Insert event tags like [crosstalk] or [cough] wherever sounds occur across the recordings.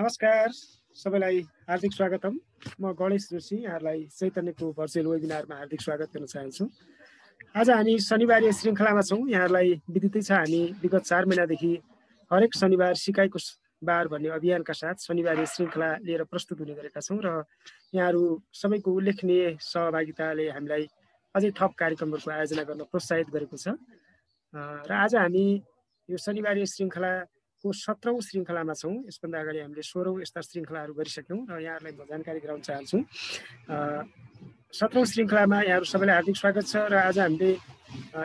नमस्कार सबैलाई हार्दिक स्वागतम म गणेश जोशी यहाँहरूलाई चैतन्यको भर्चुअल वेबिनारमा हार्दिक स्वागत गर्न चाहन्छु आज हामी शनिबार श्रृङ्खलामा छौँ यहाँहरूलाई विदितै छ हामी विगत चार महिनादेखि हरेक शनिबार सिकाइको बार भन्ने अभियानका साथ शनिबार श्रृङ्खला लिएर प्रस्तुत हुने गरेका छौँ र यहाँहरू सबैको उल्लेखनीय सहभागिताले हामीलाई अझै थप कार्यक्रमहरूको आयोजना गर्न प्रोत्साहित गरेको छ र आज हामी यो शनिबार श्रृङ्खला को सत्रौँ श्रृङ्खलामा छौँ यसभन्दा अगाडि हामीले सोह्रौँ यस्ता श्रृङ्खलाहरू गरिसक्यौँ र यहाँहरूलाई म जानकारी गराउन चाहन्छु सत्रौँ श्रृङ्खलामा यहाँहरू सबैलाई हार्दिक स्वागत छ र आज हामीले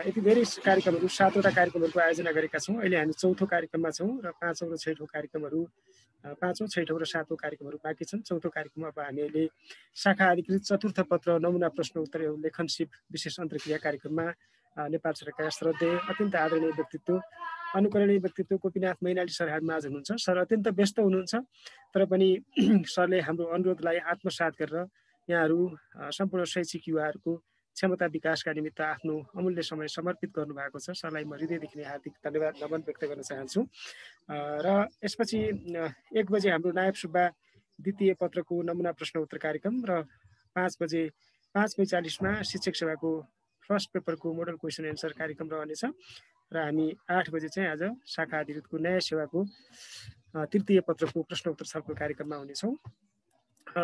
यति धेरै कार्यक्रमहरू सातवटा कार्यक्रमहरूको आयोजना गरेका छौँ अहिले हामी चौथो कार्यक्रममा छौँ र पाँचौँ र छैठौँ कार्यक्रमहरू पाँचौँ छैठौँ र सातौँ कार्यक्रमहरू बाँकी छन् चौथो कार्यक्रम अब हामीले शाखा अधिकृत चतुर्थ पत्र नमुना प्रश्न उत्तर एवं लेखनशिप विशेष अन्तर्क्रिया कार्यक्रममा नेपाल सरकारका श्रद्धेय अत्यन्त आदरणीय व्यक्तित्व अनुकरणीय व्यक्तित्व गोपीनाथ मैनाली सर हामी आज हुनुहुन्छ सर अत्यन्त व्यस्त हुनुहुन्छ तर पनि [clears throat] सरले हाम्रो अनुरोधलाई आत्मसात गरेर यहाँहरू सम्पूर्ण शैक्षिक युवाहरूको क्षमता विकासका निमित्त आफ्नो अमूल्य समय समर्पित गर्नुभएको छ सरलाई म हृदयदेखि नै हार्दिक धन्यवाद नमन व्यक्त गर्न चाहन्छु र यसपछि एक बजे हाम्रो नायब सुब्बा द्वितीय पत्रको नमुना प्रश्न उत्तर कार्यक्रम र पाँच बजे पाँच पैँचालिसमा शिक्षक सेवाको फर्स्ट पेपरको मोडल क्वेसन एन्सर कार्यक्रम रहनेछ र हामी आठ बजे चाहिँ आज शाखा अधिकृतको नयाँ सेवाको तृतीय पत्रको प्रश्न उत्तर छलफल कार्यक्रममा हुनेछौँ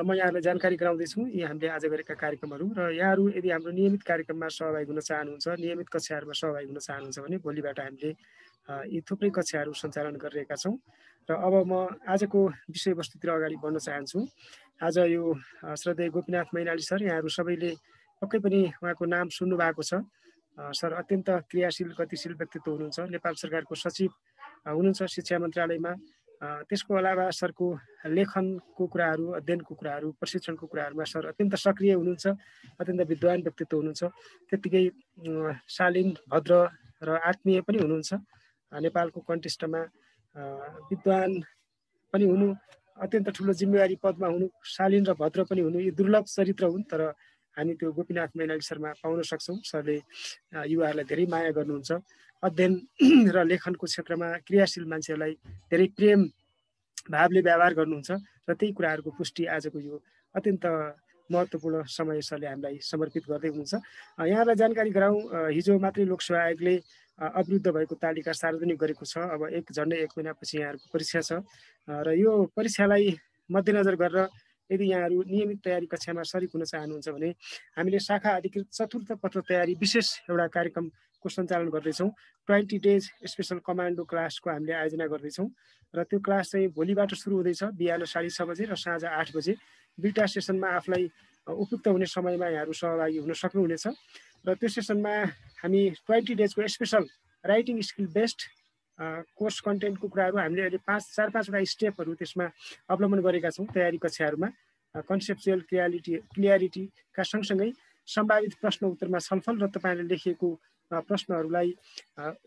म यहाँहरूलाई जानकारी गराउँदैछु यी हामीले आज गरेका कार्यक्रमहरू र यहाँहरू यदि हाम्रो नियमित कार्यक्रममा सहभागी हुन चाहनुहुन्छ नियमित कक्षाहरूमा सहभागी हुन चाहनुहुन्छ भने भोलिबाट हामीले यी थुप्रै कक्षाहरू सञ्चालन गरिरहेका छौँ र अब म आजको विषयवस्तुतिर अगाडि बढ्न चाहन्छु आज यो श्रद्धेय गोपीनाथ मैनाली सर यहाँहरू सबैले पक्कै पनि उहाँको नाम सुन्नुभएको छ सर अत्यन्त क्रियाशील गतिशील व्यक्तित्व हुनुहुन्छ नेपाल सरकारको सचिव हुनुहुन्छ शिक्षा मन्त्रालयमा त्यसको अलावा सरको लेखनको कुराहरू अध्ययनको कुराहरू प्रशिक्षणको कुराहरूमा सर अत्यन्त सक्रिय हुनुहुन्छ अत्यन्त विद्वान व्यक्तित्व हुनुहुन्छ त्यत्तिकै शालीन भद्र र आत्मीय पनि हुनुहुन्छ नेपालको कन्टेस्टमा विद्वान पनि हुनु अत्यन्त ठुलो जिम्मेवारी पदमा हुनु शालीन र भद्र पनि हुनु यी दुर्लभ चरित्र हुन् तर हामी त्यो गोपीनाथ मैनाली शर्मा पाउन सक्छौँ सरले युवाहरूलाई धेरै माया गर्नुहुन्छ अध्ययन [clears throat] र लेखनको क्षेत्रमा क्रियाशील मान्छेहरूलाई धेरै प्रेम भावले व्यवहार गर्नुहुन्छ र त्यही कुराहरूको पुष्टि आजको यो अत्यन्त महत्त्वपूर्ण समय सरले हामीलाई समर्पित गर्दै हुनुहुन्छ यहाँलाई जानकारी गराउँ हिजो मात्रै लोकसेवा आयोगले अवरुद्ध भएको तालिका सार्वजनिक गरेको छ अब एक झन्डै एक महिनापछि यहाँहरूको परीक्षा छ र यो परीक्षालाई मध्यनजर गरेर यदि यहाँहरू नियमित तयारी कक्षामा सरिक हुन चाहनुहुन्छ भने हामीले शाखा अधिकृत चतुर्थ पत्र तयारी विशेष एउटा कार्यक्रमको सञ्चालन गर्दैछौँ ट्वेन्टी डेज स्पेसल कमान्डो क्लासको हामीले आयोजना गर्दैछौँ र त्यो क्लास चाहिँ भोलिबाट सुरु हुँदैछ बिहान साढे छ बजे र साँझ आठ बजे दुईवटा सेसनमा आफूलाई उपयुक्त हुने समयमा यहाँहरू सहभागी हुन सक्नुहुनेछ र त्यो सेसनमा हामी ट्वेन्टी डेजको special writing skill based course कन्टेन्टको कुराहरू हामीले अहिले पाँच चार पाँचवटा स्टेपहरू त्यसमा अवलम्बन गरेका छौँ तयारी कक्षाहरूमा कन्सेप्चुअल क्लियरिटी क्लियरिटीका सँगसँगै सम्भावित प्रश्न उत्तरमा छलफल र तपाईँले लेखिएको प्रश्नहरूलाई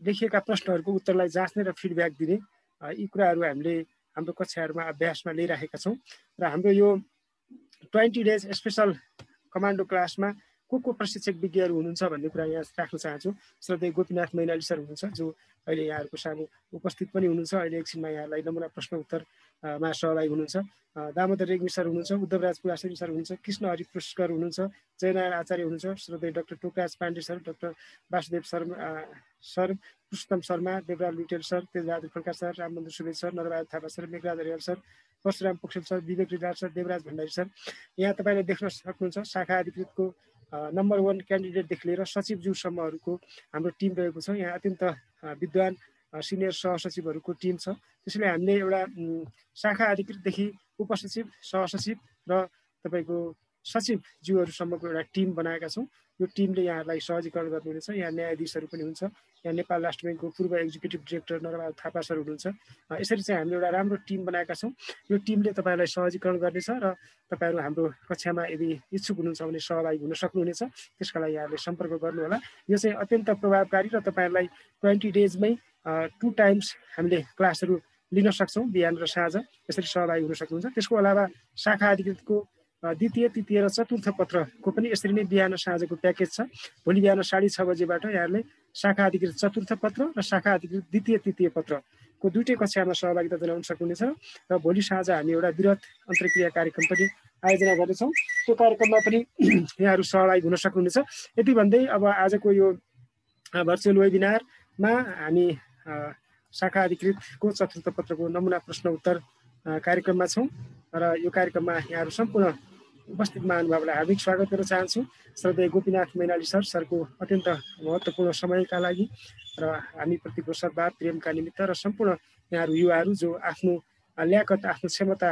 लेखिएका प्रश्नहरूको उत्तरलाई जाँच्ने र फिडब्याक दिने यी कुराहरू हामीले हाम्रो कक्षाहरूमा अभ्यासमा लिइराखेका छौँ र हाम्रो यो ट्वेन्टी डेज स्पेसल कमान्डो क्लासमा को को प्रशिक्षक विज्ञहरू हुनुहुन्छ भन्ने कुरा यहाँ राख्न चाहन्छु श्रद्धेय गोपीनाथ मैनाली सर हुनुहुन्छ जो अहिले यहाँहरूको सामु उपस्थित पनि हुनुहुन्छ अहिले एकछिनमा यहाँलाई नमुना प्रश्न उत्तरमा सहभागी हुनुहुन्छ दामोदर रेग्मी सर हुनुहुन्छ उद्धवराज पुराश्वरी सर हुनुहुन्छ कृष्ण हरि पुरस्कार हुनुहुन्छ जयनारायण आचार्य हुनुहुन्छ श्रद्धेय doctor Tokraj Pandey sir doctor Basudev Sharma sir Pushtam Sharma Devraj Luitel sir Tejbahadur Prakash sir Rambandhu Subed sir Narbahadur Thapa sir Meghraj Hariyal sir Parshuram Pokharel sir Bibek Rijal sir Devraj Bhandari sir यहाँ तपाईँले देख्न सक्नुहुन्छ शाखा अधिकृतको नम्बर वान क्यान्डिडेटदेखि लिएर सचिवज्यूसम्महरूको हाम्रो टिम रहेको छ यहाँ अत्यन्त विद्वान सिनियर सहसचिवहरूको टिम छ त्यसैले हामीले एउटा शाखा अधिकृतदेखि उपसचिव सहसचिव र तपाईँको सचिवज्यूहरूसम्मको एउटा टिम बनाएका छौँ यो टिमले यहाँहरूलाई सहजीकरण गर्नुहुनेछ यहाँ न्यायाधीशहरू पनि हुन्छ यहाँ नेपाल राष्ट्र ब्याङ्कको पूर्व executive director Narbahadur Thapa sir हुनुहुन्छ यसरी चाहिँ हामीले एउटा राम्रो टिम बनाएका छौँ यो टिमले तपाईँहरूलाई सहजीकरण गर्नेछ र तपाईँहरू हाम्रो कक्षामा यदि इच्छुक हुनुहुन्छ भने सहभागी हुन सक्नुहुनेछ त्यसका लागि यहाँहरूले सम्पर्क गर्नुहोला यो चाहिँ अत्यन्त प्रभावकारी र तपाईँहरूलाई ट्वेन्टी डेजमै टु टाइम्स हामीले क्लासहरू लिन सक्छौँ बिहान र साँझ यसरी सहभागी हुन सक्नुहुन्छ त्यसको अलावा शाखा अधिकृतको द्वितीय तृतीय र चतुर्थ पत्रको पनि यसरी नै बिहान साँझको प्याकेज छ भोलि बिहान साढे छ बजीबाट यहाँहरूले शाखा अधिकृत चतुर्थ पत्र र शाखा अधिकृत द्वितीय तृतीय पत्रको दुइटै कक्षामा सहभागिता जनाउन सक्नुहुनेछ र भोलि साँझ हामी एउटा विरत अन्तर्क्रिया कार्यक्रम पनि आयोजना गर्नेछौँ त्यो कार्यक्रममा पनि [clears throat] यहाँहरू सहभागी हुन सक्नुहुनेछ यति भन्दै अब आजको यो भर्चुअल वेबिनारमा हामी शाखा अधिकृतको चतुर्थ पत्रको नमुना प्रश्न उत्तर कार्यक्रममा छौँ र यो कार्यक्रममा यहाँहरू सम्पूर्ण उपस्थित महानुभावलाई हार्दिक स्वागत गर्न चाहन्छु श्रद्धेय गोपीनाथ मैनाली सर सरको अत्यन्त महत्त्वपूर्ण समयका लागि र हामीप्रतिको सद्भाव प्रेमका निमित्त र सम्पूर्ण यहाँहरू युवाहरू जो आफ्नो ल्याकत आफ्नो क्षमता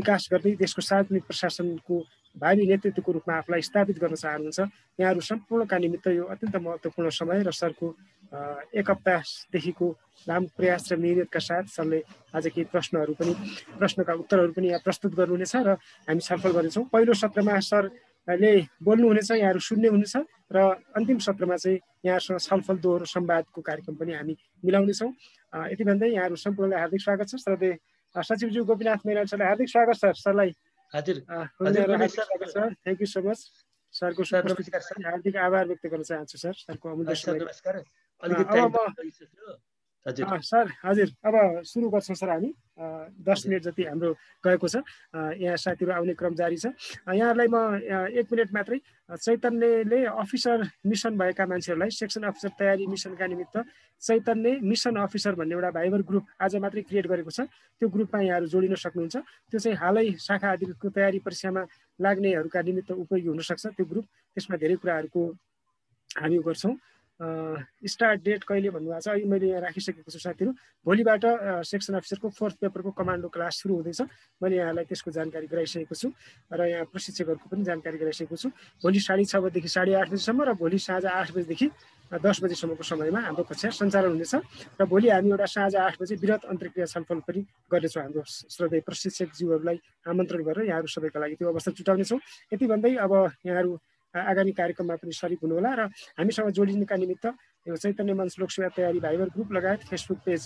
विकास गर्दै देशको सार्वजनिक प्रशासनको भावी नेतृत्वको रूपमा आफूलाई स्थापित गर्न चाहनुहुन्छ यहाँहरू सम्पूर्णका निमित्त यो अत्यन्त महत्त्वपूर्ण समय र सरको एक हप्तादेखिको लाम प्रयास र मेहनतका साथ सरले आज केही प्रश्नहरू पनि प्रश्नका उत्तरहरू पनि यहाँ प्रस्तुत गर्नुहुनेछ र हामी छलफल गर्नेछौँ पहिलो सत्रमा सरले बोल्नुहुनेछ यहाँहरू सुन्ने हुनेछ र अन्तिम सत्रमा चाहिँ यहाँहरूसँग छलफल दोहोरो संवादको कार्यक्रम पनि हामी मिलाउनेछौँ यति भन्दै यहाँहरू सम्पूर्णलाई हार्दिक स्वागत छ श्रद्धे सचिवज्यू गोपीनाथ मेरा सरलाई हार्दिक स्वागत छ सरलाई थ्याङ्क यू सो मच सरको हार्दिक आभार व्यक्त गर्न चाहन्छु सर सरको अमूल्य सर हजुर अब सुरु गर्छौँ सर हामी दस मिनट जति हाम्रो गएको छ यहाँ साथीहरू आउने क्रम जारी छ यहाँहरूलाई म एक मिनट मात्रै चैतन्यले अफिसर मिसन भएका मान्छेहरूलाई सेक्सन अफिसर तयारी मिसनका निमित्त चैतन्य मिसन अफिसर भन्ने एउटा भाइबर ग्रुप आज मात्रै क्रिएट गरेको छ त्यो ग्रुपमा यहाँहरू जोडिन सक्नुहुन्छ त्यो चाहिँ हालै शाखा आदिको तयारी परीक्षामा लाग्नेहरूका निमित्त उपयोगी हुनसक्छ त्यो ग्रुप त्यसमा धेरै कुराहरूको हामी गर्छौँ स्टार्ट डेट कहिले भन्नुभएको छ अहिले मैले यहाँ राखिसकेको छु साथीहरू भोलिबाट सेक्सन अफिसरको फोर्थ पेपरको कमान्डो क्लास सुरु हुँदैछ मैले यहाँलाई त्यसको जानकारी गराइसकेको छु र यहाँ प्रशिक्षकहरूको पनि जानकारी गराइसकेको छु भोलि साढे छ बजीदेखि साढे आठ बजीसम्म र भोलि साँझ आठ बजीदेखि दस बजीसम्मको समयमा हाम्रो कक्षा सञ्चालन हुनेछ र भोलि हामी एउटा साँझ आठ बजी वृहत अन्तर्क्रिया छलफल पनि गर्नेछौँ हाम्रो श्रद्धेय प्रशिक्षकज्यूहरूलाई आमन्त्रण गरेर यहाँहरू सबैको लागि त्यो अवस्था जुटाउनेछौँ यति भन्दै अब यहाँहरू आगामी कार्यक्रममा पनि सरिक हुनुहोला र हामीसँग जोडिनुका निमित्त यो चैतन्य मञ्च लोकसेवा तयारी भाइबर ग्रुप लगायत फेसबुक पेज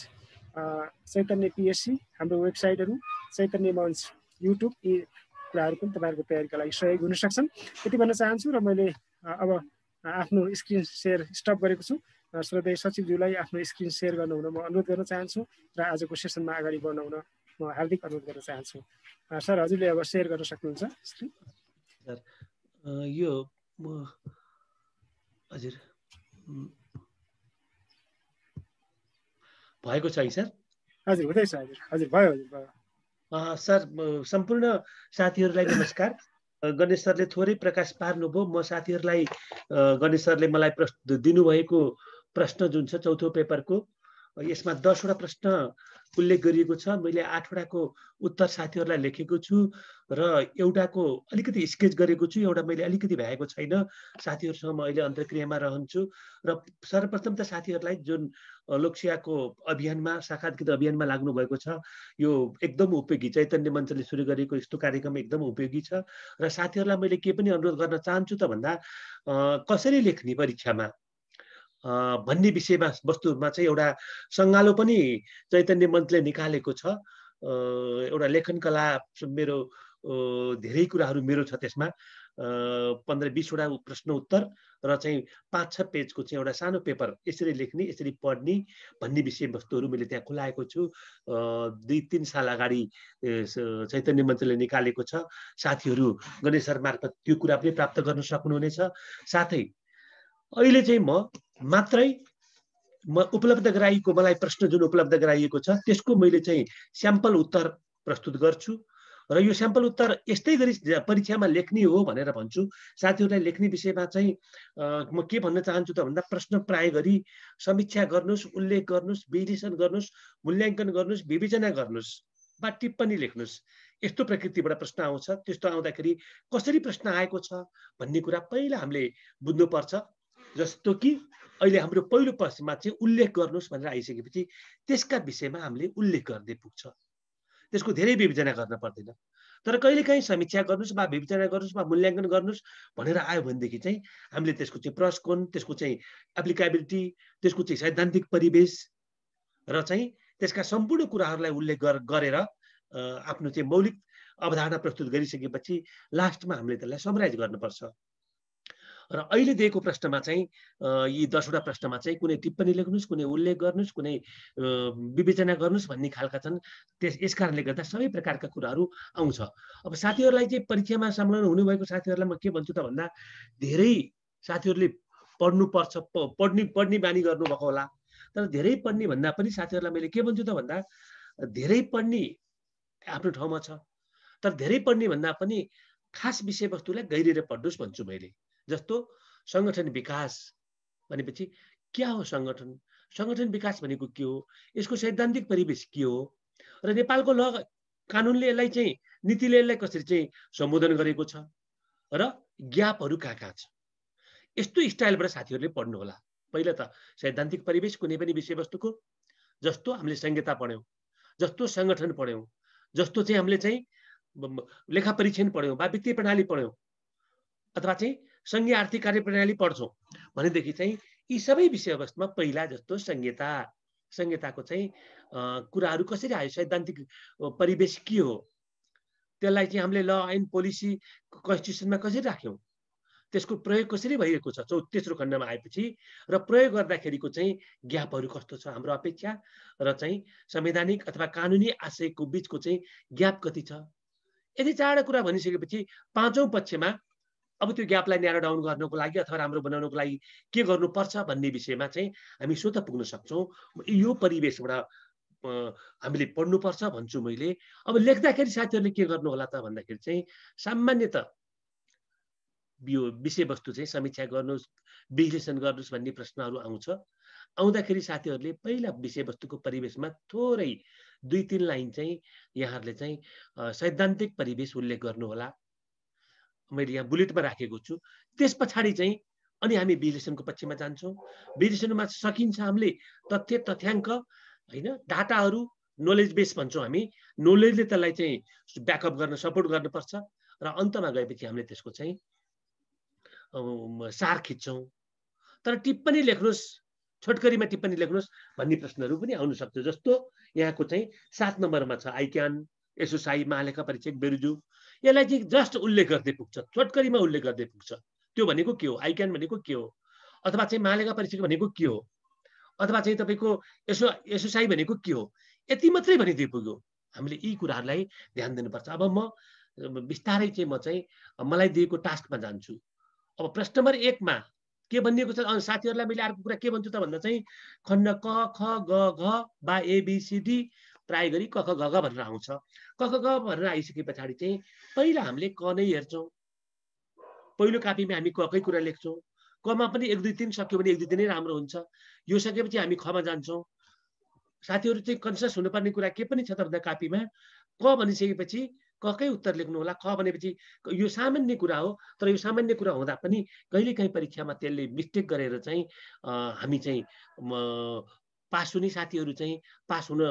चैतन्य पिएससी हाम्रो वेबसाइटहरू चैतन्य मञ्च युट्युब यी कुराहरू पनि तपाईँहरूको तयारीका लागि सहयोग हुन सक्छन् त्यति भन्न चाहन्छु र मैले अब आफ्नो स्क्रिन सेयर स्टप गरेको छु श्रद्धेय सचिवज्यूलाई आफ्नो स्क्रिन सेयर गर्नुहुन म अनुरोध गर्न चाहन्छु र आजको सेसनमा अगाडि बढ्नुहुन म हार्दिक अनुरोध गर्न चाहन्छु सर हजुरले अब सेयर गर्न सक्नुहुन्छ स्क्रिन यो म हजुर भएको छ है सर हजुर हुँदैछ हजुर हजुर भयो हजुर भयो सर सम्पूर्ण साथीहरूलाई नमस्कार गणेश सरले थोरै प्रकाश पार्नुभयो म साथीहरूलाई गणेश सरले मलाई प्रश्न दिनुभएको प्रश्न जुन छ चौथो पेपरको यसमा दसवटा प्रश्न उल्लेख गरिएको छ मैले आठवटाको उत्तर साथीहरूलाई लेखेको छु र एउटाको अलिकति स्केच गरेको छु एउटा मैले अलिकति भ्याएको छैन साथीहरूसँग म अहिले अन्तर्क्रियामा रहन्छु र सर्वप्रथम त साथीहरूलाई जुन लोकसियाको अभियानमा साक्षात्कृत अभियानमा लाग्नुभएको छ यो एकदम उपयोगी चैतन्य मञ्चले सुरु गरेको यस्तो कार्यक्रम एकदम उपयोगी छ र साथीहरूलाई मैले के पनि अनुरोध गर्न चाहन्छु त भन्दा कसरी लेख्ने परीक्षामा भन्ने विषयमा वस्तुमा चाहिँ एउटा सङ्गालो पनि चैतन्य मञ्चले निकालेको छ एउटा लेखन कला मेरो धेरै कुराहरू मेरो छ त्यसमा पन्ध्र बिसवटा प्रश्न उत्तर र चाहिँ पाँच छ पेजको चाहिँ एउटा सानो पेपर यसरी लेख्ने यसरी पढ्ने भन्ने विषयवस्तुहरू मैले त्यहाँ खुलाएको छु दुई तिन साल अगाडि चैतन्य मञ्चले निकालेको छ साथीहरू गणेश सर मार्फत त्यो कुरा पनि प्राप्त गर्न सक्नुहुनेछ साथै अहिले चाहिँ म मात्रै म उपलब्ध गराइएको मलाई प्रश्न जुन उपलब्ध गराइएको छ त्यसको मैले चाहिँ स्याम्पल उत्तर प्रस्तुत गर्छु र यो स्याम्पल उत्तर यस्तै गरी परीक्षामा लेख्ने हो भनेर भन्छु साथीहरूलाई लेख्ने विषयमा चाहिँ म के भन्न चाहन्छु त भन्दा प्रश्न प्राय गरी समीक्षा गर्नुहोस् उल्लेख गर्नुहोस् विश्लेषण गर्नुहोस् मूल्याङ्कन गर्नुहोस् विवेचना गर्नुहोस् वा टिप्पणी लेख्नुहोस् यस्तो प्रकृतिबाट प्रश्न आउँछ त्यस्तो आउँदाखेरि कसरी प्रश्न आएको छ भन्ने कुरा पहिला हामीले बुझ्नुपर्छ जस्तो कि अहिले हाम्रो पहिलो प्रश्नमा चाहिँ उल्लेख गर्नुहोस् भनेर आइसकेपछि त्यसका विषयमा हामीले उल्लेख गर्दै पुग्छ त्यसको धेरै विवेचना गर्न पर्दैन तर कहिलेकाहीँ समीक्षा गर्नुहोस् वा विवेचना गर्नुहोस् वा मूल्याङ्कन गर्नुहोस् भनेर आयो भनेदेखि चाहिँ हामीले त्यसको चाहिँ प्रस्कोन त्यसको चाहिँ एप्लिकेबिलिटी त्यसको चाहिँ सैद्धान्तिक परिवेश र चाहिँ त्यसका सम्पूर्ण कुराहरूलाई उल्लेख गरेर आफ्नो चाहिँ मौलिक अवधारणा प्रस्तुत गरिसकेपछि लास्टमा हामीले त्यसलाई समराइज गर्नुपर्छ र अहिले दिएको प्रश्नमा चाहिँ यी दसवटा प्रश्नमा चाहिँ कुनै टिप्पणी लेख्नुहोस् कुनै उल्लेख गर्नुहोस् कुनै विवेचना गर्नुहोस् भन्ने खालका छन् त्यस यस कारणले गर्दा सबै प्रकारका कुराहरू आउँछ अब साथीहरूलाई चाहिँ परीक्षामा संलग्न हुनुभएको साथीहरूलाई म के भन्छु त भन्दा धेरै साथीहरूले पढ्नुपर्छ पढ्ने पढ्ने बानी गर्नुभएको होला तर धेरै पढ्ने भन्दा पनि साथीहरूलाई मैले के भन्छु त भन्दा धेरै पढ्ने आफ्नो ठाउँमा छ तर धेरै पढ्ने भन्दा पनि खास विषयवस्तुलाई गहिरिएर पढ्नुहोस् भन्छु मैले जस्तो सङ्गठन विकास भनेपछि क्या हो सङ्गठन सङ्गठन विकास भनेको के हो यसको सैद्धान्तिक परिवेश के हो र नेपालको ल कानुनले यसलाई चाहिँ नीतिले यसलाई कसरी चाहिँ सम्बोधन गरेको छ र ग्यापहरू कहाँ कहाँ छ यस्तो स्टाइलबाट साथीहरूले होला पहिला त सैद्धान्तिक परिवेश कुनै पनि विषयवस्तुको जस्तो हामीले संहिता पढ्यौँ जस्तो सङ्गठन पढ्यौँ जस्तो चाहिँ हामीले चाहिँ लेखा परीक्षण पढ्यौँ वा वित्तीय प्रणाली पढ्यौँ अथवा चाहिँ सङ्घीय आर्थिक कार्यप्रणाली पढ्छौँ भनेदेखि चाहिँ यी सबै विषयवस्तुमा पहिला जस्तो संहिता संहिताको चाहिँ कुराहरू कसरी आयो सैद्धान्तिक परिवेश के हो त्यसलाई चाहिँ हामीले ल एन्ड पोलिसी कन्स्टिट्युसनमा कसरी राख्यौँ त्यसको प्रयोग कसरी भइरहेको छ चौ तेस्रो खण्डमा आएपछि र प्रयोग गर्दाखेरिको चाहिँ ग्यापहरू कस्तो छ हाम्रो अपेक्षा र चाहिँ संवैधानिक अथवा कानुनी आशयको बिचको चाहिँ ग्याप कति छ यति चारवटा कुरा भनिसकेपछि पाँचौँ पक्षमा अब त्यो ग्यापलाई न्यारो डाउन गर्नको लागि अथवा राम्रो बनाउनको लागि के गर्नुपर्छ भन्ने विषयमा चाहिँ हामी स्वतः पुग्न सक्छौँ यो परिवेशबाट हामीले पढ्नुपर्छ भन्छु मैले अब लेख्दाखेरि साथीहरूले के गर्नु होला त भन्दाखेरि चाहिँ सामान्यत यो विषयवस्तु चाहिँ समीक्षा गर्नुहोस् विश्लेषण गर्नुहोस् भन्ने प्रश्नहरू आउँछ आउँदाखेरि साथीहरूले पहिला विषयवस्तुको परिवेशमा थोरै दुई तिन लाइन चाहिँ यहाँहरूले चाहिँ सैद्धान्तिक परिवेश उल्लेख गर्नुहोला मैले यहाँ बुलेटमा राखेको छु त्यस पछाडि चाहिँ अनि हामी विश्लेषणको पक्षमा जान्छौँ विश्लेषणमा सकिन्छ हामीले तथ्य तथ्याङ्क होइन डाटाहरू नलेज बेस भन्छौँ हामी नलेजले त्यसलाई चाहिँ ब्याकअप गर्न सपोर्ट गर्नुपर्छ र अन्तमा गएपछि हामीले त्यसको चाहिँ सार खिच्छौँ तर टिप्पणी लेख्नुहोस् छोटकरीमा टिप्पणी लेख्नुहोस् भन्ने प्रश्नहरू पनि आउन सक्छ जस्तो यहाँको चाहिँ सात नम्बरमा छ आइक्यान एसोसाई महालेखा परीक्षक बेरुजु यसलाई चाहिँ जस्ट उल्लेख गर्दै पुग्छ छोटकरीमा उल्लेख गर्दै पुग्छ त्यो भनेको के हो आइक्यान भनेको के हो अथवा चाहिँ मालेगा परिचय भनेको के हो अथवा चाहिँ तपाईँको यसो एसोसाई भनेको के हो यति मात्रै भनिदिइ पुग्यो हामीले यी कुराहरूलाई ध्यान दिनुपर्छ अब म बिस्तारै चाहिँ म चाहिँ मलाई दिएको टास्कमा जान्छु अब प्रश्न नम्बर एकमा के भनिएको छ साथीहरूलाई मैले अर्को कुरा के भन्छु त भन्दा चाहिँ खण्ड क ख ग घ बा एबिसिडी ट्राई गरी कख घ भनेर आउँछ कख ग भनेर आइसके पछाडि चाहिँ पहिला हामीले क नै हेर्छौँ पहिलो कापीमा हामी ककै कुरा लेख्छौँ कमा पनि एक दुई दिन सक्यो भने एक दुई दिनै राम्रो हुन्छ यो सकेपछि हामी खमा जान्छौँ साथीहरू चाहिँ कन्सियस हुनुपर्ने कुरा के पनि छ त भन्दा कापीमा क भनिसकेपछि ककै उत्तर लेख्नु होला ख भनेपछि यो सामान्य कुरा हो तर यो सामान्य कुरा हुँदा पनि कहिलेकाहीँ परीक्षामा त्यसले मिस्टेक गरेर चाहिँ हामी चाहिँ पास हुने साथीहरू चाहिँ पास हुन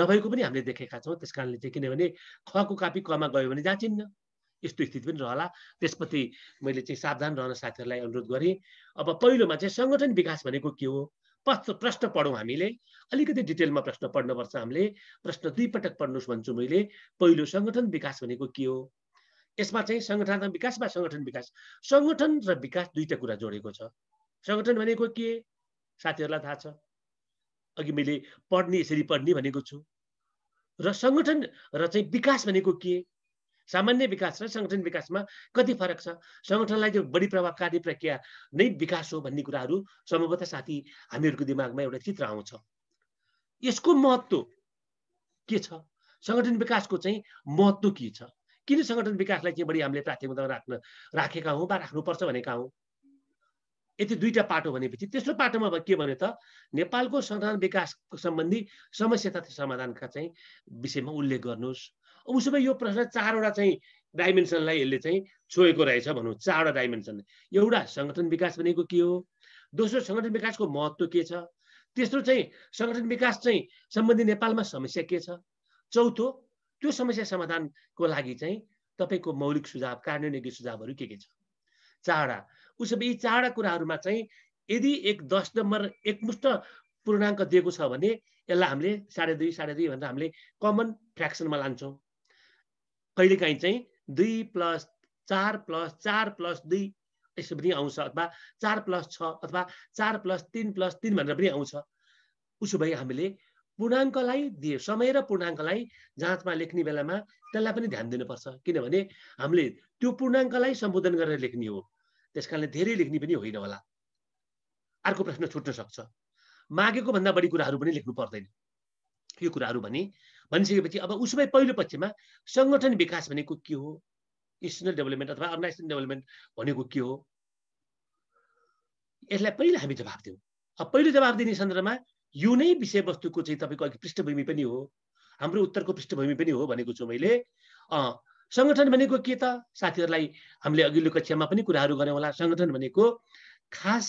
नभएको पनि हामीले देखेका छौँ त्यस कारणले चाहिँ किनभने खको कापी कमा गयो भने जाँचिन्न यस्तो स्थिति पनि रहला त्यसपछि मैले चाहिँ सावधान रहन साथीहरूलाई अनुरोध गरेँ अब पहिलोमा चाहिँ सङ्गठन विकास भनेको के हो प्रश्न प्रश्न पढौँ हामीले अलिकति डिटेलमा प्रश्न पढ्नुपर्छ हामीले प्रश्न दुईपटक पढ्नुहोस् भन्छु मैले पहिलो सङ्गठन विकास भनेको के हो यसमा चाहिँ सङ्गठनात्मक विकास वा सङ्गठन विकास सङ्गठन र विकास दुईवटा कुरा जोडेको छ सङ्गठन भनेको के साथीहरूलाई थाहा छ अघि मैले पढ्ने यसरी पढ्ने भनेको छु र सङ्गठन र चाहिँ विकास भनेको के सामान्य विकास र सङ्गठन विकासमा कति फरक छ सङ्गठनलाई त्यो बढी प्रभावकारी प्रक्रिया नै विकास हो भन्ने कुराहरू सम्भवतः साथी हामीहरूको दिमागमा एउटा चित्र आउँछ यसको महत्त्व के छ सङ्गठन विकासको चाहिँ महत्त्व के छ किन सङ्गठन विकासलाई चाहिँ बढी हामीले प्राथमिकतामा राख्न राखेका हौँ वा राख्नुपर्छ भनेका हौँ यति दुईवटा पाटो भनेपछि तेस्रो पाटोमा अब के भने त नेपालको संविधान विकास सम्बन्धी समस्या तथा समाधानका चाहिँ विषयमा उल्लेख गर्नुहोस् उसो भए यो प्रश्न चारवटा चाहिँ डाइमेन्सनलाई यसले चाहिँ छोएको रहेछ भनौँ चारवटा डाइमेन्सन एउटा सङ्गठन विकास भनेको के हो दोस्रो सङ्गठन विकासको महत्त्व के छ तेस्रो चाहिँ सङ्गठन विकास चाहिँ सम्बन्धी नेपालमा समस्या के छ चौथो त्यो समस्या समाधानको लागि चाहिँ तपाईँको मौलिक सुझाव कार्यान्वयनकी सुझावहरू के के छ चारवटा उसो भए यी चारवटा कुराहरूमा चाहिँ यदि एक दस नम्बर एकमुष्ट पूर्णाङ्क दिएको छ भने यसलाई हामीले साढे दुई साढे दुई भनेर हामीले कमन फ्रेक्सनमा लान्छौँ कहिलेकाहीँ चाहिँ दुई प्लस चार प्लस चार प्लस दुई यसो पनि आउँछ अथवा चार प्लस छ अथवा चार प्लस तिन प्लस तिन भनेर पनि आउँछ उसो भए हामीले पूर्णाङ्कलाई दिए समय र पूर्णाङ्कलाई जाँचमा लेख्ने बेलामा त्यसलाई पनि ध्यान दिनुपर्छ किनभने हामीले त्यो पूर्णाङ्कलाई सम्बोधन गरेर लेख्ने हो त्यस कारणले धेरै लेख्ने पनि होइन होला अर्को प्रश्न छुट्न सक्छ मागेको भन्दा बढी कुराहरू पनि लेख्नु पर्दैन यो कुराहरू भने भनिसकेपछि अब उसमै पहिलो पक्षमा सङ्गठन विकास भनेको के हो इन्स्टिट्युसनल डेभलपमेन्ट अथवा अर्गनाइजेसन डेभलपमेन्ट भनेको के हो यसलाई पहिला हामी जवाब दिउँ अब पहिलो जवाब दिने सन्दर्भमा यो नै विषयवस्तुको चाहिँ तपाईँको अघि पृष्ठभूमि पनि हो हाम्रो उत्तरको पृष्ठभूमि पनि हो भनेको छु मैले सङ्गठन भनेको के त साथीहरूलाई हामीले अघिल्लो कक्षामा पनि कुराहरू गऱ्यौँ होला सङ्गठन भनेको खास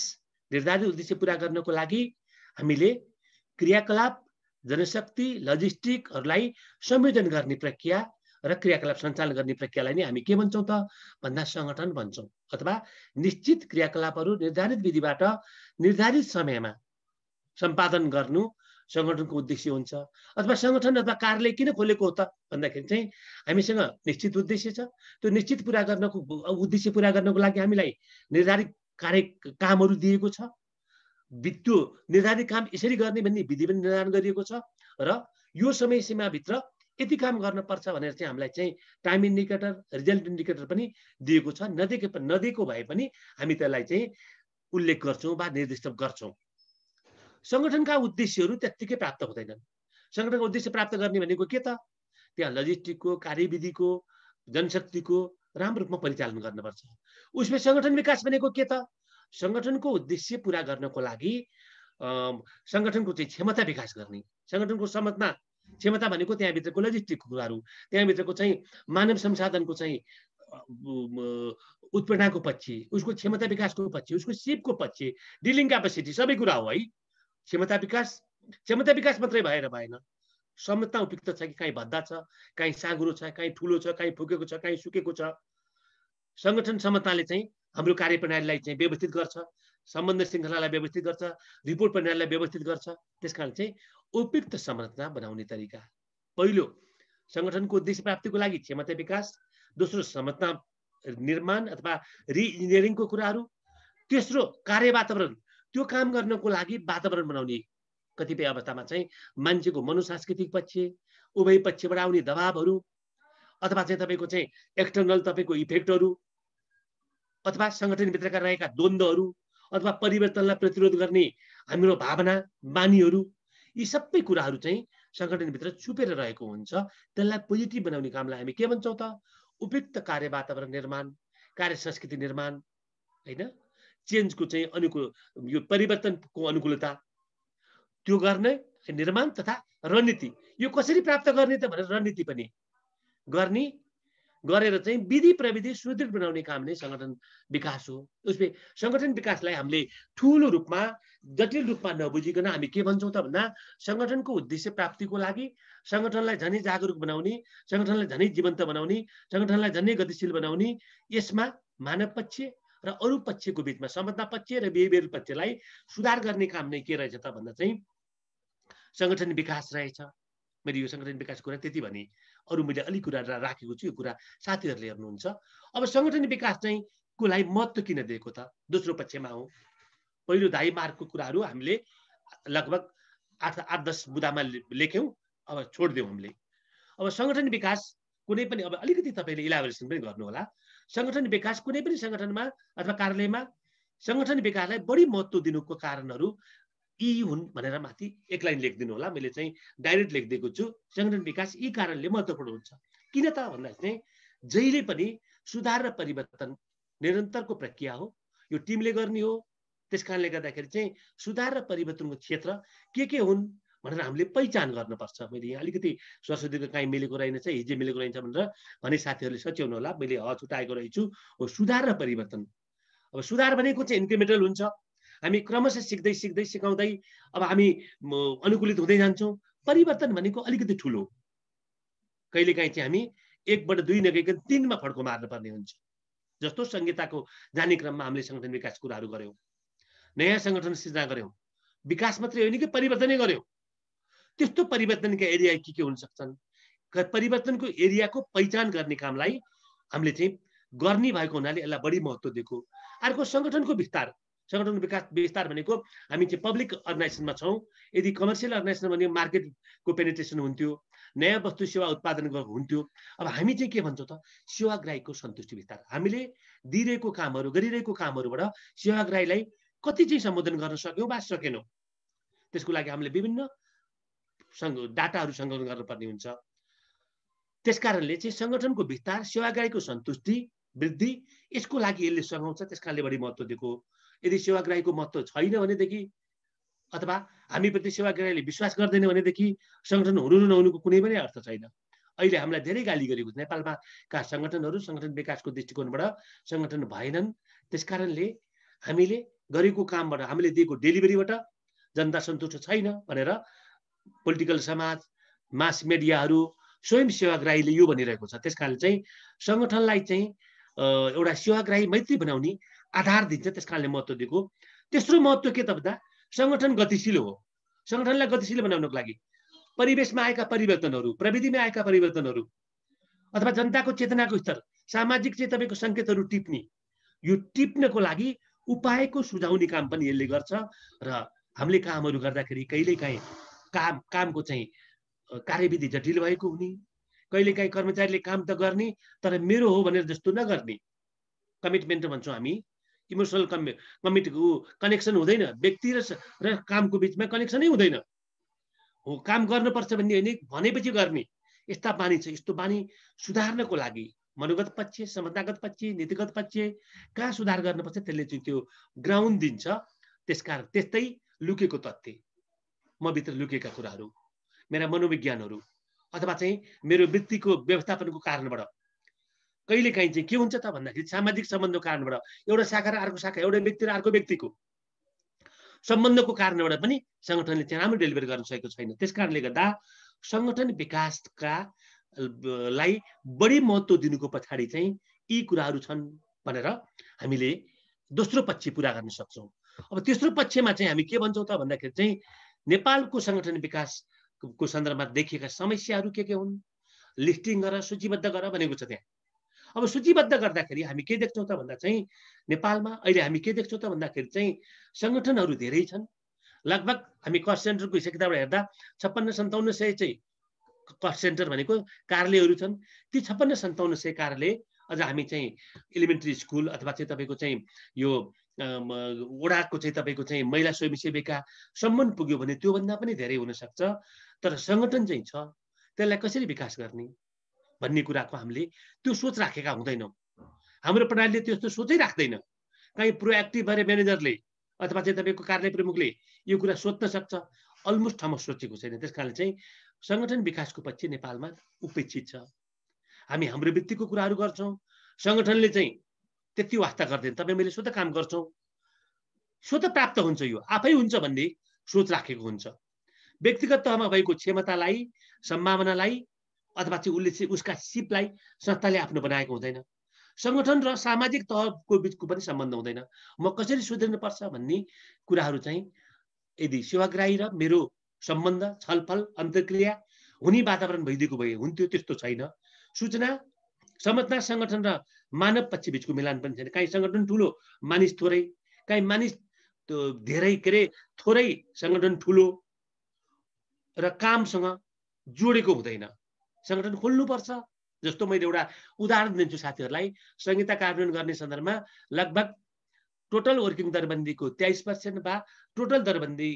निर्धारित उद्देश्य पुरा गर्नको लागि हामीले क्रियाकलाप जनशक्ति लजिस्टिकहरूलाई संयोजन गर्ने प्रक्रिया र क्रियाकलाप सञ्चालन गर्ने प्रक्रियालाई नै हामी के भन्छौँ त भन्दा सङ्गठन भन्छौँ अथवा निश्चित क्रियाकलापहरू निर्धारित विधिबाट निर्धारित समयमा सम्पादन गर्नु सङ्गठनको उद्देश्य हुन्छ अथवा सङ्गठन अथवा कार्यालय किन खोलेको हो त भन्दाखेरि चाहिँ हामीसँग निश्चित उद्देश्य छ त्यो निश्चित पुरा गर्नको उद्देश्य पुरा गर्नको लागि हामीलाई निर्धारित कार्य कामहरू दिएको छ त्यो निर्धारित काम यसरी गर्ने भन्ने विधि पनि निर्धारण गरिएको छ र यो समय सीमाभित्र यति काम गर्नुपर्छ भनेर चाहिँ हामीलाई चाहिँ टाइम इन्डिकेटर रिजल्ट इन्डिकेटर पनि दिएको छ नदिएको नदिएको भए पनि हामी त्यसलाई चाहिँ उल्लेख गर्छौँ वा निर्दिष्ट गर्छौँ सङ्गठनका उद्देश्यहरू त्यत्तिकै प्राप्त हुँदैनन् सङ्गठनको उद्देश्य प्राप्त गर्ने भनेको के त त्यहाँ लजिस्टिकको कार्यविधिको जनशक्तिको राम्रो रूपमा परिचालन गर्नुपर्छ उसले सङ्गठन विकास भनेको के त सङ्गठनको उद्देश्य पुरा गर्नको लागि सङ्गठनको चाहिँ क्षमता विकास गर्ने सङ्गठनको समतमा क्षमता भनेको त्यहाँभित्रको लजिस्टिकको कुराहरू त्यहाँभित्रको चाहिँ मानव संसाधनको चाहिँ उत्प्रेरणाको पक्ष उसको क्षमता विकासको पक्ष उसको सिपको पक्ष डिलिङ क्यापेसिटी सबै कुरा हो है क्षमता विकास क्षमता विकास मात्रै भएर भएन समता उपयुक्त छ कि काहीँ भद्दा छ काहीँ साँगुरो छ काहीँ ठुलो छ काहीँ फुकेको छ कहीँ सुकेको छ सङ्गठन समताले चाहिँ हाम्रो कार्य प्रणालीलाई चाहिँ व्यवस्थित गर्छ सम्बन्ध श्रृङ्खलालाई व्यवस्थित गर्छ रिपोर्ट प्रणालीलाई व्यवस्थित गर्छ त्यस कारण चाहिँ उपयुक्त संरचना बनाउने तरिका पहिलो सङ्गठनको उद्देश्य प्राप्तिको लागि क्षमता विकास दोस्रो संरचना निर्माण अथवा रि इन्जिनियरिङको कुराहरू तेस्रो कार्य वातावरण त्यो काम गर्नको लागि वातावरण बनाउने कतिपय अवस्थामा चाहिँ मान्छेको मनोसांस्कृतिक पक्ष उभय पक्षबाट आउने दबावहरू अथवा चाहिँ तपाईँको चाहिँ एक्सटर्नल तपाईँको इफेक्टहरू अथवा सङ्गठनभित्रका रहेका द्वन्द्वहरू अथवा परिवर्तनलाई प्रतिरोध गर्ने हाम्रो भावना बानीहरू यी सबै कुराहरू चाहिँ सङ्गठनभित्र छुपेर रहेको हुन्छ त्यसलाई पोजिटिभ बनाउने कामलाई हामी के भन्छौँ त उपयुक्त कार्य वातावरण निर्माण कार्य संस्कृति निर्माण होइन चेन्जको चाहिँ अनुकूल यो परिवर्तनको अनुकूलता त्यो गर्ने निर्माण तथा रणनीति यो कसरी प्राप्त गर्ने त भनेर रणनीति पनि गर्ने गरेर चाहिँ विधि प्रविधि सुदृढ बनाउने काम नै सङ्गठन विकास हो उसले सङ्गठन विकासलाई हामीले ठुलो रूपमा जटिल रूपमा नबुझिकन हामी के भन्छौँ त भन्दा सङ्गठनको उद्देश्य प्राप्तिको लागि सङ्गठनलाई झनै जागरुक बनाउने सङ्गठनलाई झनै जीवन्त बनाउने सङ्गठनलाई झनै गतिशील बनाउने यसमा मानव पक्ष र अरू पक्षको बिचमा समता पक्ष र बिहेबियर पक्षलाई सुधार गर्ने काम नै के रहेछ त भन्दा चाहिँ सङ्गठन विकास रहेछ मैले यो सङ्गठन विकास कुरा त्यति भने अरू मैले अलिक कुरा राखेको छु यो कुरा साथीहरूले हेर्नुहुन्छ अब सङ्गठन विकास चाहिँ कोलाई लागि महत्त्व किन दिएको त दोस्रो पक्षमा हो पहिलो धाई मार्गको कुराहरू हामीले लगभग आठ आठ दस बुदामा लेख्यौँ अब छोडिदिउँ हामीले अब सङ्गठन विकास कुनै पनि अब अलिकति तपाईँले इलाबोरेसन पनि गर्नुहोला सङ्गठन विकास कुनै पनि सङ्गठनमा अथवा कार्यालयमा सङ्गठन विकासलाई बढी महत्त्व दिनुको कारणहरू यी हुन् भनेर माथि एक लाइन लेखिदिनु होला मैले चाहिँ डाइरेक्ट लेखिदिएको छु सङ्गठन विकास यी कारणले महत्त्वपूर्ण हुन्छ किन त भन्दा चाहिँ जहिले पनि सुधार र परिवर्तन निरन्तरको प्रक्रिया हो यो टिमले गर्ने हो त्यस कारणले गर्दाखेरि चाहिँ सुधार र परिवर्तनको क्षेत्र के के हुन् भनेर हामीले पहिचान गर्नुपर्छ मैले यहाँ अलिकति सरस्वतीको काहीँ मिलेको रहेनछ हिजो मिलेको रहेछ भनेर भने साथीहरूले सच्याउनु होला मैले ह रहेछु हो सुधार र परिवर्तन अब सुधार भनेको चाहिँ इन्क्रिमेन्टल हुन्छ हामी क्रमशः सिक्दै सिक्दै सिकाउँदै अब हामी अनुकूलित हुँदै जान्छौँ परिवर्तन भनेको अलिकति ठुलो कहिलेकाहीँ चाहिँ हामी एकबाट दुई नगइकन तिनमा फड्को मार्नुपर्ने हुन्छ जस्तो संहिताको जाने क्रममा हामीले सङ्गठन विकास कुराहरू गऱ्यौँ नयाँ सङ्गठन सिर्जना गऱ्यौँ विकास मात्रै होइन कि परिवर्तनै गऱ्यौँ त्यस्तो परिवर्तनका एरिया के के हुन सक्छन् परिवर्तनको एरियाको पहिचान गर्ने कामलाई हामीले चाहिँ गर्ने भएको हुनाले यसलाई बढी महत्त्व दिएको अर्को सङ्गठनको विस्तार सङ्गठनको विकास विस्तार भनेको हामी चाहिँ पब्लिक अर्गनाइजेसनमा छौँ यदि कमर्सियल अर्गनाइजेसन भने मार्केटको पेनिट्रेसन हुन्थ्यो नयाँ वस्तु सेवा उत्पादन हुन्थ्यो अब हामी चाहिँ के भन्छौँ त सेवाग्राहीको सन्तुष्टि विस्तार हामीले दिइरहेको कामहरू गरिरहेको कामहरूबाट सेवाग्राहीलाई कति चाहिँ सम्बोधन गर्न सक्यौँ वा सकेनौँ त्यसको लागि हामीले विभिन्न डाटाहरू सङ्कलन गर्नुपर्ने हुन्छ त्यसकारणले चाहिँ सङ्गठनको विस्तार सेवाग्राहीको सन्तुष्टि वृद्धि यसको लागि यसले सघाउँछ त्यस कारणले बढी महत्त्व दिएको यदि सेवाग्राहीको महत्त्व छैन भनेदेखि अथवा हामीप्रति सेवाग्राहीले विश्वास गर्दैन भनेदेखि सङ्गठन हुनु र नहुनुको कुनै पनि अर्थ छैन अहिले हामीलाई धेरै गाली गरेको छ नेपालमा का सङ्गठनहरू सङ्गठन विकासको दृष्टिकोणबाट सङ्गठन भएनन् त्यसकारणले हामीले गरेको कामबाट हामीले दिएको डेलिभरीबाट जनता सन्तुष्ट छैन भनेर पोलिटिकल समाज मास मिडियाहरू स्वयं सेवाग्राहीले यो भनिरहेको छ त्यस कारणले चाहिँ सङ्गठनलाई चाहिँ एउटा सेवाग्राही मैत्री बनाउने आधार दिन्छ त्यस कारणले महत्त्व दिएको तेस्रो महत्त्व के त भन्दा सङ्गठन गतिशील हो सङ्गठनलाई गतिशील बनाउनको लागि परिवेशमा आएका परिवर्तनहरू प्रविधिमा आएका परिवर्तनहरू अथवा जनताको चेतनाको स्तर सामाजिक चाहिँ तपाईँको सङ्केतहरू टिप्ने यो टिप्नको लागि उपायको सुझाउने काम पनि यसले गर्छ र हामीले कामहरू गर्दाखेरि कहिलेकाहीँ काम कामको चाहिँ कार्यविधि जटिल भएको हुने कहिलेकाहीँ कर्मचारीले काम त गर्ने तर मेरो हो भनेर जस्तो नगर्ने कमिटमेन्ट भन्छौँ हामी इमोसनल कमि कमिट कनेक्सन हुँदैन व्यक्ति र र कामको बिचमा कनेक्सनै हुँदैन हो काम गर्नुपर्छ भन्ने होइन भनेपछि गर्ने यस्ता बानी छ यस्तो बानी सुधार्नको लागि मनोगत पक्ष समतागत पक्ष नीतिगत पक्ष कहाँ सुधार गर्नुपर्छ त्यसले चाहिँ त्यो ग्राउन्ड दिन्छ त्यसकारण त्यस्तै लुकेको तथ्य म भित्र लुकेका कुराहरू मेरा मनोविज्ञानहरू अथवा चाहिँ मेरो वृत्तिको व्यवस्थापनको कारणबाट कहिलेकाहीँ चाहिँ के हुन्छ त भन्दाखेरि सामाजिक सम्बन्धको कारणबाट एउटा शाखा र अर्को शाखा एउटा व्यक्ति र अर्को व्यक्तिको सम्बन्धको कारणबाट पनि सङ्गठनले त्यहाँ राम्रो डेलिभर गर्न सकेको छैन त्यस कारणले गर्दा सङ्गठन विकासका लाई बढी महत्त्व दिनुको पछाडि चाहिँ यी कुराहरू छन् भनेर हामीले दोस्रो पक्ष पुरा गर्न सक्छौँ अब तेस्रो पक्षमा चाहिँ हामी के भन्छौँ त भन्दाखेरि चाहिँ नेपालको सङ्गठन विकासको सन्दर्भमा देखिएका समस्याहरू के के हुन् लिस्टिङ गर सूचीबद्ध गर भनेको छ त्यहाँ अब सूचीबद्ध गर्दाखेरि हामी के देख्छौँ त भन्दा चाहिँ नेपालमा अहिले हामी के देख्छौँ त भन्दाखेरि चाहिँ सङ्गठनहरू धेरै छन् लगभग हामी कस्ट सेन्टरको हिसाब हेर्दा छप्पन्न सन्ताउन्न सय चाहिँ कस्ट सेन्टर भनेको कार्यालयहरू छन् ती छप्पन्न सन्ताउन्न सय कार्यालय अझ हामी चाहिँ इलिमेन्ट्री स्कुल अथवा चाहिँ तपाईँको चाहिँ यो ओडाको चाहिँ तपाईँको चाहिँ महिला स्वयंसेविका पुग्यो भने त्योभन्दा पनि धेरै हुनसक्छ तर सङ्गठन चाहिँ छ त्यसलाई कसरी विकास गर्ने भन्ने कुराको हामीले त्यो सोच राखेका हुँदैनौँ हाम्रो प्रणालीले त्यस्तो सोचै राख्दैन कहीँ प्रोएक्टिभ भएर म्यानेजरले अथवा चाहिँ तपाईँको कार्यालय प्रमुखले यो कुरा सोध्न सक्छ अलमोस्ट ठाउँमा सोचेको छैन त्यस कारणले चाहिँ सङ्गठन विकासको पक्ष नेपालमा उपेक्षित छ हामी हाम्रो वृत्तिको कुराहरू गर्छौँ सङ्गठनले चाहिँ त्यति वास्ता गर्दैन तपाईँ मैले स्वतः काम गर्छौँ स्वतः प्राप्त हुन्छ यो आफै हुन्छ भन्ने सोच राखेको हुन्छ व्यक्तिगत तहमा भएको क्षमतालाई सम्भावनालाई अथवा चाहिँ उसले उसका सिपलाई संस्थाले आफ्नो बनाएको हुँदैन सङ्गठन र सामाजिक तहको बिचको पनि सम्बन्ध हुँदैन म कसरी सुध्रिनुपर्छ भन्ने कुराहरू चाहिँ यदि सेवाग्राही र मेरो सम्बन्ध छलफल अन्तर्क्रिया हुने वातावरण भइदिएको भए हुन्थ्यो त्यस्तो छैन सूचना संरचना सङ्गठन र मानव पक्ष बिचको मिलान पनि छैन काहीँ सङ्गठन ठुलो मानिस थोरै काहीँ मानिस त्यो धेरै के अरे थोरै सङ्गठन ठुलो र कामसँग जोडेको हुँदैन सङ्गठन खोल्नुपर्छ जस्तो मैले एउटा उदाहरण दिन्छु साथीहरूलाई संहिता कार्यान्वयन गर्ने सन्दर्भमा लगभग टोटल वर्किङ दरबन्दीको तेइस पर्सेन्ट वा टोटल दरबन्दी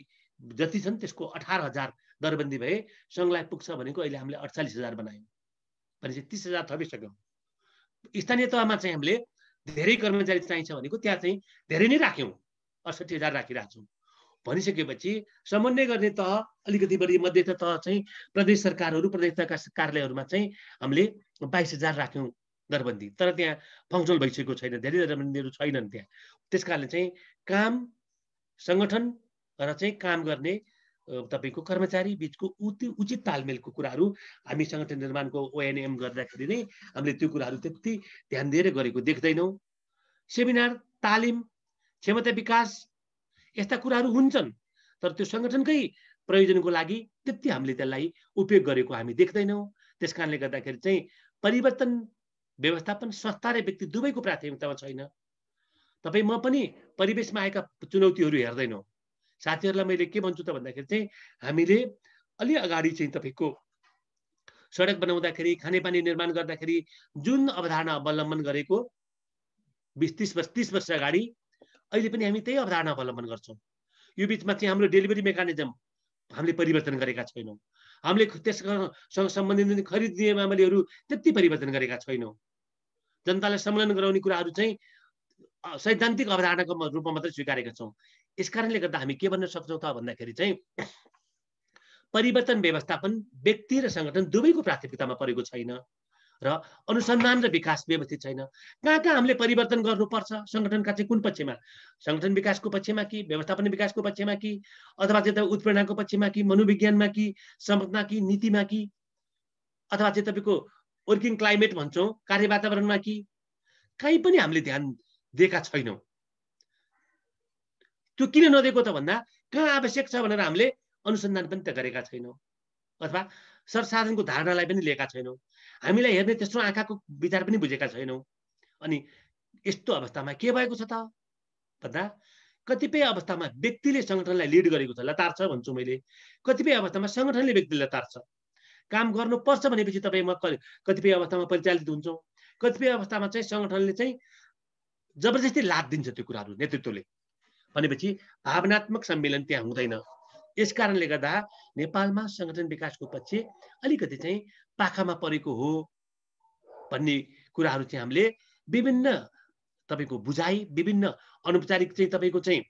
जति छन् त्यसको अठार हजार दरबन्दी भए सङ्घलाई पुग्छ भनेको अहिले हामीले अडचालिस हजार बनायौँ भनेपछि तिस हजार थपिसक्यौँ स्थानीय तहमा चाहिँ हामीले धेरै कर्मचारी चाहिन्छ भनेको त्यहाँ चाहिँ धेरै नै राख्यौँ अडसठी हजार छौँ भनिसकेपछि समन्वय गर्ने तह अलिकति बढी मध्य तह चाहिँ प्रदेश सरकारहरू प्रदेश तहका कार्यालयहरूमा चाहिँ हामीले बाइस हजार राख्यौँ दरबन्दी तर त्यहाँ फङ्सनल भइसकेको छैन धेरै दरबन्दीहरू छैनन् त्यहाँ त्यस कारणले चाहिँ काम सङ्गठन र चाहिँ काम गर्ने तपाईँको कर्मचारी बिचको उति उचित तालमेलको कुराहरू हामी सङ्गठन निर्माणको ओएनएम गर्दाखेरि नै हामीले त्यो कुराहरू त्यति ध्यान दिएर गरेको देख्दैनौँ सेमिनार तालिम क्षमता विकास यस्ता कुराहरू हुन्छन् तर त्यो सङ्गठनकै प्रयोजनको लागि त्यति हामीले त्यसलाई उपयोग गरेको हामी देख्दैनौँ त्यस कारणले गर्दाखेरि चाहिँ परिवर्तन व्यवस्थापन संस्था र व्यक्ति दुवैको प्राथमिकतामा छैन तपाईँ म पनि परिवेशमा आएका चुनौतीहरू हेर्दैनौँ साथीहरूलाई मैले के भन्छु त भन्दाखेरि चाहिँ हामीले अलि अगाडि चाहिँ तपाईँको सडक बनाउँदाखेरि खानेपानी निर्माण गर्दाखेरि जुन अवधारणा अवलम्बन गरेको बिस तिस वर्ष तिस वर्ष अगाडि अहिले पनि हामी त्यही अवधारणा अवलम्बन गर्छौँ यो बिचमा चाहिँ हाम्रो डेलिभरी मेकानिजम हामीले परिवर्तन गरेका छैनौँ हामीले त्यससँग सम्बन्धित खरिद नियमावलीहरू त्यति परिवर्तन गरेका छैनौँ जनतालाई सम्मेलन गराउने कुराहरू चाहिँ सैद्धान्तिक अवधारणाको रूपमा मात्रै स्वीकारेका छौँ यस कारणले गर्दा हामी के भन्न सक्छौँ त भन्दाखेरि चाहिँ परिवर्तन व्यवस्थापन व्यक्ति र सङ्गठन दुवैको प्राथमिकतामा परेको छैन र अनुसन्धान र विकास व्यवस्थित छैन कहाँ कहाँ हामीले परिवर्तन गर्नुपर्छ सङ्गठनका चाहिँ कुन पक्षमा सङ्गठन विकासको पक्षमा कि व्यवस्थापन विकासको पक्षमा कि अथवा चाहिँ उत्प्रेरणाको पक्षमा कि मनोविज्ञानमा कि संरचना कि नीतिमा कि अथवा चाहिँ तपाईँको वर्किङ क्लाइमेट भन्छौँ कार्य वातावरणमा कि कहीँ पनि हामीले ध्यान दिएका छैनौँ त्यो किन नदिएको त भन्दा कहाँ आवश्यक छ भनेर हामीले अनुसन्धान पनि त गरेका छैनौँ अथवा सरसाधनको धारणालाई पनि लिएका छैनौँ हामीलाई हेर्ने त्यस्तो आँखाको विचार पनि बुझेका छैनौँ अनि यस्तो अवस्थामा के भएको छ त भन्दा कतिपय अवस्थामा व्यक्तिले सङ्गठनलाई लिड गरेको छ लतार्छ भन्छु मैले कतिपय अवस्थामा सङ्गठनले व्यक्तिले लतार्छ काम गर्नुपर्छ भनेपछि तपाईँ म कतिपय अवस्थामा परिचालित हुन्छौँ कतिपय अवस्थामा चाहिँ सङ्गठनले चाहिँ जबरजस्ती लाभ दिन्छ त्यो कुराहरू नेतृत्वले भनेपछि भावनात्मक सम्मेलन त्यहाँ हुँदैन यस कारणले गर्दा नेपालमा सङ्गठन विकासको पक्ष अलिकति चाहिँ पाखामा परेको हो भन्ने कुराहरू चाहिँ हामीले विभिन्न तपाईँको बुझाइ विभिन्न अनौपचारिक चाहिँ तपाईँको चाहिँ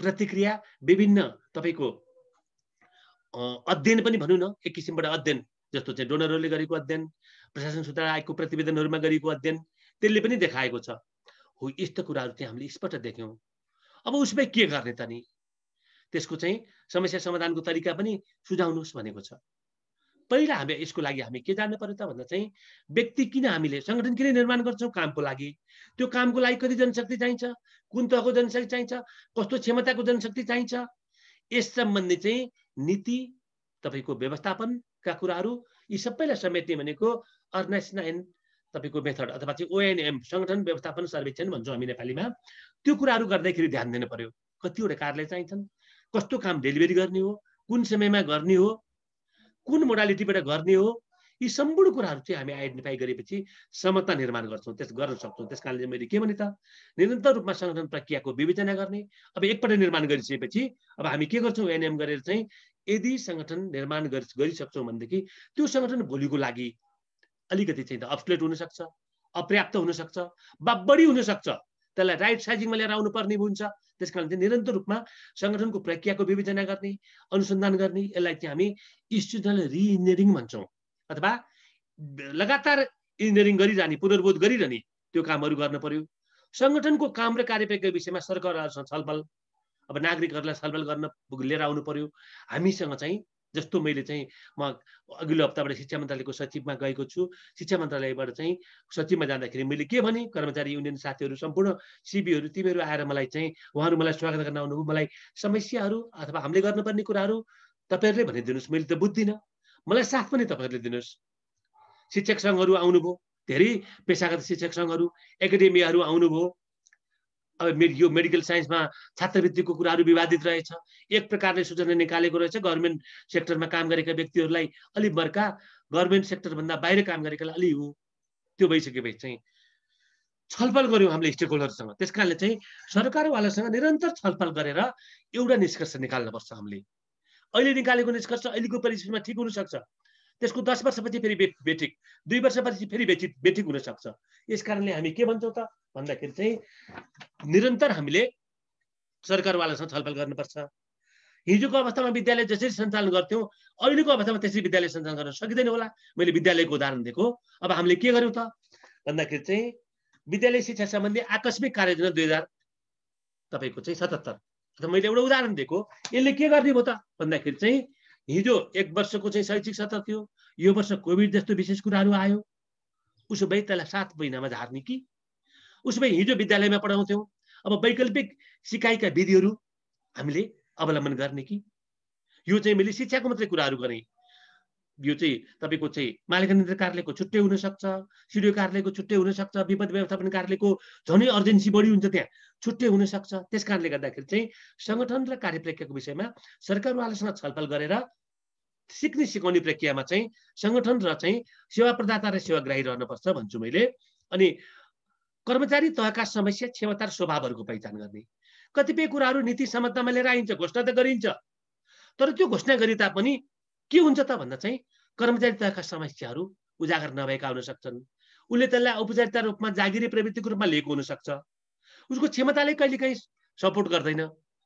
प्रतिक्रिया विभिन्न तपाईँको अध्ययन पनि भनौँ न एक किसिमबाट अध्ययन जस्तो चाहिँ डोनरहरूले गरेको अध्ययन प्रशासन सूत्र आएको प्रतिवेदनहरूमा गरेको अध्ययन त्यसले पनि देखाएको छ हो यस्तो कुराहरू चाहिँ हामीले स्पष्ट देख्यौँ अब उसमै के गर्ने त नि त्यसको चाहिँ समस्या समाधानको तरिका पनि सुझाउनुहोस् भनेको छ पहिला हामी यसको लागि हामी के जान्नु पर्यो त भन्दा चाहिँ व्यक्ति किन हामीले सङ्गठन किन निर्माण गर्छौँ कामको लागि त्यो कामको लागि कति जनशक्ति चाहिन्छ कुन तहको जनशक्ति चाहिन्छ कस्तो क्षमताको जनशक्ति चाहिन्छ यस सम्बन्धी चाहिँ नीति तपाईँको व्यवस्थापनका कुराहरू यी सबैलाई समेट्ने भनेको अर्गनाइजेसन एन्ड तपाईँको मेथड अथवा चाहिँ ओएनएम सङ्गठन व्यवस्थापन सर्वेक्षण भन्छौँ हामी नेपालीमा त्यो कुराहरू गर्दाखेरि ध्यान दिनु पर्यो कतिवटा कार्यालय चाहिन्छन् कस्तो काम डेलिभरी गर्ने हो कुन समयमा गर्ने हो कुन मोडालिटीबाट गर्ने हो यी सम्पूर्ण कुराहरू चाहिँ हामी आइडेन्टिफाई गरेपछि समता निर्माण गर्छौँ त्यस गर्न सक्छौँ त्यस कारणले मैले के भने त निरन्तर रूपमा सङ्गठन प्रक्रियाको विवेचना गर्ने अब एकपल्ट निर्माण गरिसकेपछि अब हामी के गर्छौँ एनएम गरेर चाहिँ यदि सङ्गठन निर्माण गरि गरिसक्छौँ भनेदेखि त्यो सङ्गठन भोलिको लागि अलिकति चाहिँ त अपस्लेट हुनसक्छ अपर्याप्त हुनसक्छ वा बढी हुनसक्छ त्यसलाई राइट साइजिङमा लिएर आउनुपर्ने हुन्छ त्यस कारण चाहिँ निरन्तर रूपमा सङ्गठनको प्रक्रियाको विवेचना गर्ने अनुसन्धान गर्ने यसलाई चाहिँ हामी इन्स्टिट्युसनल रिइन्जिनियरिङ भन्छौँ अथवा लगातार इन्जिनियरिङ गरिरहने पुनर्बोध गरिरहने त्यो कामहरू गर्न पर्यो सङ्गठनको काम र कार्यप्रक्रियाको विषयमा सरकारहरूसँग छलफल अब नागरिकहरूलाई छलफल गर्न लिएर आउनु पर्यो हामीसँग चाहिँ जस्तो मैले चाहिँ म अघिल्लो हप्ताबाट शिक्षा मन्त्रालयको सचिवमा गएको छु शिक्षा मन्त्रालयबाट चाहिँ सचिवमा जाँदाखेरि मैले के भने कर्मचारी युनियन साथीहरू सम्पूर्ण सिबीहरू तिमीहरू आएर मलाई चाहिँ उहाँहरू मलाई स्वागत गर्न आउनुभयो मलाई समस्याहरू अथवा हामीले गर्नुपर्ने कुराहरू तपाईँहरूले भनिदिनुहोस् मैले त बुझ्दिनँ मलाई साथ पनि तपाईँहरूले दिनुहोस् शिक्षक सङ्घहरू आउनुभयो धेरै पेसागत शिक्षक सङ्घहरू एकाडेमीहरू आउनुभयो अब मेड यो मेडिकल साइन्समा छात्रवृत्तिको कुराहरू विवादित रहेछ एक प्रकारले सूचना निकालेको रहेछ गभर्मेन्ट सेक्टरमा काम गरेका व्यक्तिहरूलाई अलि बर्खा गभर्मेन्ट सेक्टरभन्दा बाहिर काम गरेकालाई अलि हो त्यो भइसकेपछि चाहिँ छलफल गऱ्यौँ हामीले स्टेक होल्डरसँग त्यस कारणले चाहिँ सरकारवालासँग निरन्तर छलफल गरेर एउटा निष्कर्ष निकाल्नुपर्छ हामीले अहिले निकालेको निष्कर्ष अहिलेको परिस्थितिमा ठिक हुनसक्छ त्यसको दस वर्षपछि फेरि बेठिक दुई वर्षपछि फेरि बेठिक बेठिक हुनसक्छ यस कारणले हामी के भन्छौँ त भन्दाखेरि चाहिँ निरन्तर हामीले सरकारवालासँग छलफल गर्नुपर्छ हिजोको अवस्थामा विद्यालय जसरी सञ्चालन गर्थ्यौँ अहिलेको अवस्थामा त्यसरी विद्यालय सञ्चालन गर्न सकिँदैन होला मैले विद्यालयको उदाहरण दिएको अब हामीले के गर्यौँ त भन्दाखेरि चाहिँ विद्यालय शिक्षा सम्बन्धी आकस्मिक कार्ययोजना दुई हजार तपाईँको चाहिँ सतहत्तर मैले एउटा उदाहरण दिएको यसले के गरिदिएको त भन्दाखेरि चाहिँ हिजो एक वर्षको चाहिँ शैक्षिक सत्र थियो यो वर्ष कोभिड जस्तो विशेष कुराहरू आयो उसो भए त्यसलाई सात महिनामा झार्ने कि उसो भए हिजो विद्यालयमा पढाउँथ्यौँ अब वैकल्पिक सिकाइका विधिहरू हामीले अवलम्बन गर्ने कि यो चाहिँ मैले शिक्षाको मात्रै कुराहरू गरेँ यो चाहिँ तपाईँको चाहिँ मालिकानिन्द्र कार्यालयको छुट्टै हुनसक्छ सिडिओ कार्यालयको छुट्टै हुनसक्छ विपद व्यवस्थापन कार्यालयको झनै अर्जेन्सी बढी हुन्छ त्यहाँ छुट्टै हुनसक्छ त्यस कारणले गर्दाखेरि चाहिँ सङ्गठन र कार्यप्रेक्षाको विषयमा सरकारवालासँग छलफल गरेर सिक्ने सिकाउने प्रक्रियामा चाहिँ सङ्गठन र चाहिँ सेवा प्रदाता र सेवाग्राही रहनुपर्छ भन्छु मैले अनि कर्मचारी तहका समस्या क्षमता र स्वभावहरूको पहिचान गर्ने कतिपय कुराहरू नीति समानतामा लिएर आइन्छ घोषणा त गरिन्छ तर त्यो घोषणा गरे तापनि के हुन्छ त भन्दा चाहिँ कर्मचारी तहका समस्याहरू उजागर नभएका हुन सक्छन् उसले त्यसलाई औपचारिकता रूपमा जागिरी प्रवृत्तिको रूपमा लिएको हुनसक्छ उसको क्षमताले कहिलेकाहीँ सपोर्ट गर्दैन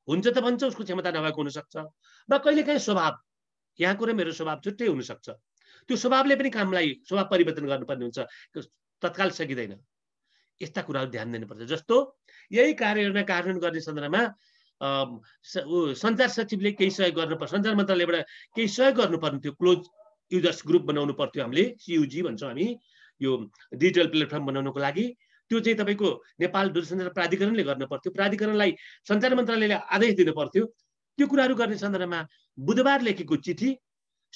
हुन्छ त भन्छ उसको क्षमता नभएको हुनसक्छ वा कहिलेकाहीँ स्वभाव यहाँको र मेरो स्वभाव छुट्टै हुनसक्छ त्यो स्वभावले पनि कामलाई स्वभाव परिवर्तन गर्नुपर्ने हुन्छ तत्काल सकिँदैन यस्ता कुराहरू ध्यान दिनुपर्छ जस्तो यही कार्ययोजना कार्यान्वयन गर्ने सन्दर्भमा सञ्चार सचिवले केही सहयोग गर्नुपर्छ सञ्चार मन्त्रालयबाट केही सहयोग गर्नुपर्ने थियो क्लोज युजर्स ग्रुप बनाउनु पर्थ्यो हामीले सियुजी भन्छौँ हामी यो डिजिटल प्लेटफर्म बनाउनुको लागि त्यो चाहिँ तपाईँको नेपाल दूरसञ्चार प्राधिकरणले गर्नु पर्थ्यो प्राधिकरणलाई सञ्चार मन्त्रालयले आदेश दिनु पर्थ्यो त्यो कुराहरू गर्ने सन्दर्भमा बुधबार लेखेको चिठी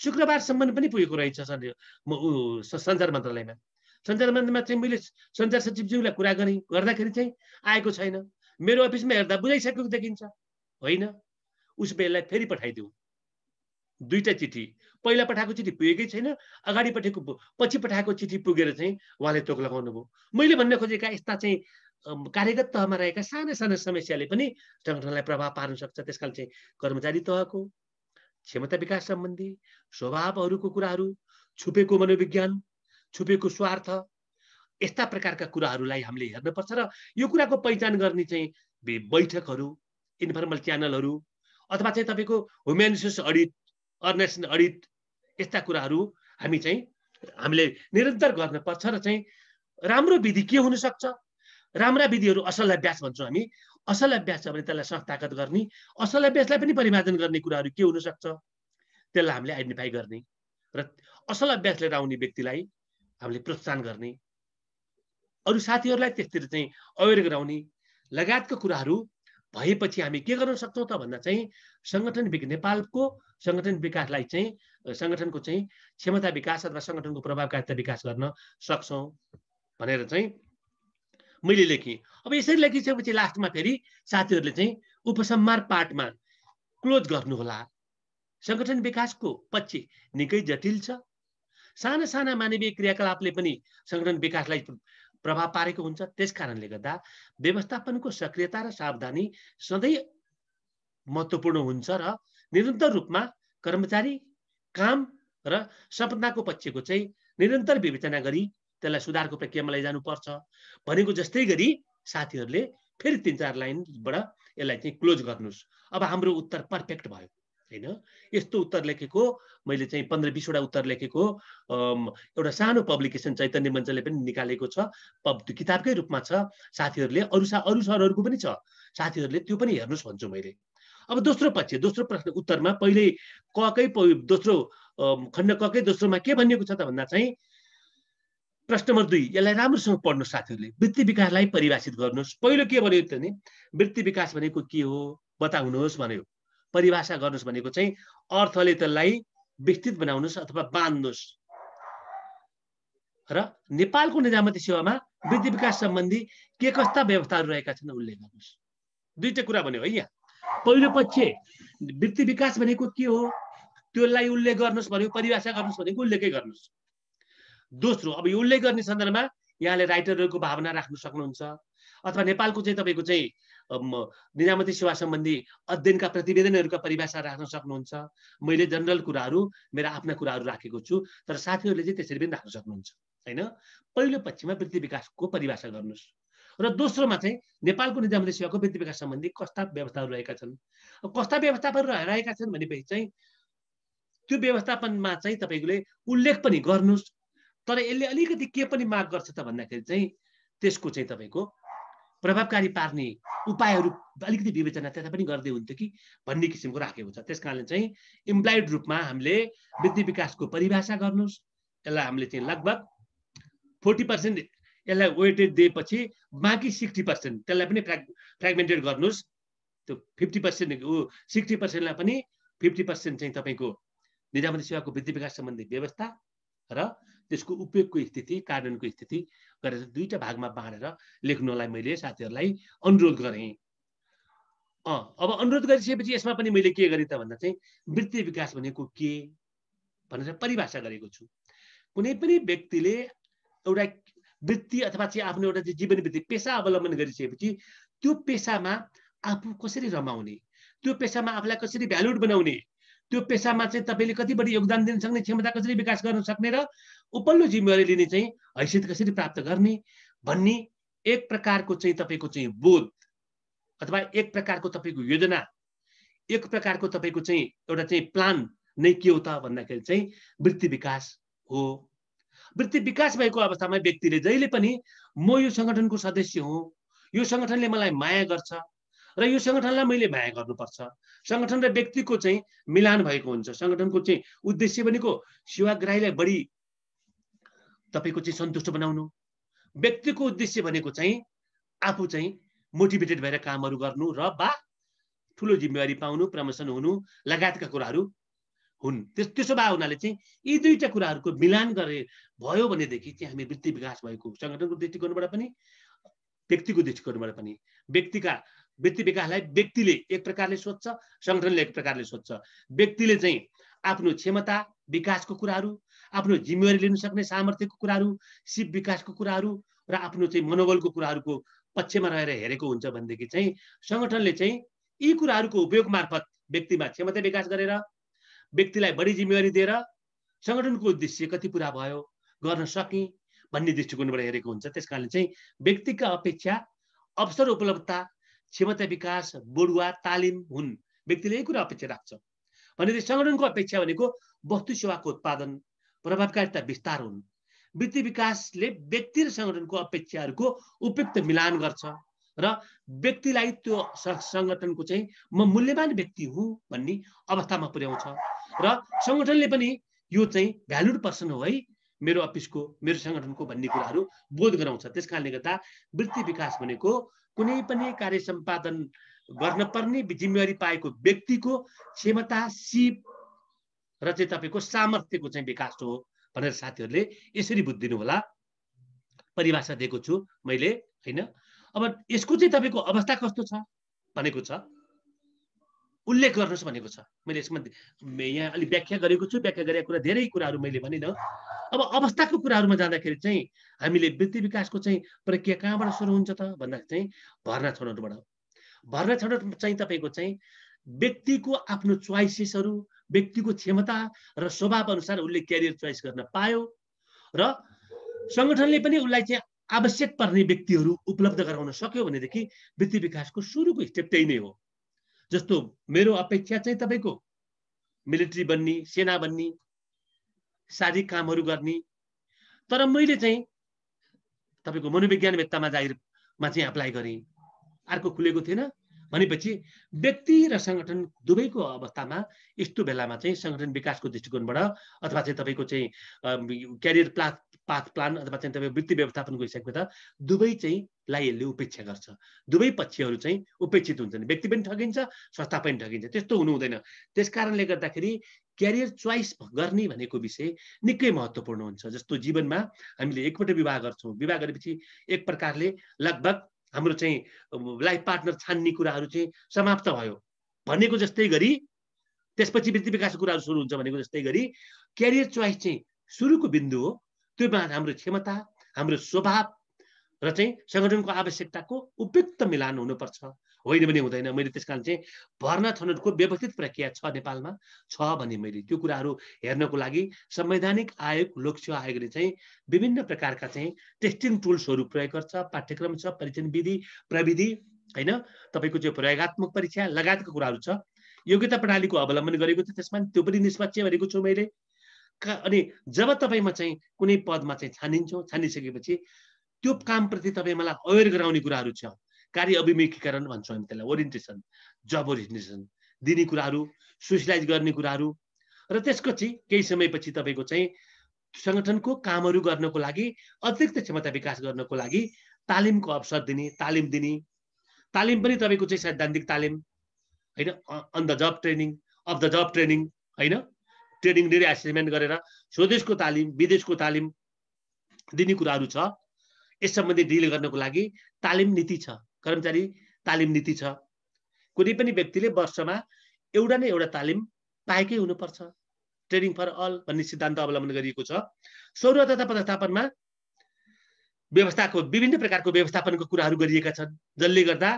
शुक्रबारसम्म पनि पुगेको रहेछ सञ्चार मन्त्रालयमा सञ्चार मन्त्रालयमा चाहिँ मैले सञ्चार सचिवज्यूलाई कुरा गरेँ गर्दाखेरि चाहिँ आएको छैन मेरो अफिसमा हेर्दा बुझाइसकेको देखिन्छ होइन उस बेललाई फेरि पठाइदिउँ दुईवटा चिठी पहिला पठाएको चिठी पुगेकै छैन अगाडि पठाएको पछि पठाएको चिठी पुगेर चाहिँ उहाँले तोक लगाउनु भयो मैले भन्न खोजेका यस्ता चाहिँ कार्यगत तहमा रहेका साना साना समस्याले पनि सङ्गठनलाई प्रभाव पार्न सक्छ त्यस कारण चाहिँ कर्मचारी तहको क्षमता विकास सम्बन्धी स्वभावहरूको कुराहरू छुपेको मनोविज्ञान छुपेको स्वार्थ यस्ता प्रकारका कुराहरूलाई हामीले हेर्नुपर्छ र यो कुराको पहिचान गर्ने चाहिँ बैठकहरू इन्फर्मल च्यानलहरू अथवा चाहिँ तपाईँको human resource audit organisation audit यस्ता कुराहरू हामी चाहिँ हामीले निरन्तर गर्नुपर्छ र चाहिँ राम्रो विधि के हुनसक्छ राम्रा विधिहरू असल अभ्यास भन्छौँ हामी असल अभ्यास छ भने त्यसलाई संस्थागत गर्ने असल अभ्यासलाई पनि परिमार्जन गर्ने कुराहरू के हुनसक्छ त्यसलाई हामीले आइडेन्टिफाई गर्ने र असल अभ्यास लिएर आउने व्यक्तिलाई हामीले प्रोत्साहन गर्ने अरू साथीहरूलाई त्यसतिर चाहिँ अवेर गराउने लगायतको कुराहरू भएपछि हामी के गर्न सक्छौँ त भन्दा चाहिँ सङ्गठन नेपालको सङ्गठन विकासलाई चाहिँ सङ्गठनको चाहिँ क्षमता विकास अथवा सङ्गठनको प्रभावकारिता विकास गर्न सक्छौँ भनेर चाहिँ मैले लेखेँ अब यसरी लेखिसकेपछि लास्टमा फेरि साथीहरूले चाहिँ उपसम्मार पाठमा क्लोज गर्नुहोला सङ्गठन विकासको पक्ष निकै जटिल छ साना साना मानवीय क्रियाकलापले पनि सङ्गठन विकासलाई प्रभाव पारेको हुन्छ त्यस कारणले गर्दा व्यवस्थापनको सक्रियता र सावधानी सधैँ महत्त्वपूर्ण हुन्छ र निरन्तर रूपमा कर्मचारी काम र सपनाको पक्षको चाहिँ निरन्तर विवेचना गरी त्यसलाई सुधारको प्रक्रियामा लैजानुपर्छ भनेको जस्तै गरी साथीहरूले फेरि तिन चार लाइनबाट यसलाई चाहिँ क्लोज गर्नुहोस् अब हाम्रो उत्तर पर्फेक्ट भयो होइन यस्तो उत्तर लेखेको मैले चाहिँ पन्ध्र बिसवटा उत्तर लेखेको एउटा सानो पब्लिकेसन चैतन्य मञ्चले पनि निकालेको छ पब किताबकै रूपमा छ साथीहरूले अरू सा अरू सरहरूको पनि छ साथीहरूले त्यो पनि हेर्नुहोस् भन्छु मैले अब दोस्रो पक्ष दोस्रो प्रश्न उत्तरमा पहिल्यै ककै दोस्रो खण्ड ककै दोस्रोमा के भनिएको छ त भन्दा चाहिँ प्रश्न नम्बर दुई यसलाई राम्रोसँग पढ्नु साथीहरूले वृत्ति विकासलाई परिभाषित गर्नुहोस् पहिलो के भन्यो भने वृत्ति विकास भनेको के हो बताउनुहोस् भन्यो परिभाषा गर्नुहोस् भनेको चाहिँ अर्थले त्यसलाई विस्तृत बनाउनुहोस् अथवा बाँध्नुहोस् र नेपालको निजामती सेवामा वृद्धि विकास सम्बन्धी के कस्ता व्यवस्थाहरू रहेका छन् उल्लेख गर्नुहोस् दुईटै कुरा भन्यो है यहाँ पहिलो पक्ष वृत्ति विकास भनेको के हो त्यसलाई उल्लेख गर्नुहोस् भनेको परिभाषा गर्नुहोस् भनेको उल्लेखै गर्नुहोस् दोस्रो अब यो उल्लेख गर्ने सन्दर्भमा यहाँले राइटरहरूको भावना राख्न सक्नुहुन्छ अथवा नेपालको चाहिँ तपाईँको चाहिँ निजामती सेवा सम्बन्धी अध्ययनका प्रतिवेदनहरूका परिभाषा राख्न सक्नुहुन्छ मैले जनरल कुराहरू मेरा आफ्ना कुराहरू राखेको छु तर साथीहरूले चाहिँ त्यसरी पनि राख्न सक्नुहुन्छ होइन पहिलो पक्षमा वृत्ति विकासको परिभाषा गर्नुहोस् र दोस्रोमा चाहिँ नेपालको निजामती सेवाको वृत्ति विकास सम्बन्धी कस्ता व्यवस्थाहरू रहेका छन् कस्ता व्यवस्थापनहरू रहेका छन् भनेपछि चाहिँ त्यो व्यवस्थापनमा चाहिँ तपाईँले उल्लेख पनि गर्नुहोस् तर यसले अलिकति के पनि माग गर्छ त भन्दाखेरि चाहिँ त्यसको चाहिँ तपाईँको प्रभावकारी पार्ने उपायहरू अलिकति विवेचना त्यता पनि गर्दै हुन्थ्यो कि भन्ने किसिमको राखेको छ त्यस कारणले चाहिँ इम्प्लाइड रूपमा हामीले वृद्धि विकासको परिभाषा गर्नुहोस् यसलाई हामीले चाहिँ लगभग फोर्टी पर्सेन्ट यसलाई वेटेज दिएपछि बाँकी सिक्सटी पर्सेन्ट त्यसलाई पनि फ्रेग फ्रेगमेन्टेड गर्नुहोस् त्यो फिफ्टी पर्सेन्ट ऊ सिक्सटी पर्सेन्टलाई पनि फिफ्टी पर्सेन्ट चाहिँ तपाईँको निजामती सेवाको वृद्धि विकास सम्बन्धी व्यवस्था र त्यसको उपयोगको स्थिति कार्यान्वयनको स्थिति गरेर दुईवटा भागमा बाँडेर लेख्नलाई मैले साथीहरूलाई अनुरोध गरेँ अब अनुरोध गरिसकेपछि यसमा पनि मैले के गरेँ त भन्दा चाहिँ वृत्ति विकास भनेको के भनेर परिभाषा गरेको छु कुनै पनि व्यक्तिले एउटा वृत्ति अथवा चाहिँ आफ्नो एउटा जीवन वृत्ति पेसा अवलम्बन गरिसकेपछि त्यो पेसामा आफू कसरी रमाउने त्यो पेसामा आफूलाई कसरी भ्यालुड बनाउने त्यो पेसामा चाहिँ तपाईँले कति बढी योगदान दिन सक्ने क्षमता कसरी विकास गर्न सक्ने र उपल्लो जिम्मेवारी लिने चाहिँ हैसियत कसरी प्राप्त गर्ने भन्ने एक प्रकारको चाहिँ तपाईँको चाहिँ बोध अथवा एक प्रकारको तपाईँको योजना एक प्रकारको तपाईँको चाहिँ एउटा चाहिँ प्लान नै के हो त भन्दाखेरि चाहिँ वृत्ति विकास हो वृत्ति विकास भएको अवस्थामा व्यक्तिले जहिले पनि म यो सङ्गठनको सदस्य हुँ यो सङ्गठनले मलाई माया गर्छ र यो सङ्गठनलाई मैले माया गर्नुपर्छ सङ्गठन र व्यक्तिको चाहिँ मिलान भएको हुन्छ सङ्गठनको चाहिँ उद्देश्य भनेको सेवाग्राहीलाई बढी तपाईँको चाहिँ सन्तुष्ट बनाउनु व्यक्तिको उद्देश्य भनेको चाहिँ आफू चाहिँ मोटिभेटेड भएर कामहरू गर्नु र बा ठुलो जिम्मेवारी पाउनु प्रमोसन हुनु लगायतका कुराहरू हुन् त्यस त्यसो भए हुनाले चाहिँ यी दुईवटा कुराहरूको मिलान गरे भयो भनेदेखि चाहिँ हामी वृत्ति विकास भएको सङ्गठनको दृष्टिकोणबाट पनि व्यक्तिको दृष्टिकोणबाट पनि व्यक्तिका व्यक्ति विकासलाई व्यक्तिले एक प्रकारले सोध्छ सङ्गठनले एक प्रकारले सोध्छ व्यक्तिले चाहिँ आफ्नो क्षमता विकासको कुराहरू आफ्नो जिम्मेवारी लिन सक्ने सामर्थ्यको कुराहरू सिप विकासको कुराहरू र आफ्नो चाहिँ मनोबलको कुराहरूको पक्षमा रहेर हेरेको हुन्छ भनेदेखि चाहिँ सङ्गठनले चाहिँ यी कुराहरूको उपयोग मार्फत व्यक्तिमा क्षमता विकास गरेर व्यक्तिलाई बढी जिम्मेवारी दिएर सङ्गठनको उद्देश्य कति पुरा भयो गर्न सकेँ भन्ने दृष्टिकोणबाट हेरेको हुन्छ त्यस कारणले चाहिँ व्यक्तिका अपेक्षा अवसर उपलब्धता क्षमता विकास बढुवा तालिम हुन् व्यक्तिले यही कुरा अपेक्षा राख्छ भने सङ्गठनको अपेक्षा भनेको वस्तु सेवाको उत्पादन प्रभावकारिता विस्तार हुन् वित्तीय विकासले व्यक्ति र सङ्गठनको अपेक्षाहरूको उपयुक्त मिलान गर्छ र व्यक्तिलाई त्यो सङ्गठनको चाहिँ म मूल्यवान व्यक्ति हुँ भन्ने अवस्थामा पुर्याउँछ र सङ्गठनले पनि यो चाहिँ भ्यालुड पर्सन हो है मेरो अफिसको मेरो सङ्गठनको भन्ने कुराहरू बोध गराउँछ त्यस कारणले गर्दा वृत्ति विकास भनेको कुनै पनि कार्य सम्पादन गर्न पर्ने जिम्मेवारी पाएको व्यक्तिको क्षमता सिप र चाहिँ तपाईँको सामर्थ्यको चाहिँ विकास हो भनेर साथीहरूले यसरी बुझिदिनु होला परिभाषा दिएको छु मैले होइन अब यसको चाहिँ तपाईँको अवस्था कस्तो छ भनेको छ उल्लेख गर्नुहोस् भनेको छ मैले यसमा यहाँ अलिक व्याख्या गरेको छु व्याख्या गरेको कुरा धेरै कुराहरू मैले भनेन अब अवस्थाको कुराहरूमा जाँदाखेरि चाहिँ हामीले वृत्ति विकासको चाहिँ प्रक्रिया कहाँबाट सुरु हुन्छ त भन्दा चाहिँ भर्ना छनौटबाट भर्ना छनौट चाहिँ तपाईँको चाहिँ व्यक्तिको आफ्नो चोइसेसहरू व्यक्तिको क्षमता र स्वभाव अनुसार उसले क्यारियर चोइस गर्न पायो र सङ्गठनले पनि उसलाई चाहिँ आवश्यक पर्ने व्यक्तिहरू उपलब्ध गराउन सक्यो भनेदेखि वृत्ति विकासको सुरुको स्टेप त्यही नै हो जस्तो मेरो अपेक्षा चाहिँ तपाईँको मिलिट्री बन्ने सेना बन्ने शारीरिक कामहरू गर्ने तर मैले चाहिँ तपाईँको मनोविज्ञान वेत्तामा जागिरमा चाहिँ एप्लाई गरेँ अर्को खुलेको थिएन भनेपछि व्यक्ति र सङ्गठन दुवैको अवस्थामा यस्तो बेलामा चाहिँ सङ्गठन विकासको दृष्टिकोणबाट अथवा चाहिँ तपाईँको चाहिँ क्यारियर प्लान पाथ प्लान अथवा चाहिँ तपाईँ वृत्ति व्यवस्थापन गरिसकेको त दुवै चाहिँ लाई यसले उपेक्षा गर्छ दुवै पक्षहरू चाहिँ उपेक्षित हुन्छन् व्यक्ति पनि ठगिन्छ संस्था पनि ठगिन्छ त्यस्तो हुनु हुँदैन त्यस कारणले गर्दाखेरि क्यारियर चोइस गर्ने भनेको विषय निकै महत्त्वपूर्ण हुन्छ जस्तो जीवनमा हामीले एकपल्ट विवाह गर्छौँ विवाह गरेपछि एक प्रकारले लगभग हाम्रो चाहिँ लाइफ पार्टनर छान्ने कुराहरू चाहिँ समाप्त भयो भनेको जस्तै गरी त्यसपछि वृत्ति विकासको कुराहरू सुरु हुन्छ भनेको जस्तै गरी क्यारियर चोइस चाहिँ सुरुको बिन्दु हो त्यो बेला हाम्रो क्षमता हाम्रो स्वभाव र चाहिँ सङ्गठनको आवश्यकताको उपयुक्त मिलान हुनुपर्छ होइन भने हुँदैन मैले त्यस कारण चाहिँ भर्ना छनौटको व्यवस्थित प्रक्रिया छ नेपालमा छ भने मैले त्यो कुराहरू हेर्नको लागि संवैधानिक आयोग लोकसेवा आयोगले चाहिँ विभिन्न प्रकारका चाहिँ टेस्टिङ टुल्सहरू प्रयोग गर्छ पाठ्यक्रम छ परीक्षण विधि प्रविधि होइन तपाईँको चाहिँ प्रयोगत्मक परीक्षा लगायतको कुराहरू छ योग्यता प्रणालीको अवलम्बन गरेको थियो त्यसमा त्यो पनि निष्पक्ष भनेको छु मैले अनि जब तपाईँमा चाहिँ कुनै पदमा चाहिँ छानिन्छौँ छानिसकेपछि त्यो कामप्रति तपाईँ मलाई अवेर गराउने कुराहरू छ कार्य अभिमुखीकरण भन्छौँ हामी त्यसलाई ओरिएन्टेसन जब ओरिएन्टेसन दिने कुराहरू सोसियलाइज गर्ने कुराहरू र त्यसपछि केही समयपछि तपाईँको चाहिँ सङ्गठनको कामहरू गर्नको लागि अतिरिक्त क्षमता विकास गर्नको लागि तालिमको अवसर दिने तालिम दिने तालिम पनि तपाईँको चाहिँ सैद्धान्तिक तालिम होइन on the job training of the job training होइन ट्रेडिङ डेरी एसेसमेन्ट गरेर स्वदेशको तालिम विदेशको तालिम दिने कुराहरू छ यस सम्बन्धी डिल गर्नको लागि तालिम नीति छ कर्मचारी तालिम नीति छ कुनै पनि व्यक्तिले वर्षमा एउटा न एउटा तालिम पाएकै हुनुपर्छ ट्रेडिङ फर अल भन्ने सिद्धान्त अवलम्बन गरिएको छ सौर तथा पदस्थापनमा व्यवस्थाको विभिन्न प्रकारको व्यवस्थापनको कुराहरू गरिएका छन् जसले गर्दा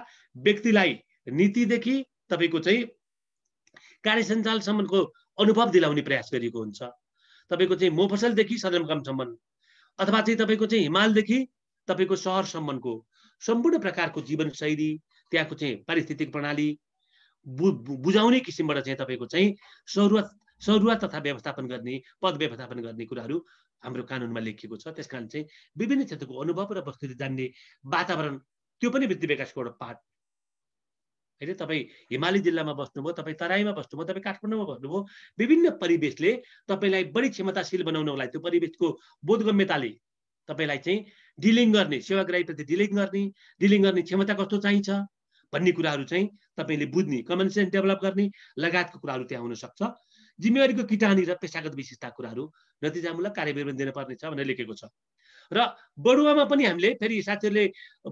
व्यक्तिलाई नीतिदेखि तपाईँको चाहिँ कार्य सञ्चालसम्मको अनुभव दिलाउने प्रयास गरिएको हुन्छ तपाईँको चाहिँ मोफसलदेखि सदरमुकामसम्म अथवा चाहिँ तपाईँको चाहिँ हिमालदेखि तपाईँको सहरसम्मको सम्पूर्ण प्रकारको जीवनशैली त्यहाँको चाहिँ पारिस्थितिक प्रणाली बु बुझाउने किसिमबाट चाहिँ तपाईँको चाहिँ सरुवा सरुवा तथा व्यवस्थापन गर्ने पद व्यवस्थापन गर्ने कुराहरू हाम्रो कानुनमा लेखिएको छ त्यस कारण चाहिँ विभिन्न क्षेत्रको अनुभव र वस्तुले जान्ने वातावरण त्यो पनि वृत्ति विकासको एउटा पाठ होइन तपाईँ हिमाली जिल्लामा बस्नुभयो तपाईँ तराईमा बस्नुभयो तपाईँ काठमाडौँमा बस्नुभयो विभिन्न परिवेशले तपाईँलाई बढी क्षमताशील बनाउनको लागि त्यो परिवेशको बोधगम्यताले तपाईँलाई चाहिँ डिलिङ गर्ने सेवाग्राहीप्रति डिलिङ गर्ने डिलिङ गर्ने क्षमता कस्तो चाहिन्छ भन्ने कुराहरू चाहिँ तपाईँले बुझ्ने कमन सेन्स डेभलप गर्ने लगायतको कुराहरू त्यहाँ हुनसक्छ जिम्मेवारीको किटानी र पेसागत विशेषता कुराहरू नतिजामूलक कार्यविवरण दिनुपर्ने छ भनेर लेखेको छ र बडुवामा पनि हामीले फेरि साथीहरूले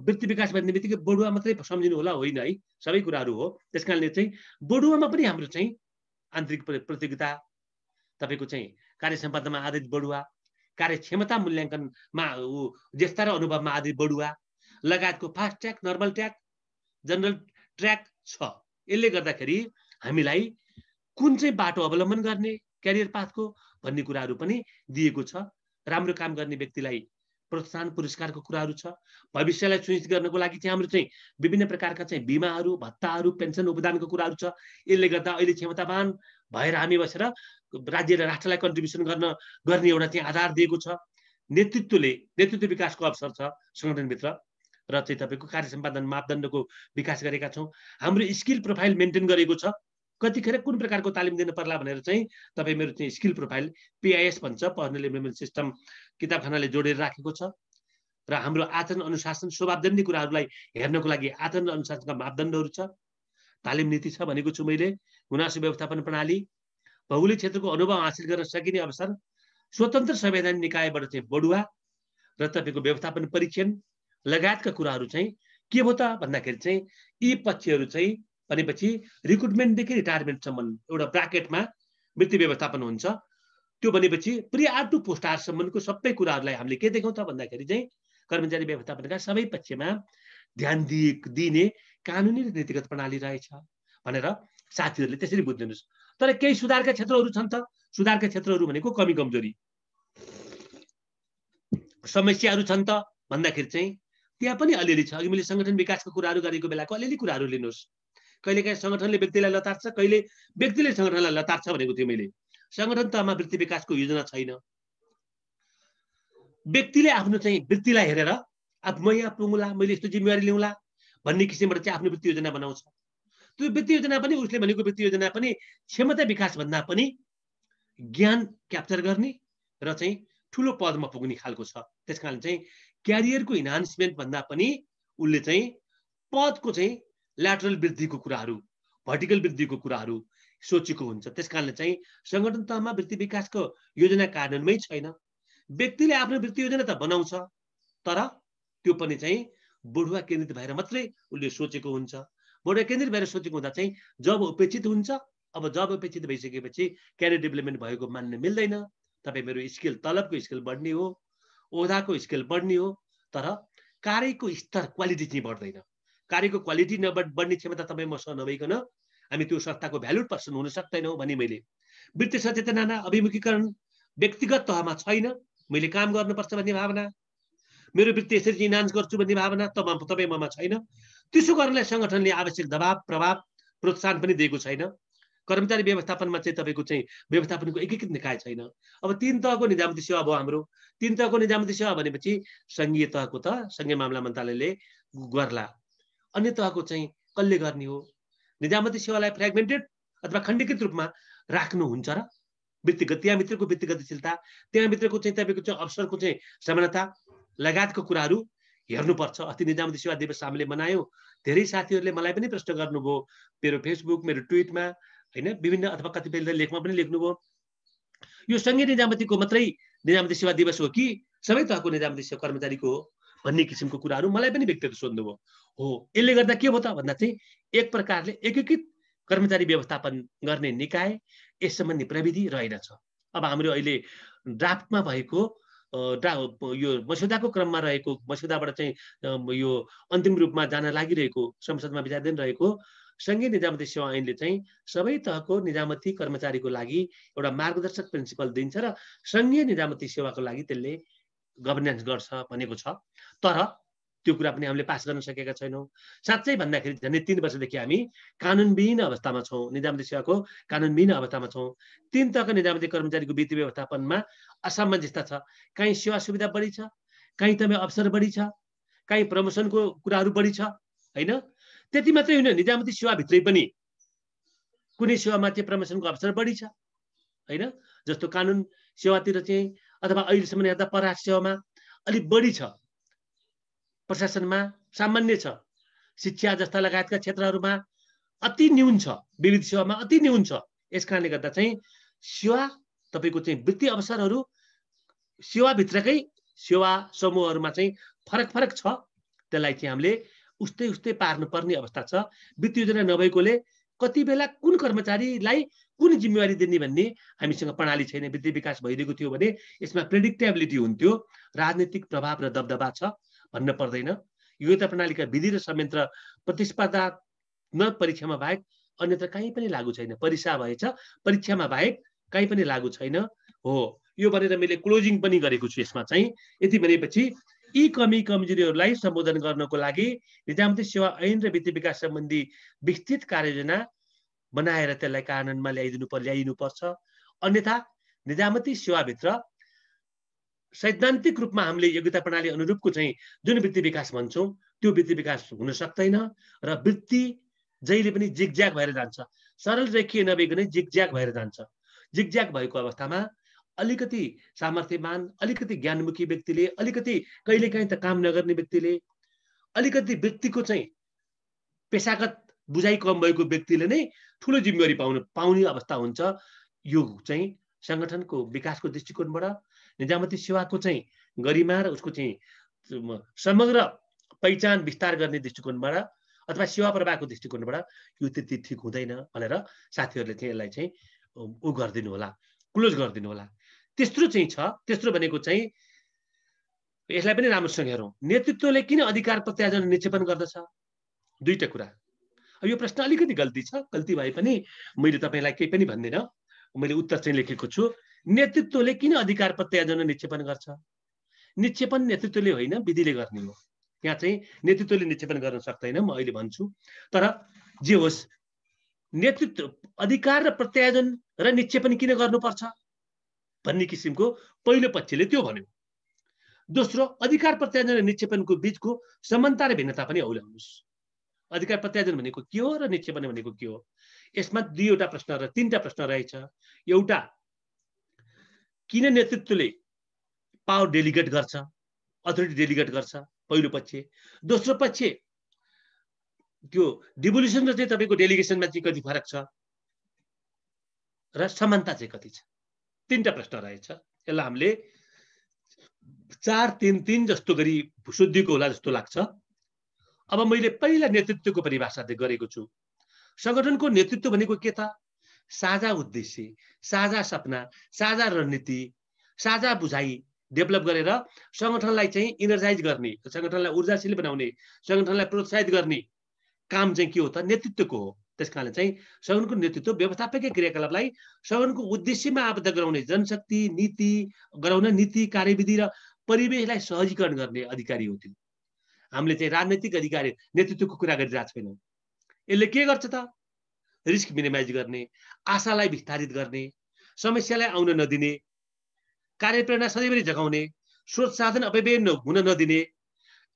वृत्ति विकास भन्ने बित्तिकै बडुवा मात्रै सम्झिनु होला होइन है सबै कुराहरू हो त्यस कारणले चाहिँ बडुवामा पनि हाम्रो चाहिँ आन्तरिक प्रतियोगिता तपाईँको चाहिँ कार्य सम्पादनमा आधारित बडुवा कार्यक्षमता मूल्याङ्कनमा ऊ ज्येष्ठ र अनुभवमा आधारित बडुवा लगायतको fast track normal track general track छ यसले गर्दाखेरि हामीलाई कुन चाहिँ बाटो अवलम्बन गर्ने क्यारियर पाथको भन्ने कुराहरू पनि दिएको छ राम्रो काम गर्ने व्यक्तिलाई प्रोत्साहन पुरस्कारको कुराहरू छ भविष्यलाई सुनिश्चित गर्नको लागि चाहिँ हाम्रो चाहिँ विभिन्न प्रकारका चाहिँ बिमाहरू भत्ताहरू पेन्सन उपदानको कुराहरू छ यसले गर्दा अहिले क्षमतावान भएर हामी बसेर राज्य र राष्ट्रलाई कन्ट्रिब्युसन गर्न गर्ने एउटा चाहिँ आधार दिएको छ नेतृत्वले नेतृत्व विकासको अवसर छ सङ्गठनभित्र र चाहिँ तपाईँको कार्य सम्पादन मापदण्डको विकास गरेका छौँ हाम्रो स्किल प्रोफाइल मेन्टेन गरेको छ कतिखेर कुन प्रकारको तालिम दिनु पर्ला भनेर चाहिँ तपाईँ मेरो चाहिँ स्किल प्रोफाइल पिआइएस भन्छ पर्सनल इम्प्लिमेन्ट सिस्टम किताबखानाले जोडेर राखेको छ र हाम्रो आचरण अनुशासन स्वभावदण्डी कुराहरूलाई हेर्नको लागि आचरण अनुशासनका मापदण्डहरू छ तालिम नीति छ भनेको छु मैले गुनासो व्यवस्थापन प्रणाली भौगोलिक क्षेत्रको अनुभव हासिल गर्न सकिने अवसर स्वतन्त्र संवैधानिक निकायबाट चाहिँ बढुवा र तपाईँको व्यवस्थापन परीक्षण लगायतका कुराहरू चाहिँ के हो त भन्दाखेरि चाहिँ यी पक्षहरू चाहिँ भनेपछि रिक्रुटमेन्टदेखि रिटायरमेन्टसम्म एउटा ब्राकेटमा मृत्यु व्यवस्थापन हुन्छ त्यो भनेपछि प्रि आर टु पोस्ट आरसम्मको सबै कुराहरूलाई हामीले के त भन्दाखेरि चाहिँ कर्मचारी व्यवस्थापनका सबै पक्षमा ध्यान दिए दिने कानुनी र नीतिगत प्रणाली रहेछ भनेर साथीहरूले त्यसरी बुझिदिनुहोस् तर केही सुधारका क्षेत्रहरू छन् त सुधारका क्षेत्रहरू भनेको कमी कमजोरी समस्याहरू छन् त भन्दाखेरि चाहिँ त्यहाँ पनि अलिअलि छ अघि मैले सङ्गठन विकासको कुराहरू गरेको बेलाको अलिअलि कुराहरू लिनुहोस् कहिलेकाहीँ सङ्गठनले व्यक्तिलाई लतार्छ कहिले व्यक्तिले सङ्गठनलाई लतार्छ भनेको थिएँ मैले सङ्गठन तहमा वृत्ति विकासको योजना छैन व्यक्तिले आफ्नो चाहिँ वृत्तिलाई हेरेर अब म यहाँ पुगुला मैले यस्तो जिम्मेवारी लिउँला भन्ने किसिमबाट चाहिँ आफ्नो वृत्ति योजना बनाउँछ त्यो वृत्ति योजना पनि उसले भनेको वृत्ति योजना पनि क्षमता विकासभन्दा पनि ज्ञान क्याप्चर गर्ने र चाहिँ ठुलो पदमा पुग्ने खालको छ त्यस कारण चाहिँ क्यारियरको इन्हान्समेन्ट भन्दा पनि उसले चाहिँ पदको चाहिँ ल्याटरल वृद्धिको कुराहरू भर्टिकल वृद्धिको कुराहरू सोचेको हुन्छ त्यस कारणले चाहिँ सङ्गठन तहमा वृत्ति विकासको योजना कार्यान्वयनमै छैन व्यक्तिले आफ्नो वृत्ति योजना त बनाउँछ तर त्यो पनि चाहिँ बुढुवा केन्द्रित भएर मात्रै उसले सोचेको हुन्छ बुढुवा केन्द्रित भएर सोचेको हुँदा चाहिँ जब उपेक्षित हुन्छ अब जब उपेक्षित भइसकेपछि क्यारियर डेभलपमेन्ट भएको मान्न मिल्दैन तपाईँ मेरो स्किल तलबको स्किल बढ्ने हो ओधाको स्किल बढ्ने हो तर कार्यको स्तर क्वालिटी चाहिँ बढ्दैन कार्यको क्वालिटी नब बढ्ने क्षमता तपाईँ मसँग नभइकन हामी त्यो संस्थाको भ्यालुड पर्सन हुन सक्दैनौँ भने मैले वृत्ति सचेतना अभिमुखीकरण व्यक्तिगत तहमा छैन मैले काम गर्नुपर्छ भन्ने भावना मेरो वृत्ति यसरी इन्हान्स गर्छु भन्ने भावना तपाईँ तपाईँ ममा छैन त्यसो गर्नलाई सङ्गठनले आवश्यक दबाब प्रभाव प्रोत्साहन पनि दिएको छैन कर्मचारी व्यवस्थापनमा चाहिँ तपाईँको चाहिँ व्यवस्थापनको एकीकृत निकाय छैन अब तिन तहको निजामती सेवा भयो हाम्रो तिन तहको निजामती सेवा भनेपछि सङ्घीय तहको त सङ्घीय मामला मन्त्रालयले गर्ला अन्य तहको चाहिँ कसले गर्ने हो निजामती सेवालाई फ्रेगमेन्टेड अथवा खण्डीकृत रूपमा राख्नुहुन्छ र व्यक्तिगत त्यहाँभित्रको व्यक्तिगतशीलता त्यहाँभित्रको चाहिँ तपाईँको चाहिँ अवसरको चाहिँ समानता लगायतको कुराहरू हेर्नुपर्छ अस्ति निजामती सेवा दिवस हामीले मनायौँ धेरै साथीहरूले मलाई पनि प्रश्न गर्नुभयो मेरो फेसबुक मेरो ट्विटमा होइन विभिन्न अथवा कतिपय लेखमा पनि लेख्नुभयो यो सङ्घीय निजामतीको मात्रै निजामती सेवा दिवस हो कि सबै तहको निजामती सेवा कर्मचारीको हो भन्ने किसिमको कुराहरू मलाई पनि व्यक्तिगत सोध्नुभयो हो यसले गर्दा के भयो त भन्दा चाहिँ एक प्रकारले एकीकृत कर्मचारी व्यवस्थापन गर्ने निकाय यस सम्बन्धी प्रविधि रहेनछ अब हाम्रो अहिले ड्राफ्टमा भएको ड्रा यो मस्यौदाको क्रममा रहेको मस्यौदाबाट चाहिँ यो अन्तिम रूपमा जान लागिरहेको संसदमा विचाराधीन रहेको सङ्घीय निजामती सेवा ऐनले चाहिँ सबै तहको निजामती कर्मचारीको लागि एउटा मार्गदर्शक प्रिन्सिपल दिन्छ र सङ्घीय निजामती सेवाको लागि त्यसले गभर्नेन्स गर्छ भनेको छ तर त्यो कुरा पनि हामीले पास गर्न सकेका छैनौँ साँच्चै भन्दाखेरि झन्डै तिन वर्षदेखि हामी कानुनविहीन अवस्थामा छौँ निजामती सेवाको कानुनविहीन अवस्थामा छौँ तिन तहको निजामती कर्मचारीको वित्तीय व्यवस्थापनमा असामञ्जस्ता छ काहीँ सेवा सुविधा बढी छ काहीँ तपाईँ अवसर बढी छ काहीँ प्रमोसनको कुराहरू बढी छ होइन त्यति मात्रै होइन निजामती सेवाभित्रै पनि कुनै सेवामा चाहिँ प्रमोसनको अवसर बढी छ होइन जस्तो कानुन सेवातिर चाहिँ अथवा अहिलेसम्म हेर्दा पराठ सेवामा अलिक बढी छ प्रशासनमा सामान्य छ शिक्षा जस्ता लगायतका क्षेत्रहरूमा अति न्यून छ विविध सेवामा अति न्यून छ यस कारणले गर्दा चाहिँ सेवा तपाईँको चाहिँ वृत्ति अवसरहरू सेवाभित्रकै सेवा समूहहरूमा चाहिँ फरक फरक छ त्यसलाई चाहिँ हामीले उस्तै उस्तै पार्नुपर्ने अवस्था छ वित्तीय योजना नभएकोले कति बेला कुन कर्मचारीलाई कुन जिम्मेवारी दिने भन्ने हामीसँग प्रणाली छैन वित्तीय विकास भइरहेको थियो भने यसमा प्रेडिक्टेबिलिटी हुन्थ्यो राजनीतिक प्रभाव र दबदबा छ भन्न पर्दैन योग्यता प्रणालीका विधि र संयन्त्र प्रतिस्पर्धात्मक परीक्षामा बाहेक अन्यत्र कहीँ पनि लागू छैन परीक्षा भएछ परीक्षामा बाहेक कहीँ पनि लागू छैन हो यो भनेर मैले क्लोजिङ पनि गरेको छु यसमा चाहिँ यति भनेपछि यी कमी कमजोरीहरूलाई सम्बोधन गर्नको लागि निजामती सेवा ऐन र वित्तीय विकास सम्बन्धी विस्तृत कार्ययोजना बनाएर त्यसलाई कानुनमा ल्याइदिनु पर्छ ल्याइनुपर्छ अन्यथा निजामती सेवाभित्र सैद्धान्तिक रूपमा हामीले योग्यता प्रणाली अनुरूपको चाहिँ जुन वृत्ति विकास भन्छौँ त्यो वृत्ति विकास हुन सक्दैन र वृत्ति जहिले पनि जिगज्याग भएर जान्छ सरल रेखीय नभइकन जिगज्याग भएर जान्छ जिगज्याग भएको अवस्थामा अलिकति सामर्थ्यमान अलिकति ज्ञानमुखी व्यक्तिले अलिकति कहिलेकाहीँ त काम नगर्ने व्यक्तिले अलिकति वृत्तिको चाहिँ पेसागत बुझाइ कम भएको व्यक्तिले नै ठुलो जिम्मेवारी पाउनु पाउने अवस्था हुन्छ यो चाहिँ सङ्गठनको विकासको दृष्टिकोणबाट निजामती सेवाको चाहिँ गरिमा र उसको चाहिँ समग्र पहिचान विस्तार गर्ने दृष्टिकोणबाट अथवा सेवा प्रवाहको दृष्टिकोणबाट यो त्यति ठिक हुँदैन भनेर साथीहरूले चाहिँ यसलाई चाहिँ ऊ गरिदिनु होला क्लोज गरिदिनु होला तेस्रो चाहिँ छ तेस्रो भनेको चाहिँ यसलाई पनि राम्रोसँग हेरौँ नेतृत्वले किन अधिकार प्रत्याजन निक्षेपन गर्दछ दुईवटा कुरा यो प्रश्न अलिकति गल्ती छ गल्ती भए पनि मैले तपाईँलाई केही पनि भन्दिनँ मैले उत्तर चाहिँ लेखेको छु नेतृत्वले किन अधिकार प्रत्यायोजन निक्षेपण गर्छ निक्षेपण नेतृत्वले होइन विधिले गर्ने हो यहाँ चाहिँ नेतृत्वले निक्षेपण गर्न सक्दैन म अहिले भन्छु तर जे होस् नेतृत्व अधिकार र प्रत्यायोजन र निक्षेपण किन गर्नुपर्छ भन्ने किसिमको पहिलो पक्षले त्यो भन्यो दोस्रो अधिकार प्रत्यायोजन र निक्षेपणको बिचको समानता र भिन्नता पनि औलाउनुहोस् अधिकार प्रत्यायोजन भनेको के हो र निक्षेपण भनेको के हो यसमा दुईवटा प्रश्न र तिनवटा प्रश्न रहेछ एउटा किन नेतृत्वले पावर डेलिगेट गर्छ अथोरिटी डेलिगेट गर्छ पहिलो पक्ष दोस्रो पक्ष त्यो डिभोल्युसन र चाहिँ तपाईँको डेलिगेसनमा चाहिँ कति फरक छ र समानता चाहिँ कति छ तिनवटा प्रश्न रहेछ यसलाई हामीले चार तिन तिन जस्तो गरी शुद्धिको होला जस्तो लाग्छ अब मैले पहिला नेतृत्वको परिभाषा गरेको छु सङ्गठनको नेतृत्व भनेको के त साझा उद्देश्य साझा सपना साझा रणनीति साझा बुझाइ डेभलप गरेर सङ्गठनलाई चाहिँ इनर्जाइज गर्ने सङ्गठनलाई ऊर्जाशील बनाउने सङ्गठनलाई प्रोत्साहित गर्ने काम चाहिँ के हो त नेतृत्वको हो त्यस कारणले चाहिँ सङ्गठनको नेतृत्व व्यवस्थापकीय क्रियाकलापलाई सङ्गठनको उद्देश्यमा आबद्ध गराउने जनशक्ति नीति गराउन नीति कार्यविधि र परिवेशलाई सहजीकरण गर्ने अधिकारी हो त्यो हामीले चाहिँ राजनैतिक अधिकारी नेतृत्वको कुरा गरिरहेको छैनौँ यसले के गर्छ त रिस्क मिनिमाइज गर्ने आशालाई विस्तारित गर्ने समस्यालाई आउन नदिने कार्यप्रेरणा सधैँभरि जगाउने स्रोत साधन अपव्यय हुन नदिने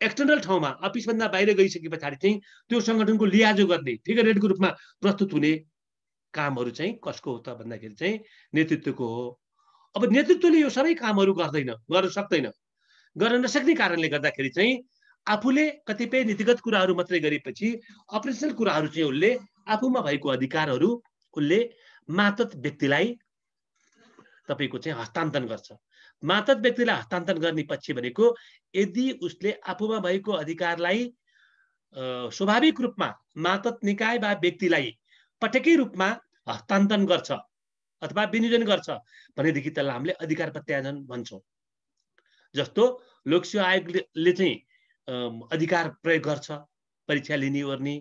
एक्सटर्नल ठाउँमा अफिसभन्दा बाहिर गइसके पछाडि चाहिँ त्यो सङ्गठनको लियाजो गर्ने फिगर रेडको रूपमा प्रस्तुत हुने कामहरू चाहिँ कसको हो त भन्दाखेरि चाहिँ नेतृत्वको हो अब नेतृत्वले यो सबै कामहरू गर्दैन गर्न सक्दैन गर्न नसक्ने कारणले गर्दाखेरि चाहिँ आफूले कतिपय नीतिगत कुराहरू मात्रै गरेपछि अपरेसनल कुराहरू चाहिँ उसले आफूमा भएको अधिकारहरू उसले मातत व्यक्तिलाई तपाईँको चाहिँ हस्तान्तरण गर्छ मातत व्यक्तिलाई हस्तान्तरण गर्ने पक्ष भनेको यदि उसले आफूमा भएको अधिकारलाई स्वाभाविक रूपमा मातत निकाय वा व्यक्तिलाई पटकै रूपमा हस्तान्तरण गर्छ अथवा विनियोजन गर्छ भनेदेखि त्यसलाई हामीले अधिकार प्रत्यायोजन भन्छौँ जस्तो लोकसेवा आयोगले चाहिँ अधिकार प्रयोग गर्छ परीक्षा लिने ओर्ने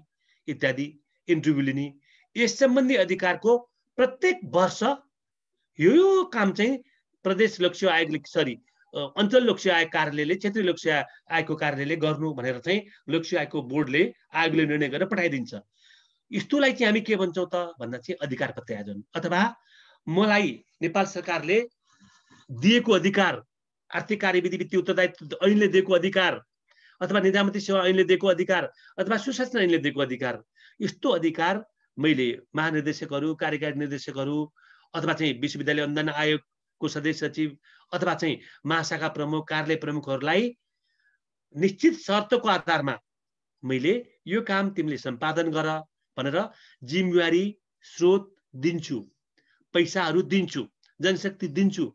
इत्यादि इन्टरभ्यू लिने यस सम्बन्धी अधिकारको प्रत्येक वर्ष यो काम चाहिँ प्रदेश लोकसेवा आयोगले सरी अञ्चल लोकसेवा आयोग कार्यालयले क्षेत्रीय लोकसेवा आयोगको कार्यालयले गर्नु भनेर चाहिँ लोकसेवा आयोगको बोर्डले आयोगले निर्णय गरेर पठाइदिन्छ यस्तोलाई चाहिँ हामी के भन्छौँ त भन्दा चाहिँ अधिकार प्रत्यायोजन अथवा मलाई नेपाल सरकारले दिएको अधिकार आर्थिक कार्यविधि वित्तीय उत्तरदायित्व ऐनले दिएको अधिकार अथवा निजामती सेवा ऐनले दिएको अधिकार अथवा सुशासन ऐनले दिएको अधिकार यस्तो अधिकार मैले महानिर्देशकहरू कार्यकारी निर्देशकहरू अथवा चाहिँ विश्वविद्यालय अनुदान आयोगको सदस्य सचिव अथवा चाहिँ महाशाखा प्रमुख कार्यालय प्रमुखहरूलाई निश्चित शर्तको आधारमा मैले यो काम तिमीले सम्पादन गर भनेर जिम्मेवारी स्रोत दिन्छु पैसाहरू दिन्छु जनशक्ति दिन्छु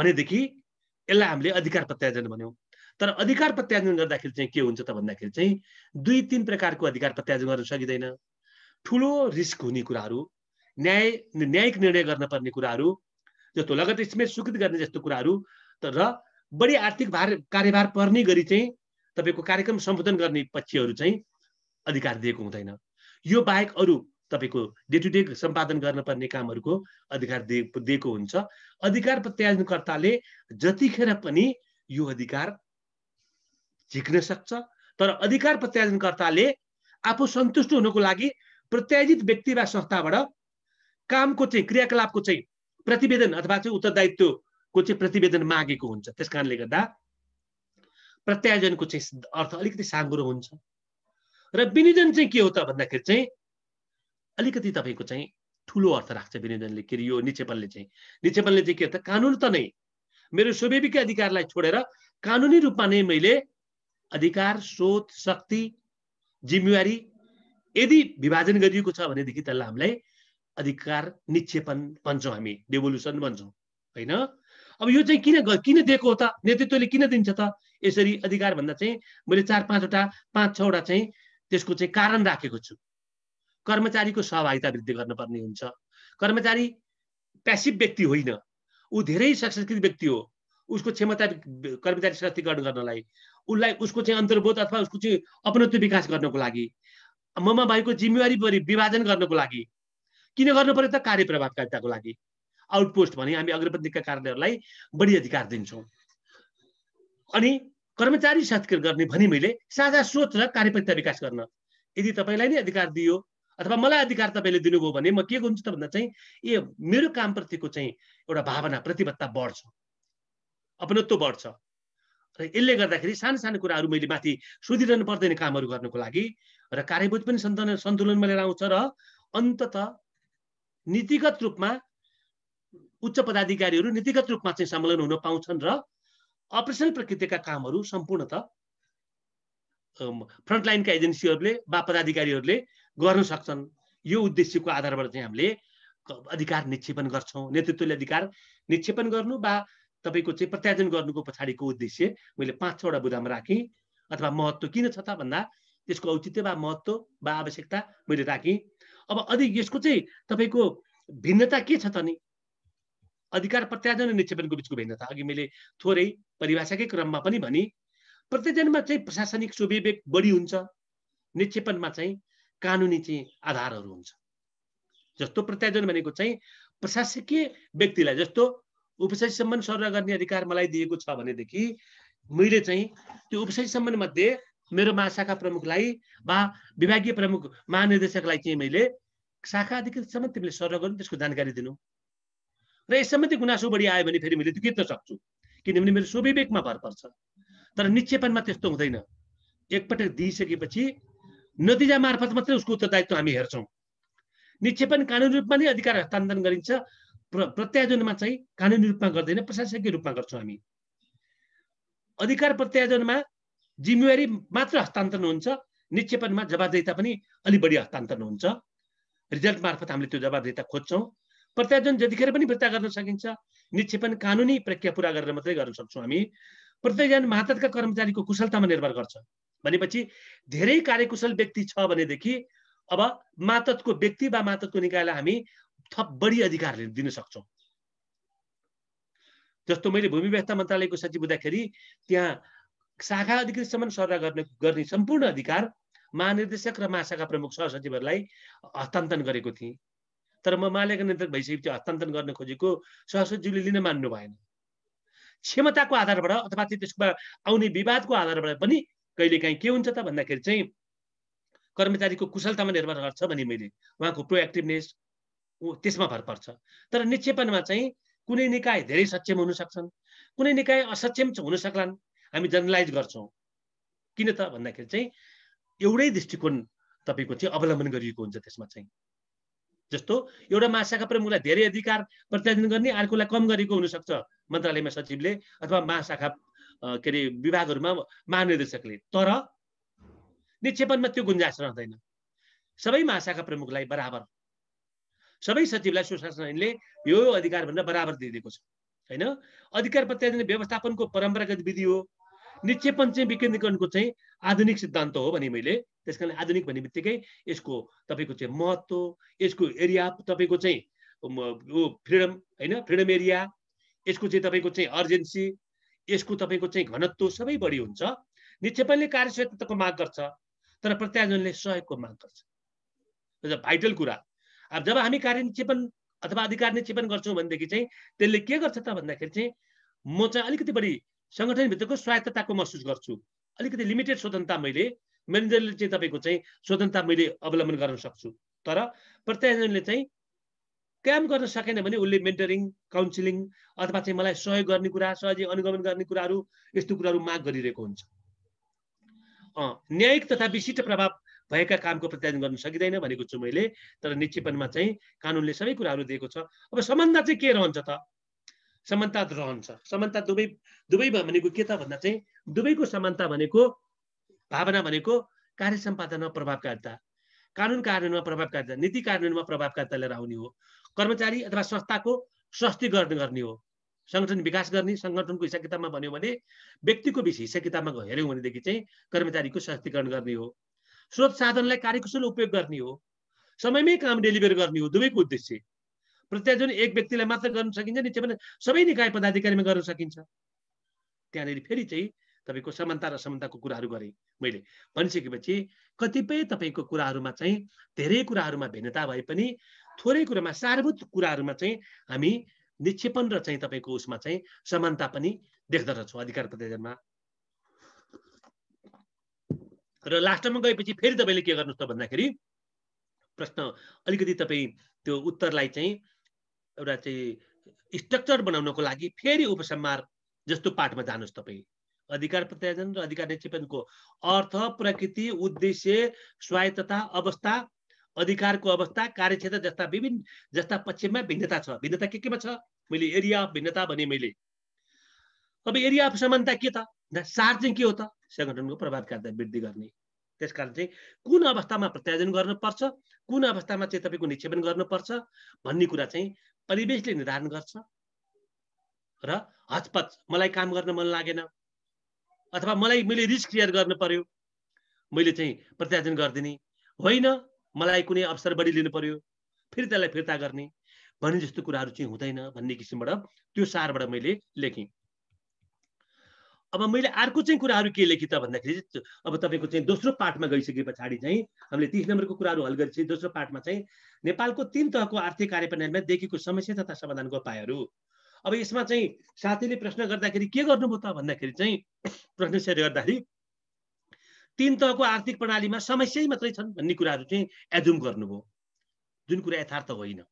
भनेदेखि यसलाई हामीले अधिकार प्रत्यार्जन भन्यौँ तर अधिकार प्रत्यार्जन गर्दाखेरि चाहिँ के हुन्छ त भन्दाखेरि चाहिँ दुई तिन प्रकारको अधिकार प्रत्यार्जन गर्न सकिँदैन ठुलो रिस्क हुने कुराहरू न्याय न्यायिक निर्णय गर्न पर्ने कुराहरू जस्तो लगत स्मेट स्वीकृत गर्ने जस्तो कुराहरू तर बढी आर्थिक भार कार्यभार पर्ने गरी चाहिँ तपाईँको कार्यक्रम सम्बोधन गर्ने पक्षहरू चाहिँ अधिकार दिएको हुँदैन यो बाहेक अरू तपाईँको डे टु डे सम्पादन गर्न पर्ने कामहरूको अधिकार दिएको हुन्छ अधिकार प्रत्यार्जनकर्ताले जतिखेर पनि यो अधिकार झिक्न सक्छ तर अधिकार प्रत्याजनकर्ताले आफू सन्तुष्ट हुनको लागि प्रत्याजित व्यक्ति वा संस्थाबाट कामको चाहिँ क्रियाकलापको चाहिँ प्रतिवेदन अथवा चाहिँ उत्तरदायित्वको चाहिँ प्रतिवेदन मागेको हुन्छ त्यस कारणले गर्दा प्रत्यायोजनको चाहिँ अर्थ अलिकति साँगुरो हुन्छ र विनियोजन चाहिँ के हो त भन्दाखेरि चाहिँ अलिकति तपाईँको चाहिँ ठुलो अर्थ राख्छ विनियोजनले के अरे यो निक्षेपनले चाहिँ निक्षेपनले चाहिँ के त कानुन त नै मेरो स्वाभाविक अधिकारलाई छोडेर कानुनी रूपमा नै मैले अधिकार स्रोत शक्ति जिम्मेवारी यदि विभाजन गरिएको छ भनेदेखि त्यसलाई हामीलाई अधिकार निक्षेपण भन्छौँ हामी डेभोल्युसन भन्छौँ होइन अब यो चाहिँ किन किन दिएको हो त नेतृत्वले किन दिन्छ त यसरी अधिकार भन्दा चाहिँ मैले चार पाँचवटा पाँच छवटा चाहिँ त्यसको चाहिँ कारण राखेको छु कर्मचारीको सहभागिता वृद्धि गर्नुपर्ने हुन्छ कर्मचारी प्यासिभ व्यक्ति होइन ऊ धेरै संस्कृत व्यक्ति हो उसको क्षमता कर्मचारी सशक्तिकरण गर्नलाई उसलाई उसको चाहिँ अन्तर्बोध अथवा उसको चाहिँ अपनत्व विकास गर्नको लागि ममा भएको जिम्मेवारी परि विभाजन गर्नको लागि किन गर्नु पर्यो त कार्य प्रभावकारिताको लागि आउटपोस्ट भने हामी अग्रपन्थीका कार्यालयहरूलाई बढी अधिकार दिन्छौँ अनि कर्मचारी सत्कार गर्ने भने मैले साझा सोच र कार्यप्रति विकास गर्न यदि तपाईँलाई नै अधिकार दियो अथवा मलाई अधिकार तपाईँले दिनुभयो भने म के गर्छु त भन्दा चाहिँ ए मेरो कामप्रतिको चाहिँ एउटा भावना प्रतिबद्धता बढ्छ अपनत्व बढ्छ र यसले गर्दाखेरि सानो सानो कुराहरू मैले माथि सुधिरहनु पर्दैन कामहरू गर्नको लागि र कार्यबोध पनि सन्तुलन सन्तुलनमा लिएर आउँछ र अन्तत नीतिगत रूपमा उच्च पदाधिकारीहरू नीतिगत रूपमा चाहिँ सम्मेलन हुन पाउँछन् र अपरेसन प्रकृतिका कामहरू सम्पूर्णत फ्रन्टलाइनका एजेन्सीहरूले वा पदाधिकारीहरूले गर्न सक्छन् यो उद्देश्यको आधारबाट चाहिँ हामीले अधिकार निक्षेपण गर्छौँ नेतृत्वले अधिकार निक्षेपण गर्नु वा तपाईँको चाहिँ प्रत्यार्जन गर्नुको पछाडिको उद्देश्य मैले पाँच छवटा बुदामा राखेँ अथवा महत्त्व किन छ त भन्दा त्यसको औचित्य वा महत्त्व वा आवश्यकता मैले राखेँ अब अधि यसको चाहिँ तपाईँको भिन्नता के छ त नि अधिकार प्रत्यार्जन र निक्षेपनको बिचको भिन्नता अघि मैले थोरै परिभाषाकै क्रममा पनि भने प्रत्यार्जनमा चाहिँ प्रशासनिक स्वविवेक बढी हुन्छ निक्षेपनमा चाहिँ कानुनी चाहिँ आधारहरू हुन्छ जस्तो प्रत्यार्जन भनेको चाहिँ प्रशासकीय व्यक्तिलाई जस्तो उपसाइसम्म सर्वा गर्ने अधिकार मलाई दिएको छ भनेदेखि मैले चाहिँ त्यो उपसहिसम्म मध्ये मेरो महाशाखा प्रमुखलाई वा विभागीय प्रमुख महानिर्देशकलाई चाहिँ मैले शाखा अधिकृतसम्म तिमीले सर्व गर्नु त्यसको जानकारी दिनु र यस सम्बन्धी गुनासो बढी आयो भने फेरि मैले त्यो गिर्न सक्छु किनभने मेरो स्वविवेकमा भर पर्छ तर निक्षेपनमा त्यस्तो हुँदैन एकपटक दिइसकेपछि नतिजा मार्फत मात्रै उसको उत्तरदायित्व हामी हेर्छौँ निक्षेपन कानुन रूपमा नै अधिकार हस्तान्तरण गरिन्छ प्र प्रत्यायोजनमा चाहिँ कानुनी रूपमा गर्दैन प्रशासकीय रूपमा गर्छौँ हामी अधिकार प्रत्यायोजनमा जिम्मेवारी मात्र हस्तान्तरण हुन्छ निक्षेपणमा जवाबदेता पनि अलि बढी हस्तान्तरण हुन्छ रिजल्ट मार्फत हामीले त्यो जवाबदेता खोज्छौँ प्रत्यायोजन जतिखेर पनि फिर्ता गर्न सकिन्छ निक्षेपण कानुनी प्रक्रिया पुरा गरेर मात्रै गर्न सक्छौँ हामी प्रत्यायोजन महातका कर्मचारीको कुशलतामा निर्भर गर्छ भनेपछि धेरै कार्यकुशल व्यक्ति छ भनेदेखि अब मातत्को व्यक्ति वा मातको निकायलाई हामी थप बढी अधिकार दिन सक्छौँ जस्तो मैले भूमि व्यवस्था मन्त्रालयको सचिव हुँदाखेरि त्यहाँ शाखा अधिकृतसम्म सर्वा गर्ने गर्ने सम्पूर्ण अधिकार महानिर्देशक र महाशाखा प्रमुख सहसचिवहरूलाई हस्तान्तरण गरेको थिएँ तर म मालेका नियन्त्रक भइसकेपछि हस्तान्तरण गर्न खोजेको सहसचिवले लिन मान्नु भएन क्षमताको आधारबाट अथवा त्यसमा आउने विवादको आधारबाट पनि कहिलेकाहीँ के हुन्छ त भन्दाखेरि चाहिँ कर्मचारीको कुशलतामा निर्भर गर्छ भने मैले उहाँको प्रोएक्टिभनेस त्यसमा भर पर्छ तर निक्षेपणमा चाहिँ कुनै निकाय धेरै सक्षम हुन सक्छन् कुनै निकाय असक्षम हुन सक्लान् हामी जर्नलाइज गर्छौँ किन त भन्दाखेरि चाहिँ एउटै दृष्टिकोण तपाईँको चाहिँ अवलम्बन गरिएको हुन्छ त्यसमा चाहिँ जस्तो एउटा महाशाखा प्रमुखलाई धेरै अधिकार प्रत्यायोजन गर्ने अर्कोलाई कम गरेको हुनसक्छ मन्त्रालयमा सचिवले अथवा महाशाखा के अरे विभागहरूमा महानिर्देशकले तर निक्षेपणमा त्यो गुन्जास रहँदैन सबै महाशाखा प्रमुखलाई बराबर सबै सचिवलाई सुशासन ऐनले यो अधिकार भनेर बराबर दिइदिएको छ होइन अधिकार प्रत्याजन व्यवस्थापनको परम्परागत विधि हो निक्षेपन चाहिँ विकेन्द्रीकरणको चाहिँ आधुनिक सिद्धान्त हो भने मैले त्यस कारण आधुनिक भन्ने बित्तिकै यसको तपाईँको चाहिँ महत्त्व यसको एरिया तपाईँको चाहिँ यो फ्रिडम होइन फ्रिडम एरिया यसको चाहिँ तपाईँको चाहिँ अर्जेन्सी यसको तपाईँको चाहिँ घनत्व सबै बढी हुन्छ निक्षेपनले कार्यक्षेत्रको माग गर्छ तर प्रत्यायोजनले सहयोगको माग गर्छ भाइटल कुरा अब जब हामी कार्य निक्षेपण अथवा अधिकार निक्षेपण गर्छौँ भनेदेखि चाहिँ त्यसले के गर्छ त भन्दाखेरि चाहिँ म चाहिँ अलिकति बढी सङ्गठनभित्रको स्वायत्तताको महसुस गर्छु अलिकति लिमिटेड स्वतन्त्रता मैले म्यानेजरले चाहिँ तपाईँको चाहिँ स्वतन्त्रता मैले अवलम्बन गर्न सक्छु तर प्रत्यायोजनले चाहिँ काम गर्न सकेन भने उसले मेन्टरिङ काउन्सिलिङ अथवा चाहिँ मलाई सहयोग गर्ने कुरा सहजै अनुगमन गर्ने कुराहरू यस्तो कुराहरू माग गरिरहेको हुन्छ न्यायिक तथा विशिष्ट प्रभाव भएका कामको प्रत्यायन गर्न सकिँदैन भनेको छु मैले तर निक्षेपणमा चाहिँ कानुनले सबै कुराहरू दिएको छ अब समानता चाहिँ के रहन्छ त समानता रहन्छ समानता दुवै दुवैमा भनेको के त भन्दा चाहिँ दुवैको समानता भनेको भावना भनेको कार्य सम्पादनमा प्रभावकारिता कानुन कार्यान्वयनमा प्रभावकारिता नीति कार्यान्वयनमा प्रभावकारिता लिएर आउने हो कर्मचारी अथवा संस्थाको स्वस्थीकरण गर्ने हो सङ्गठन विकास गर्ने सङ्गठनको हिसाब किताबमा भन्यो भने व्यक्तिको विषय हिसाब किताबमा हेऱ्यौँ भनेदेखि चाहिँ कर्मचारीको स्वस्थीकरण गर्ने हो स्रोत साधनलाई कार्यकुशल उपयोग गर्ने हो समयमै काम डेलिभर गर्ने हो दुवैको उद्देश्य प्रत्याजन एक व्यक्तिलाई मात्र गर्न सकिन्छ नि त्यो पनि सबै निकाय पदाधिकारीमा गर्न सकिन्छ त्यहाँनिर फेरि चाहिँ तपाईँको समानता र असमानताको कुराहरू गरेँ मैले भनिसकेपछि कतिपय तपाईँको कुराहरूमा चाहिँ धेरै कुराहरूमा भिन्नता भए पनि थोरै कुरामा सारभूत कुराहरूमा चाहिँ हामी निक्षेपण र चाहिँ तपाईँको उसमा चाहिँ समानता पनि देख्दछौँ अधिकार प्रत्याजनमा र लास्टमा गएपछि फेरि तपाईँले के गर्नुहोस् त भन्दाखेरि प्रश्न अलिकति तपाईँ त्यो उत्तरलाई चाहिँ एउटा चाहिँ स्ट्रक्चर बनाउनको लागि फेरि उपसम्हार जस्तो पाठमा जानुहोस् तपाईँ अधिकार प्रत्याजन र अधिकार निक्षेपनको अर्थ प्रकृति उद्देश्य स्वायत्तता अवस्था अधिकारको अवस्था कार्यक्षेत्र जस्ता विभिन्न जस्ता पक्षमा भिन्नता छ भिन्नता के केमा छ मैले एरिया अफ भिन्नता भने मैले अब एरिया अफ समानता के त सार चाहिँ के हो त सङ्गठनको प्रभावकारिता वृद्धि गर्ने त्यस कारण चाहिँ कुन अवस्थामा प्रत्यायोजन गर्नुपर्छ कुन अवस्थामा चाहिँ तपाईँको निक्षेपण गर्नुपर्छ भन्ने कुरा चाहिँ परिवेशले निर्धारण गर्छ र हचपच मलाई काम गर्न मन लागेन अथवा मलाई मैले रिस्क क्लियर गर्नु पर्यो मैले चाहिँ प्रत्यायोजन गरिदिने होइन मलाई कुनै अवसर बढी लिनु पर्यो फेरि त्यसलाई फिर्ता गर्ने भन्ने जस्तो कुराहरू चाहिँ हुँदैन भन्ने किसिमबाट त्यो सारबाट मैले लेखेँ अब मैले अर्को चाहिँ कुराहरू के लेखेँ त भन्दाखेरि अब तपाईँको चाहिँ दोस्रो पार्टमा गइसके पछाडि चाहिँ हामीले तिस नम्बरको कुराहरू हल गरेपछि दोस्रो पार्टमा चाहिँ नेपालको तिन तहको आर्थिक कार्यप्रणालीमा देखेको समस्या तथा समाधानको उपायहरू अब यसमा चाहिँ साथीले प्रश्न गर्दाखेरि के गर्नुभयो त भन्दाखेरि चाहिँ [clears throat] प्रश्न सेयर गर्दाखेरि तिन तहको आर्थिक प्रणालीमा समस्या मात्रै छन् भन्ने कुराहरू चाहिँ एजुम गर्नुभयो जुन कुरा यथार्थ होइन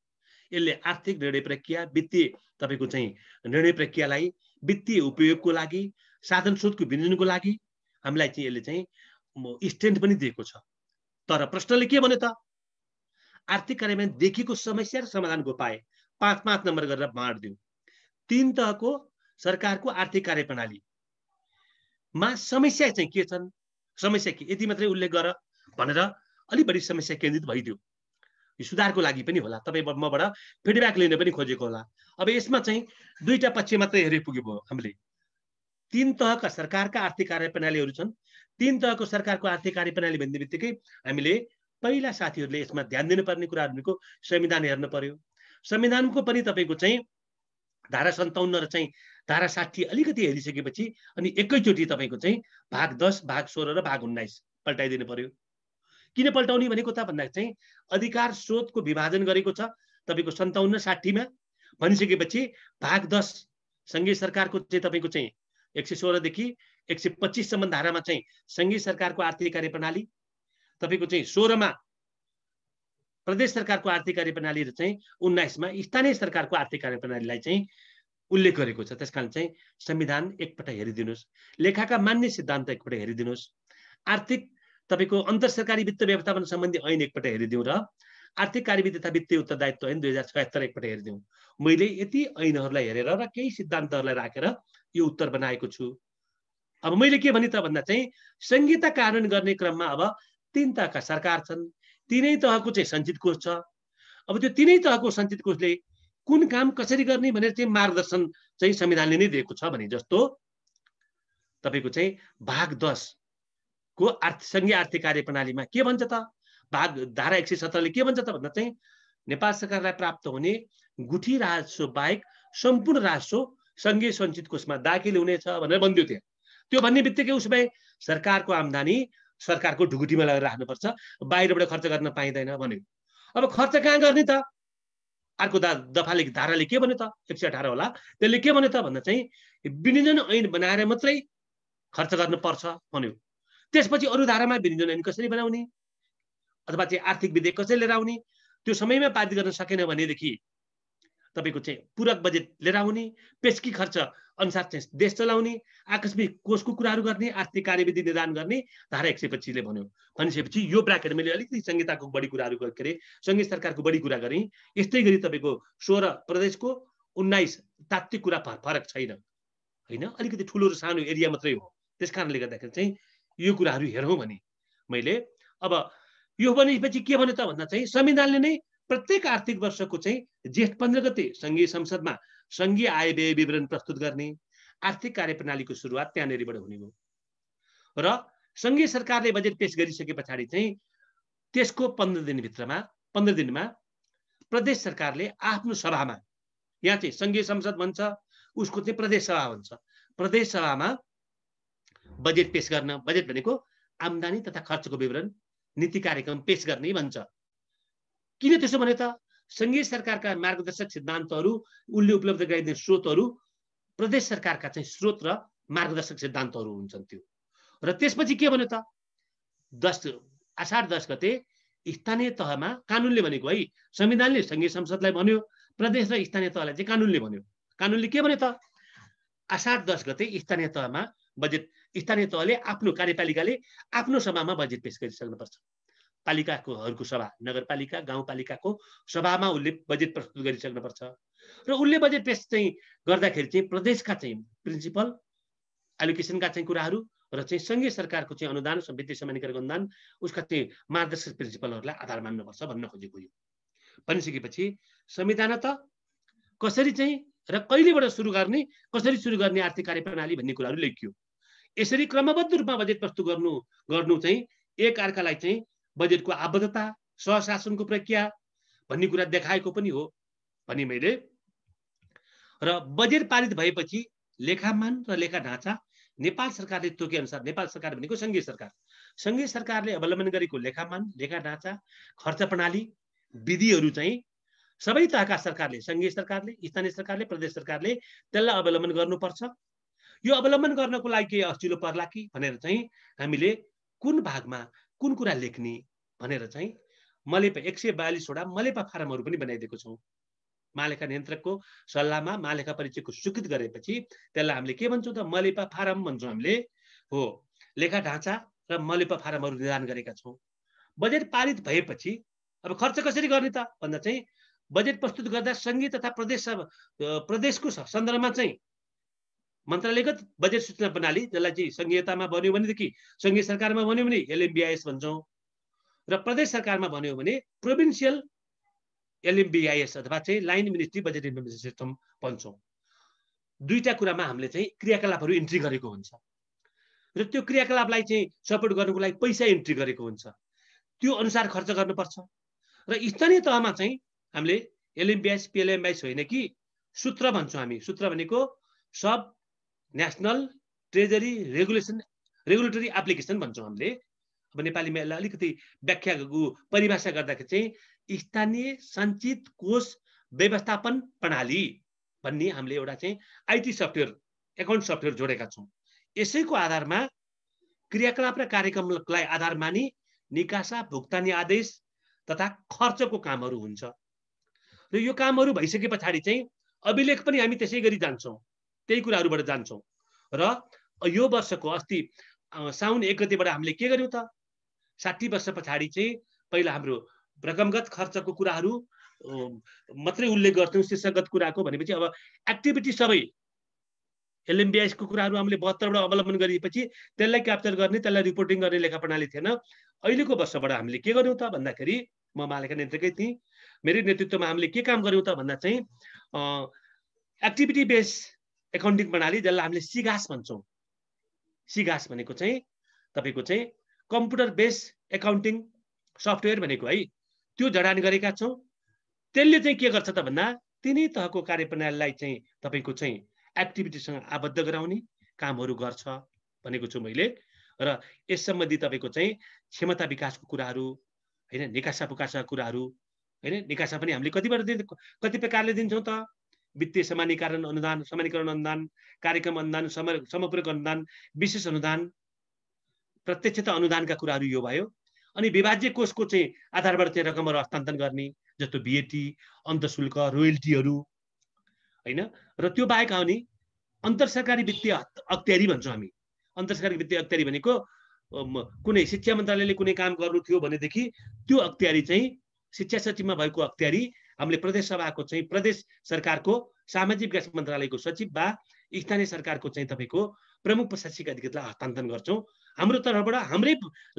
यसले आर्थिक निर्णय प्रक्रिया वित्तीय तपाईँको चाहिँ निर्णय प्रक्रियालाई वित्तीय उपयोगको लागि साधन स्रोतको विनियोजनको लागि हामीलाई चाहिँ यसले चाहिँ स्ट्रेन्थ पनि दिएको छ तर प्रश्नले के भन्यो त आर्थिक कार्यान्वयन देखिएको समस्या र समाधानको पाए पाँच पाँच नम्बर गरेर बाँड दियो तिन तहको सरकारको आर्थिक कार्य प्रणालीमा समस्या चाहिँ के छन् समस्या के यति मात्रै उल्लेख गर भनेर अलिक बढी समस्या केन्द्रित भइदियो सुधारको लागि पनि होला तपाईँ मबाट फिडब्याक लिन पनि खोजेको होला अब यसमा चाहिँ दुईवटा पक्ष मात्रै हेरे पुग्यो हामीले तिन तहका सरकारका आर्थिक कार्यप्रणालीहरू छन् तिन तहको सरकारको आर्थिक कार्यप्रणाली प्रणाली भन्ने बित्तिकै हामीले पहिला साथीहरूले यसमा ध्यान दिनुपर्ने कुरा भनेको संविधान हेर्न पर्यो संविधानको पनि तपाईँको चाहिँ धारा सन्ताउन्न र चाहिँ धारा साठी अलिकति हेरिसकेपछि अनि एकैचोटि तपाईँको चाहिँ भाग दस भाग सोह्र र भाग उन्नाइस पल्टाइदिनु पर्यो किन पल्टाउने भनेको त भन्दा चाहिँ अधिकार स्रोतको विभाजन गरेको छ तपाईँको सन्ताउन्न साठीमा भनिसकेपछि भाग दस सङ्घीय सरकारको चाहिँ तपाईँको चाहिँ एक सय सोह्रदेखि एक सय पच्चिससम्म धारामा चाहिँ सङ्घीय सरकारको आर्थिक कार्यप्रणाली तपाईँको चाहिँ सोह्रमा प्रदेश सरकारको आर्थिक कार्यप्रणाली र चाहिँ उन्नाइसमा स्थानीय सरकारको आर्थिक कार्यप्रणालीलाई चाहिँ उल्लेख गरेको छ त्यस कारण चाहिँ संविधान एकपल्ट हेरिदिनुहोस् लेखाका मान्य सिद्धान्त एकपटक हेरिदिनुहोस् आर्थिक तपाईँको अन्तर सरकारी वित्त व्यवस्थापन सम्बन्धी ऐन एकपल्ट हेरिदिउँ र आर्थिक कार्यविधि तथा वित्तीय उत्तरदायित्व ऐन दुई हजार छयत्तर एकपल्ट हेरिदिउँ मैले यति ऐनहरूलाई हेरेर र केही सिद्धान्तहरूलाई राखेर यो उत्तर बनाएको छु अब मैले के भने त भन्दा चाहिँ संहिता कार्यान्वयन गर्ने क्रममा अब तिन तहका सरकार छन् तिनै तहको चाहिँ सञ्चित कोष छ अब त्यो तिनै तहको सञ्चित कोषले कुन काम कसरी गर्ने भनेर चाहिँ मार्गदर्शन चाहिँ संविधानले नै दिएको छ भने जस्तो तपाईँको चाहिँ भाग दसको आर्थ सङ्घीय आर्थिक कार्य प्रणालीमा के भन्छ त भाग धारा एक सय सत्रले के भन्छ त भन्दा चाहिँ नेपाल सरकारलाई प्राप्त हुने गुठी राजस्व बाहेक सम्पूर्ण राजस्व सङ्घीय सञ्चित कोषमा दाखिल हुनेछ भनेर भनिदियो त्यहाँ त्यो भन्ने बित्तिकै उसमै सरकारको आम्दानी सरकारको ढुकुटीमा लगेर राख्नुपर्छ बाहिरबाट खर्च गर्न पाइँदैन भन्यो अब खर्च कहाँ गर्ने त अर्को दा दफाले धाराले के भन्यो त एक सय अठार होला त्यसले के भन्यो त भन्दा चाहिँ विनियोजन ऐन बनाएर मात्रै खर्च गर्नुपर्छ भन्यो त्यसपछि अरू धारामा विनियोजन ऐन कसरी बनाउने अथवा चाहिँ आर्थिक विधेयक कसरी लिएर आउने त्यो समयमा पारित गर्न सकेन भनेदेखि तपाईँको चाहिँ पूरक बजेट लिएर आउने पेस्की खर्च अनुसार चाहिँ देश चलाउने आकस्मिक कोषको कुराहरू गर्ने आर्थिक कार्यविधि निर्धारण गर्ने धारा एक सय पच्चिसले भन्यो भनिसकेपछि यो ब्राकेट मैले अलिकति संहिताको बढी कुराहरू के अरे सङ्घीय सरकारको बढी कुरा गरेँ यस्तै गरी तपाईँको सोह्र प्रदेशको उन्नाइस तात्विक कुरा फरक छैन होइन अलिकति ठुलो र सानो एरिया मात्रै हो त्यस कारणले गर्दाखेरि चाहिँ यो कुराहरू हेरौँ भने मैले अब यो भनेपछि के भने त भन्दा चाहिँ संविधानले नै प्रत्येक आर्थिक वर्षको चाहिँ जेठ पन्ध्र गते सङ्घीय संसदमा सङ्घीय आय व्यय विवरण प्रस्तुत गर्ने आर्थिक कार्यप्रणालीको सुरुवात त्यहाँनिरबाट हुने हो र सङ्घीय सरकारले बजेट पेस गरिसके पछाडि चाहिँ त्यसको पन्ध्र दिनभित्रमा पन्ध्र दिनमा प्रदेश सरकारले आफ्नो सभामा यहाँ चाहिँ सङ्घीय संसद भन्छ उसको चाहिँ प्रदेश सभा भन्छ प्रदेश सभामा बजेट पेस गर्न बजेट भनेको आम्दानी तथा खर्चको विवरण नीति कार्यक्रम पेस गर्ने भन्छ किन त्यसो भने त सङ्घीय सरकारका मार्गदर्शक सिद्धान्तहरू उसले उपलब्ध गराइदिने स्रोतहरू प्रदेश सरकारका चाहिँ स्रोत र मार्गदर्शक सिद्धान्तहरू हुन्छन् त्यो र त्यसपछि के भन्यो त दस आषाढ दस गते स्थानीय तहमा कानुनले भनेको है संविधानले सङ्घीय संसदलाई भन्यो प्रदेश र स्थानीय तहलाई चाहिँ कानुनले भन्यो कानुनले के भन्यो त आषाढ दस गते स्थानीय तहमा बजेट स्थानीय तहले आफ्नो कार्यपालिकाले आफ्नो सभामा बजेट पेस गरिसक्नुपर्छ पालिकाकोहरूको सभा नगरपालिका गाउँपालिकाको सभामा उसले बजेट प्रस्तुत गरिसक्नुपर्छ र उसले बजेट पेस चाहिँ गर्दाखेरि चाहिँ प्रदेशका चाहिँ प्रिन्सिपल एलोकेसनका चाहिँ कुराहरू र चाहिँ सङ्घीय सरकारको चाहिँ अनुदान वित्तीय समानीकरणको अनुदान उसका चाहिँ मार्गदर्शक प्रिन्सिपलहरूलाई आधार मान्नुपर्छ भन्न खोजेको यो भनिसकेपछि संविधान त कसरी चाहिँ र कहिलेबाट सुरु गर्ने कसरी सुरु गर्ने आर्थिक कार्य प्रणाली भन्ने कुराहरू लेखियो यसरी क्रमबद्ध रूपमा बजेट प्रस्तुत गर्नु गर्नु चाहिँ एक अर्कालाई चाहिँ बजेटको आबद्धता सहशासनको प्रक्रिया भन्ने कुरा देखाएको पनि हो भने मैले र बजेट पारित भएपछि लेखामान र लेखा ढाँचा नेपाल सरकारले तोके अनुसार नेपाल सरकार भनेको सङ्घीय सरकार सङ्घीय सरकारले अवलम्बन गरेको लेखामान लेखा ढाँचा खर्च प्रणाली विधिहरू चाहिँ सबै तहका सरकारले सङ्घीय सरकारले स्थानीय सरकारले प्रदेश सरकारले त्यसलाई अवलम्बन गर्नुपर्छ यो अवलम्बन गर्नको लागि केही असिलो पर्ला कि भनेर चाहिँ हामीले कुन भागमा कुन कुरा लेख्ने भनेर चाहिँ मलेपा एक सय बयालिसवटा मलेपा फारमहरू पनि बनाइदिएको छौँ मालेखा नियन्त्रकको सल्लाहमा मालेखा परिचयको स्वीकृत गरेपछि त्यसलाई हामीले के भन्छौँ त मलेपा फारम भन्छौँ हामीले हो लेखा ढाँचा र मलेपा फारमहरू निर्धारण गरेका छौँ बजेट पारित भएपछि अब खर्च कसरी गर्ने त भन्दा चाहिँ बजेट प्रस्तुत गर्दा सङ्घीय तथा प्रदेश प्रदेशको सन्दर्भमा चाहिँ मन्त्रालयगत बजेट सूचना प्रणाली जसलाई चाहिँ सङ्घीयतामा भन्यो भनेदेखि सङ्घीय सरकारमा भन्यो भने एलएमबिआइएस भन्छौँ र प्रदेश सरकारमा भन्यो भने प्रोभिन्सियल एलएमबिआइएस अथवा चाहिँ line ministry budget information system भन्छौँ दुईवटा कुरामा हामीले चाहिँ क्रियाकलापहरू इन्ट्री गरेको हुन्छ र त्यो क्रियाकलापलाई चाहिँ सपोर्ट गर्नुको लागि पैसा इन्ट्री गरेको हुन्छ त्यो अनुसार खर्च गर्नुपर्छ र स्थानीय तहमा चाहिँ हामीले एलएमबिआइएस पिएलएमबिआइएस होइन कि सूत्र भन्छौँ हामी सूत्र भनेको subnational treasury regulation regulatory application भन्छौँ हामीले अब नेपालीमा यसलाई अलिकति व्याख्या परिभाषा गर्दाखेरि चाहिँ स्थानीय सञ्चित कोष व्यवस्थापन प्रणाली भन्ने हामीले एउटा चाहिँ आइटी सफ्टवेयर एकाउन्ट सफ्टवेयर जोडेका छौँ यसैको आधारमा क्रियाकलाप र कार्यक्रमलाई आधार मानि निकासा भुक्तानी आदेश तथा खर्चको कामहरू हुन्छ र यो कामहरू भइसके पछाडि चाहिँ अभिलेख पनि हामी त्यसै गरी जान्छौँ त्यही कुराहरूबाट जान्छौँ र यो वर्षको अस्ति साउन एक गतिबाट हामीले के गर्यौँ त साठी वर्ष पछाडि चाहिँ पहिला हाम्रो रकमगत खर्चको कुराहरू मात्रै उल्लेख गर्थ्यौँ शीर्षगत कुराको भनेपछि अब एक्टिभिटी सबै एलएमबिआइसको कुराहरू हामीले बहत्तरबाट अवलम्बन गरिएपछि त्यसलाई क्याप्चर गर्ने त्यसलाई रिपोर्टिङ गर्ने लेखा प्रणाली थिएन अहिलेको वर्षबाट हामीले के गर्यौँ त भन्दाखेरि म मालेका नेतृत्वै थिएँ मेरै नेतृत्वमा हामीले के काम गऱ्यौँ त भन्दा चाहिँ एक्टिभिटी बेस एकाउन्टिङ प्रणाली जसलाई हामीले सिगास भन्छौँ सिगास भनेको चाहिँ तपाईँको चाहिँ कम्प्युटर बेस एकाउन्टिङ सफ्टवेयर भनेको है त्यो जडान गरेका छौँ त्यसले चाहिँ के गर्छ त भन्दा तिनै तहको कार्यप्रणालीलाई चाहिँ तपाईँको चाहिँ एक्टिभिटीसँग आबद्ध गराउने कामहरू गर्छ भनेको छु मैले र यस सम्बन्धी तपाईँको चाहिँ क्षमता विकासको कुराहरू होइन निकासा पुकासा कुराहरू होइन निकासा पनि हामीले कतिबाट दिन्छ कति प्रकारले दिन्छौँ त वित्तीय सामान्यकरण अनुदान सामान्यकरण अनुदान कार्यक्रम अनुदान सम अनुदान विशेष अनुदान प्रत्यक्षता अनुदानका कुराहरू यो भयो अनि विभाज्य कोषको चाहिँ आधारबाट चाहिँ रकमहरू हस्तान्तरण गर्ने जस्तो अन्त अन्तशुल्क रोयल्टीहरू होइन र त्यो बाहेक आउने अन्तर सरकारी वित्तीय अख्तियारी भन्छौँ हामी अन्तर सरकारी वित्तीय अख्तियारी भनेको कुनै शिक्षा मन्त्रालयले कुनै काम गर्नु थियो भनेदेखि त्यो अख्तियारी चाहिँ शिक्षा सचिवमा भएको अख्तियारी हामीले प्रदेश सभाको चाहिँ प्रदेश सरकारको सामाजिक विकास मन्त्रालयको सचिव वा स्थानीय सरकारको चाहिँ तपाईँको प्रमुख प्रशासनिक अधिकृतलाई हस्तान्तरण गर्छौँ हाम्रो तर्फबाट हाम्रै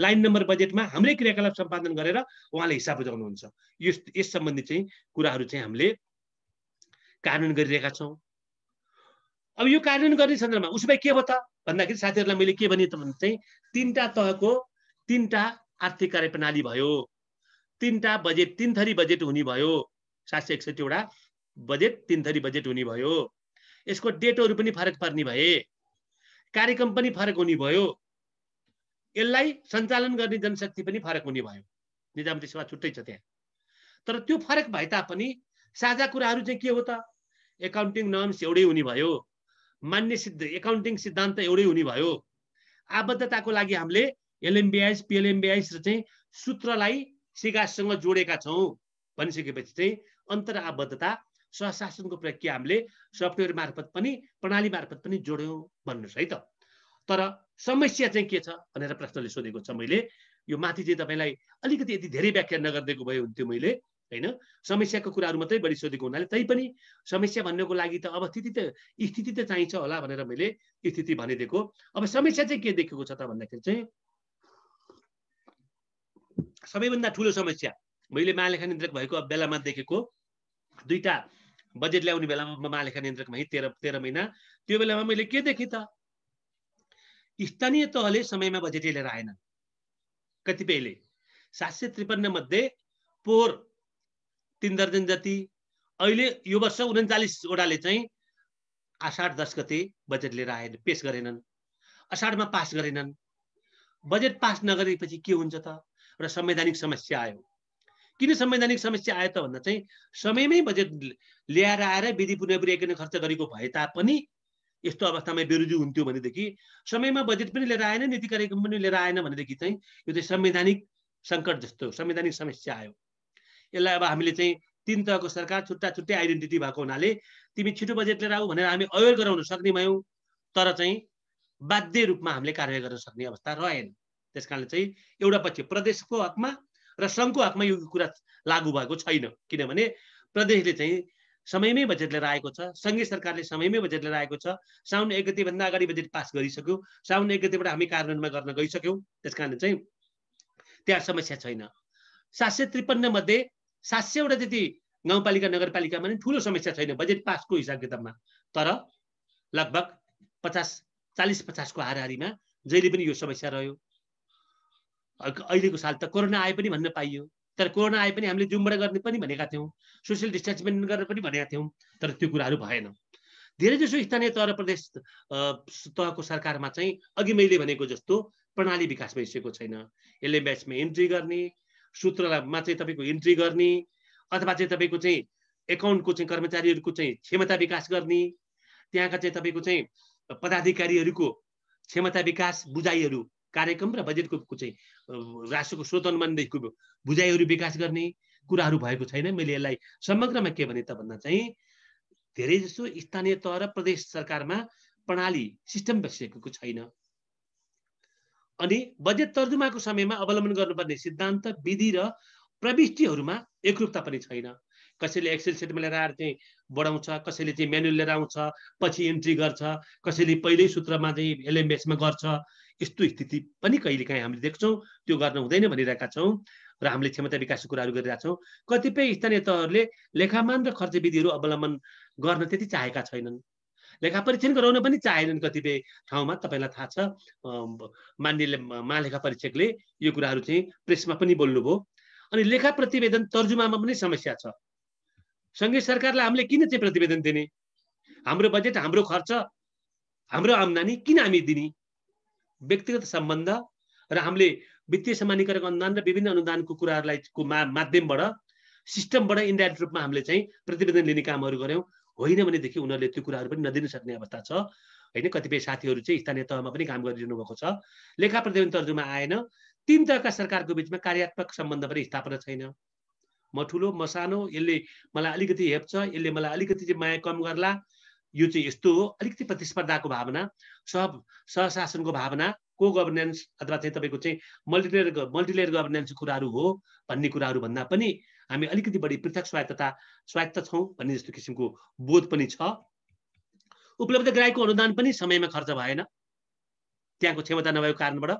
लाइन नम्बर बजेटमा हाम्रै क्रियाकलाप सम्पादन गरेर उहाँले हिसाब बुझाउनुहुन्छ यस यस सम्बन्धी चाहिँ कुराहरू चाहिँ हामीले कार्यान्वयन गरिरहेका छौँ अब यो कार्यान्वयन गर्ने सन्दर्भमा उसो भए के भयो त भन्दाखेरि साथीहरूलाई मैले के भने त भने चाहिँ तिनवटा तहको तिनवटा आर्थिक कार्यप्रणाली भयो तिनवटा बजेट तिन थरी बजेट हुने भयो सात सय एकसठीवटा बजेट तिन थरी बजेट हुने भयो यसको डेटहरू पनि फरक पर्ने भए कार्यक्रम पनि फरक हुने भयो यसलाई सञ्चालन गर्ने जनशक्ति पनि फरक हुने भयो निजामती सेवा छुट्टै छ त्यहाँ तर त्यो फरक भए तापनि साझा कुराहरू चाहिँ के हो त एकाउन्टिङ नर्म्स एउटै हुने भयो मान्य सिद्ध एकाउन्टिङ सिद्धान्त एउटै हुने भयो आबद्धताको लागि हामीले एलएमबिआइस पिएलएमबिआइस र चाहिँ सूत्रलाई सिकासँग जोडेका छौँ भनिसकेपछि चाहिँ अन्तराबद्धता स्वशासनको प्रक्रिया हामीले सफ्टवेयर मार्फत पनि प्रणाली मार्फत पनि जोड्यौँ भन्नुहोस् है त तर समस्या चाहिँ के छ भनेर प्रश्नले सोधेको छ मैले यो माथि चाहिँ तपाईँलाई अलिकति यति धेरै व्याख्या नगरिदिएको भए हुन्थ्यो मैले होइन समस्याको कुराहरू मात्रै बढी सोधेको हुनाले पनि समस्या भन्नुको लागि त अब स्थिति त स्थिति त चाहिन्छ होला भनेर मैले स्थिति भनिदिएको अब समस्या चाहिँ के देखेको छ त भन्दाखेरि चाहिँ सबैभन्दा ठुलो समस्या मैले महालेखा निन्द्रक भएको बेलामा देखेको दुईवटा बजेट ल्याउने बेलामा महालेखा नियन्त्रकमा है तेह्र तेह्र महिना त्यो बेलामा मैले के देखेँ त स्थानीय तहले समयमा बजेट लिएर आएनन् कतिपयले सात सय त्रिपन्न मध्ये पोहोर तिन दर्जन जति अहिले यो वर्ष उन्चालिसवटाले चाहिँ आषाढ दस गते बजेट लिएर आएन पेस गरेनन् असाढमा पास गरेनन् बजेट पास नगरेपछि के हुन्छ त र संवैधानिक समस्या आयो किन संवैधानिक समस्या आयो त भन्दा चाहिँ समयमै बजेट ल्याएर आएर विधि पुनर्विकरण खर्च गरेको भए तापनि यस्तो अवस्थामा विरोधी हुन्थ्यो भनेदेखि समयमा बजेट पनि लिएर आएन नीति कार्यक्रम पनि लिएर आएन भनेदेखि चाहिँ यो चाहिँ संवैधानिक सङ्कट जस्तो संवैधानिक समस्या आयो यसलाई अब हामीले चाहिँ तिन तहको सरकार छुट्टा छुट्टै आइडेन्टिटी भएको हुनाले तिमी छिटो बजेट लिएर आऊ भनेर हामी अवेर गराउन सक्ने भयौँ तर चाहिँ बाध्य रूपमा हामीले कार्यवाही गर्न सक्ने अवस्था रहेन त्यस कारणले चाहिँ एउटा पक्ष प्रदेशको हकमा र सङ्घको हकमा यो कुरा लागू भएको छैन किनभने प्रदेशले चाहिँ समयमै बजेट लिएर आएको छ सङ्घीय सरकारले समयमै बजेट लिएर आएको छ साउन एक गतिभन्दा अगाडि बजेट पास गरिसक्यो साउन एक गतिबाट हामी कार्यान्वयनमा गर्न गइसक्यौँ त्यस कारण चाहिँ त्यहाँ समस्या छैन सात सय त्रिपन्न मध्ये सात सयवटा त्यति गाउँपालिका नगरपालिकामा पनि ठुलो समस्या छैन बजेट पासको हिसाब किताबमा तर लगभग पचास चालिस पचासको हाराहारीमा जहिले पनि यो समस्या रह्यो अहिलेको साल त कोरोना आए पनि भन्न पाइयो तर कोरोना आए पनि हामीले जुमबाट गर्ने पनि भनेका थियौँ सोसियल डिस्टेन्स मेन्टेन गरेर पनि भनेका थियौँ तर त्यो कुराहरू भएन धेरैजसो स्थानीय तह प्रदेश तहको सरकारमा चाहिँ अघि मैले भनेको जस्तो प्रणाली विकास भइसकेको छैन यसले ब्याचमा इन्ट्री गर्ने सूत्रमा चाहिँ तपाईँको इन्ट्री गर्ने अथवा चाहिँ तपाईँको चाहिँ एकाउन्टको चाहिँ कर्मचारीहरूको चाहिँ क्षमता विकास गर्ने त्यहाँका चाहिँ तपाईँको चाहिँ पदाधिकारीहरूको क्षमता विकास बुझाइहरू कार्यक्रम र बजेटको चाहिँ राष्ट्रको स्रोत अनुमानदेखिको बुझाइहरू विकास गर्ने कुराहरू भएको छैन मैले यसलाई समग्रमा के भने त भन्दा चाहिँ धेरै जसो स्थानीय तह र प्रदेश सरकारमा प्रणाली सिस्टम बसिएको छैन अनि बजेट तर्जुमाको समयमा अवलम्बन गर्नुपर्ने सिद्धान्त विधि र प्रविष्टिहरूमा एकरूपता पनि छैन कसैले एक्सेल सेटमा लिएर आएर चाहिँ बढाउँछ कसैले चाहिँ म्यानुअल लिएर आउँछ पछि इन्ट्री गर्छ कसैले पहिल्यै सूत्रमा चाहिँ एलएमएसमा गर्छ यस्तो स्थिति पनि कहिलेकाहीँ हामीले देख्छौँ त्यो गर्न हुँदैन भनिरहेका छौँ र हामीले क्षमता विकासको कुराहरू गरिरहेका छौँ कतिपय स्थानीय तहहरूले लेखामान र खर्च विधिहरू अवलम्बन गर्न त्यति चाहेका छैनन् लेखा परीक्षण गराउन पनि चाहेनन् कतिपय ठाउँमा तपाईँलाई थाहा छ मान्य महालेखा परीक्षकले यो कुराहरू चाहिँ प्रेसमा पनि बोल्नुभयो अनि लेखा प्रतिवेदन तर्जुमामा पनि समस्या छ सङ्घीय सरकारलाई हामीले किन चाहिँ प्रतिवेदन दिने हाम्रो बजेट हाम्रो खर्च हाम्रो आम्दानी किन हामी दिने व्यक्तिगत सम्बन्ध र हामीले वित्तीय सामान्यकरण अनुदान र विभिन्न अनुदानको कुराहरूलाई को माध्यमबाट सिस्टमबाट इन्डाइरेक्ट रूपमा हामीले चाहिँ प्रतिवेदन लिने कामहरू गऱ्यौँ होइन भनेदेखि उनीहरूले त्यो कुराहरू पनि नदिन सक्ने अवस्था छ होइन कतिपय साथीहरू चाहिँ स्थानीय तहमा पनि काम गरिरहनु भएको छ लेखा प्रतिवेदन तर्जुमा आएन तिन तहका सरकारको बिचमा कार्यात्मक सम्बन्ध पनि स्थापना छैन म ठुलो म सानो यसले मलाई अलिकति हेप्छ यसले मलाई अलिकति चाहिँ माया कम गर्ला यो चाहिँ यस्तो हो अलिकति प्रतिस्पर्धाको भावना सह सहशासनको भावना को गभर्नेन्स अथवा चाहिँ तपाईँको चाहिँ मल्टिलेयर मल्टिलेयर गभर्नेन्सको कुराहरू हो भन्ने कुराहरू भन्दा पनि हामी अलिकति बढी पृथक स्वायत्तता स्वायत्त छौँ भन्ने जस्तो किसिमको बोध पनि छ उपलब्ध गराएको अनुदान पनि समयमा खर्च भएन त्यहाँको क्षमता नभएको कारणबाट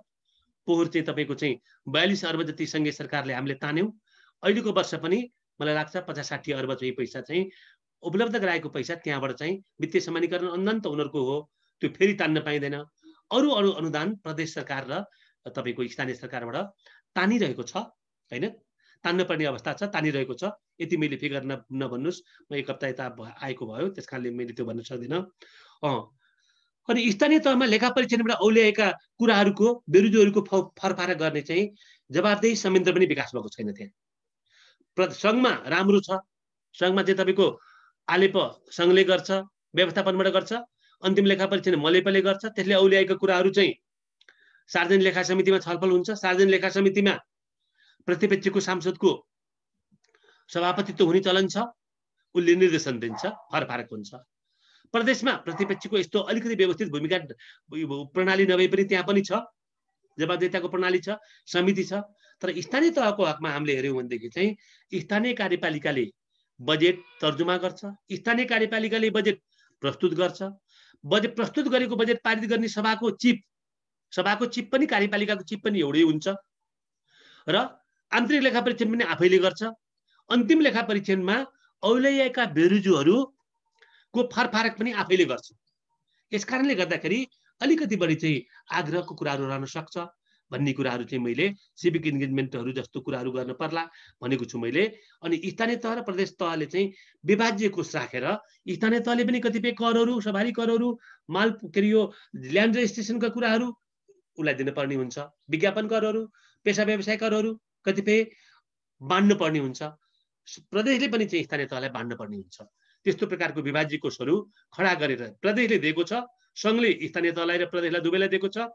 पोहोर चाहिँ तपाईँको चाहिँ बयालिस अर्ब जति सङ्घीय सरकारले हामीले तान्यौँ अहिलेको वर्ष पनि मलाई लाग्छ पचास साठी अर्ब चाहिँ पैसा चाहिँ उपलब्ध गराएको पैसा त्यहाँबाट चाहिँ वित्तीय सामान्यकरण अनुदान त उनीहरूको हो त्यो फेरि तान्न पाइँदैन अरू अरू अनुदान प्रदेश सरकार र तपाईँको स्थानीय सरकारबाट तानिरहेको छ होइन तान्न पर्ने अवस्था छ तानिरहेको छ यति मैले फिगर न नभन्नुहोस् म एक हप्ता यता आएको भयो त्यस कारणले मैले त्यो भन्न सक्दिनँ अँ अनि स्थानीय तहमा लेखा परीक्षणबाट औल्याएका कुराहरूको बेरुजोरीको फरफारा गर्ने चाहिँ जवाबदेही संयन्त्र पनि विकास भएको छैन त्यहाँ सङ्घमा राम्रो छ सङ्घमा चाहिँ तपाईँको आलेप सङ्घले गर्छ व्यवस्थापनबाट गर्छ अन्तिम लेखा परीक्षण मलेपले गर्छ त्यसले औल्याएको कुराहरू चाहिँ सार्वजनिक लेखा समितिमा छलफल हुन्छ सार्वजनिक लेखा समितिमा प्रतिपक्षको सांसदको सभापतित्व हुने चलन छ उसले निर्देशन दिन्छ फरफारक हुन्छ प्रदेशमा प्रतिपक्षको यस्तो अलिकति व्यवस्थित भूमिका प्रणाली नभए पनि त्यहाँ पनि छ जवाबदेताको प्रणाली छ समिति छ तर स्थानीय तहको हकमा हामीले हेऱ्यौँ भनेदेखि चाहिँ स्थानीय कार्यपालिकाले बजेट तर्जुमा गर्छ स्थानीय कार्यपालिकाले बजेट प्रस्तुत गर्छ बजेट प्रस्तुत गरेको बजेट पारित गर्ने सभाको चिप सभाको चिप पनि कार्यपालिकाको चिप पनि एउटै हुन्छ र आन्तरिक लेखा परीक्षण पनि आफैले गर्छ अन्तिम लेखा परीक्षणमा औलैयाका बेरुजुहरूको फरफारक पनि आफैले गर्छ यस कारणले गर्दाखेरि अलिकति बढी चाहिँ आग्रहको कुराहरू रहन सक्छ भन्ने कुराहरू चाहिँ मैले सिभिक इन्गेजमेन्टहरू जस्तो कुराहरू गर्न पर्ला भनेको छु मैले अनि स्थानीय तह र प्रदेश तहले चाहिँ विभाज्य कोष राखेर स्थानीय तहले पनि कतिपय करहरू सवारी करहरू माल के अरे यो ल्यान्ड रेजिस्ट्रेसनका कुराहरू उसलाई दिनुपर्ने हुन्छ विज्ञापन करहरू पेसा व्यवसाय करहरू कतिपय बाँड्नुपर्ने हुन्छ प्रदेशले पनि चाहिँ स्थानीय तहलाई बाँड्नुपर्ने हुन्छ त्यस्तो प्रकारको विभाज्य कोषहरू खडा गरेर प्रदेशले दिएको छ सङ्घले स्थानीय तहलाई र प्रदेशलाई दुवैलाई दिएको छ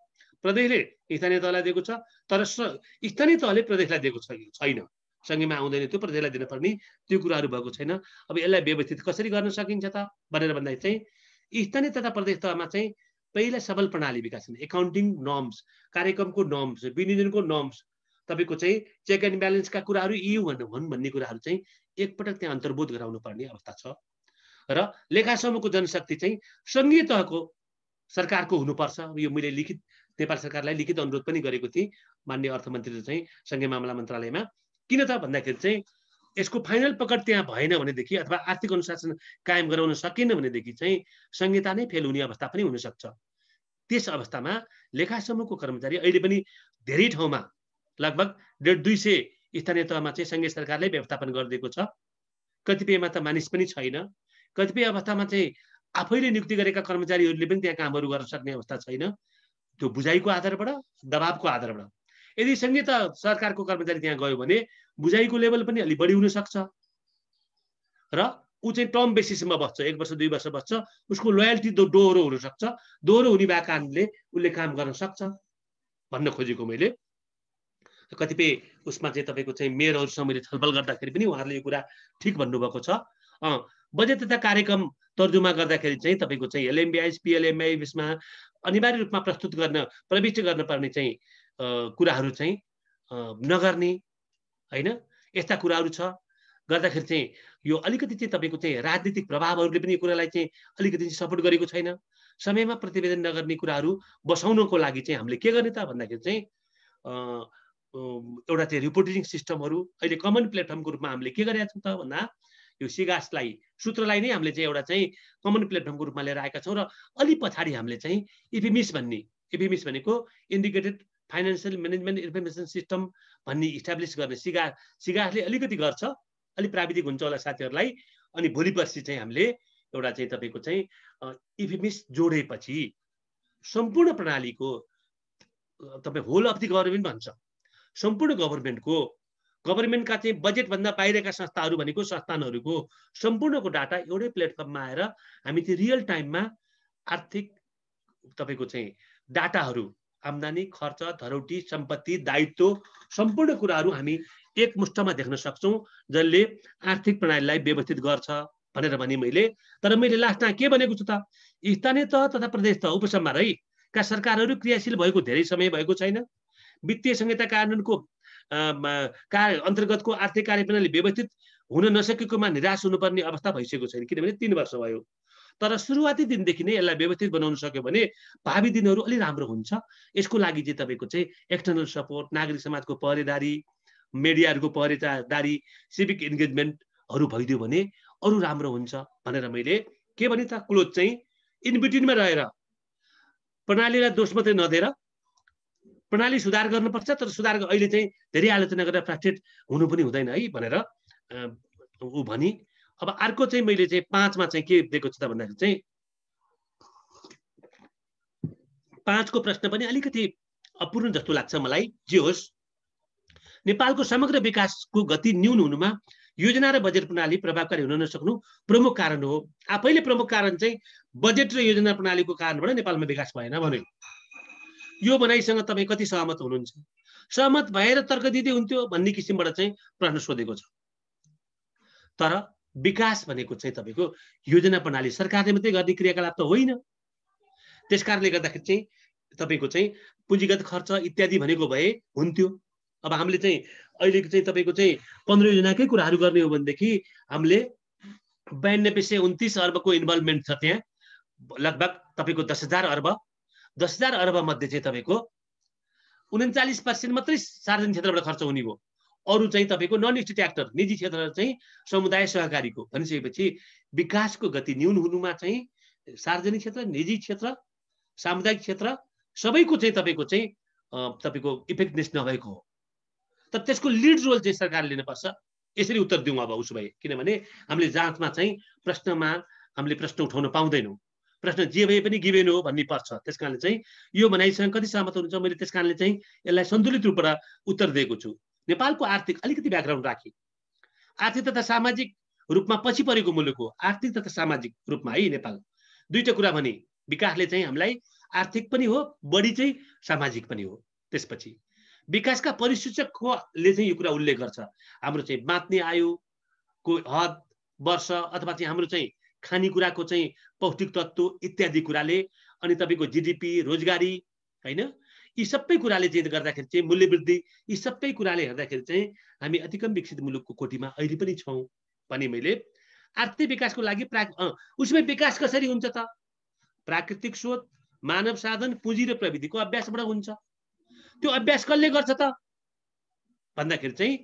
प्रदेशले स्थानीय तहलाई दिएको छ तर स्थानीय तहले प्रदेशलाई दिएको छ छैन सङ्घीयमा आउँदैन त्यो प्रदेशलाई दिनुपर्ने त्यो कुराहरू भएको छैन अब यसलाई व्यवस्थित कसरी गर्न सकिन्छ त भनेर भन्दाखेरि चाहिँ स्थानीय तथा प्रदेश तहमा चाहिँ पहिला सबल प्रणाली विकास गर्ने एकाउन्टिङ नर्म्स कार्यक्रमको नर्म्स विनियोजनको नर्म्स तपाईँको चाहिँ चेक एन्ड ब्यालेन्सका कुराहरू यी हुन् भन्ने कुराहरू चाहिँ एकपटक त्यहाँ अन्तर्बोध गराउनु पर्ने अवस्था छ र लेखा समूहको जनशक्ति चाहिँ सङ्घीय तहको सरकारको हुनुपर्छ यो मैले लिखित नेपाल सरकारलाई लिखित अनुरोध पनि गरेको थिएँ मान्य अर्थमन्त्रीले चाहिँ सङ्घीय मामला मन्त्रालयमा किन त भन्दाखेरि चाहिँ यसको फाइनल पकड त्यहाँ भएन भनेदेखि अथवा आर्थिक अनुशासन कायम गराउन सकेन भनेदेखि चाहिँ संहिता नै फेल हुने अवस्था पनि हुनसक्छ त्यस अवस्थामा लेखा समूहको कर्मचारी अहिले पनि धेरै ठाउँमा लगभग डेढ दुई सय स्थानीय तहमा चाहिँ सङ्घीय सरकारले व्यवस्थापन गरिदिएको छ कतिपयमा त मानिस पनि छैन कतिपय अवस्थामा चाहिँ आफैले नियुक्ति गरेका कर्मचारीहरूले पनि त्यहाँ कामहरू गर्न सक्ने अवस्था छैन त्यो बुझाइको आधारबाट दबाबको आधारबाट यदि सङ्घीय त सरकारको कर्मचारी त्यहाँ गयो भने बुझाइको लेभल पनि अलिक बढी हुनसक्छ र ऊ चाहिँ टर्म बेसिसमा बस्छ एक वर्ष दुई वर्ष बस्छ उसको लोयल्टी दोहोरो हुनसक्छ दोहोरो हुने भएको कारणले उसले काम गर्न सक्छ भन्न खोजेको मैले कतिपय उसमा चाहिँ तपाईँको चाहिँ मेयरहरूसँग मैले छलफल गर्दाखेरि पनि उहाँहरूले यो कुरा ठिक भन्नुभएको छ बजेट तथा कार्यक्रम तर्जुमा गर्दाखेरि चाहिँ तपाईँको चाहिँ पिएलएमआई उसमा अनिवार्य रूपमा प्रस्तुत गर्न प्रविष्ट गर्न पर्ने चाहिँ कुराहरू चाहिँ नगर्ने होइन यस्ता कुराहरू छ गर्दाखेरि चाहिँ यो अलिकति चाहिँ तपाईँको चाहिँ राजनीतिक प्रभावहरूले पनि यो कुरालाई चाहिँ अलिकति चाहिँ सपोर्ट गरेको छैन समयमा प्रतिवेदन नगर्ने कुराहरू बसाउनको लागि चाहिँ हामीले के गर्ने त भन्दाखेरि चाहिँ एउटा चाहिँ रिपोर्टिङ सिस्टमहरू अहिले कमन प्लेटफर्मको रूपमा हामीले के गरेका छौँ त भन्दा यो सिगासलाई सूत्रलाई नै हामीले चाहिँ एउटा चाहिँ कमन प्लेटफर्मको रूपमा लिएर आएका छौँ र अलि पछाडि हामीले चाहिँ इपिमिस भन्ने इपिमिस भनेको indicated financial management information system भन्ने इस्टाब्लिस गर्ने सिगा सिगासले अलिकति गर्छ अलिक प्राविधिक हुन्छ होला साथीहरूलाई अनि भोलि पर्सि चाहिँ हामीले एउटा चाहिँ तपाईँको चाहिँ इपिमिस जोडेपछि सम्पूर्ण प्रणालीको तपाईँ होल अफ दि गभर्मेन्ट भन्छ सम्पूर्ण गभर्मेन्टको गभर्मेन्टका चाहिँ बजेटभन्दा बाहिरका संस्थाहरू भनेको संस्थानहरूको सम्पूर्णको डाटा एउटै प्लेटफर्ममा आएर हामी चाहिँ रियल टाइममा आर्थिक तपाईँको चाहिँ डाटाहरू आम्दानी खर्च धरौटी सम्पत्ति दायित्व सम्पूर्ण कुराहरू हामी एकमुष्टमा देख्न सक्छौँ जसले आर्थिक प्रणालीलाई व्यवस्थित गर्छ भनेर भने मैले तर मैले लास्टमा के भनेको छु त स्थानीय तह तथा प्रदेश तह का सरकारहरू क्रियाशील भएको धेरै समय भएको छैन वित्तीय संहिता कानुनको कार्य अन्तर्गतको आर्थिक कार्यप्रणाली व्यवस्थित हुन नसकेकोमा निराश हुनुपर्ने अवस्था भइसकेको छैन किनभने तिन वर्ष भयो तर सुरुवाती दिनदेखि नै यसलाई व्यवस्थित बनाउन सक्यो भने भावी दिनहरू अलि राम्रो हुन्छ यसको लागि चाहिँ तपाईँको चाहिँ एक्सटर्नल सपोर्ट नागरिक समाजको पहरेदारी मिडियाहरूको पहरेदारी सिभिक इन्गेजमेन्टहरू भइदियो भने अरू राम्रो हुन्छ भनेर मैले के भने त क्लोज चाहिँ इनबिटिनमा रहेर प्रणालीलाई दोष मात्रै नदिएर प्रणाली सुधार गर्नुपर्छ तर सुधार अहिले चाहिँ धेरै आलोचना गरेर फ्रास्ट्रेट हुनु पनि हुँदैन है भनेर ऊ भनी अब अर्को चाहिँ मैले चाहिँ पाँचमा चाहिँ के दिएको छु त भन्दाखेरि चाहिँ पाँचको प्रश्न पनि अलिकति अपूर्ण जस्तो लाग्छ मलाई जे होस् नेपालको समग्र विकासको गति न्यून हुनुमा योजना र बजेट प्रणाली प्रभावकारी हुन नसक्नु प्रमुख कारण हो आफैले प्रमुख कारण चाहिँ बजेट र योजना प्रणालीको कारणबाट नेपालमा विकास भएन भन्यो यो भनाइसँग तपाईँ कति सहमत हुनुहुन्छ सहमत भएर तर्क दिँदै हुन्थ्यो भन्ने किसिमबाट चाहिँ प्रश्न सोधेको छ तर विकास भनेको चाहिँ तपाईँको योजना प्रणाली सरकारले मात्रै गर्ने क्रियाकलाप त होइन त्यस कारणले गर्दाखेरि चाहिँ तपाईँको चाहिँ पुँजीगत खर्च इत्यादि भनेको भए हुन्थ्यो अब हामीले चाहिँ अहिलेको चाहिँ तपाईँको चाहिँ पन्ध्र योजनाकै कुराहरू गर्ने हो भनेदेखि हामीले बयानब्बे सय उन्तिस अर्बको इन्भल्भमेन्ट छ त्यहाँ लगभग तपाईँको दस हजार अर्ब दस हजार अर्ब मध्ये चाहिँ तपाईँको उन्चालिस पर्सेन्ट मात्रै सार्वजनिक क्षेत्रबाट खर्च हुने भयो अरू चाहिँ तपाईँको नन स्टेट एक्टर निजी क्षेत्र चाहिँ समुदाय सहकारीको भनिसकेपछि विकासको गति न्यून हुनुमा चाहिँ सार्वजनिक क्षेत्र निजी क्षेत्र सामुदायिक क्षेत्र सबैको चाहिँ तपाईँको चाहिँ तपाईँको इफेक्टनेस नभएको हो तर त्यसको लिड रोल चाहिँ सरकारले लिनुपर्छ यसरी उत्तर दिउँ अब उसो भए किनभने हामीले जाँचमा चाहिँ प्रश्नमा हामीले प्रश्न उठाउन पाउँदैनौँ प्रश्न जे भए पनि गिभेन हो भन्ने पर्छ त्यस कारणले चाहिँ यो भनाइसँग कति सहमत हुनुहुन्छ मैले त्यस कारणले चाहिँ यसलाई सन्तुलित रूपबाट उत्तर दिएको छु नेपालको आर्थिक अलिकति ब्याकग्राउन्ड राखेँ आर्थिक तथा सामाजिक रूपमा पछि परेको मुलुक हो आर्थिक तथा सामाजिक रूपमा है नेपाल दुईवटा कुरा भने विकासले चाहिँ हामीलाई आर्थिक पनि हो बढी चाहिँ सामाजिक पनि हो त्यसपछि विकासका परिसूचकले चाहिँ यो कुरा उल्लेख गर्छ हाम्रो चाहिँ बाँच्ने आयुको हद वर्ष अथवा चाहिँ हाम्रो चाहिँ खानेकुराको चाहिँ पौष्टिक तत्त्व इत्यादि कुराले अनि तपाईँको जिडिपी रोजगारी होइन यी सबै कुराले चाहिँ गर्दाखेरि चाहिँ मूल्य वृद्धि यी सबै कुराले हेर्दाखेरि चाहिँ हामी अतिकम विकसित मुलुकको कोटीमा अहिले पनि छौँ भने मैले आर्थिक विकासको लागि प्रा उसमै विकास कसरी हुन्छ त प्राकृतिक स्रोत मानव साधन पुँजी र प्रविधिको अभ्यासबाट हुन्छ त्यो अभ्यास कसले गर्छ त भन्दाखेरि चाहिँ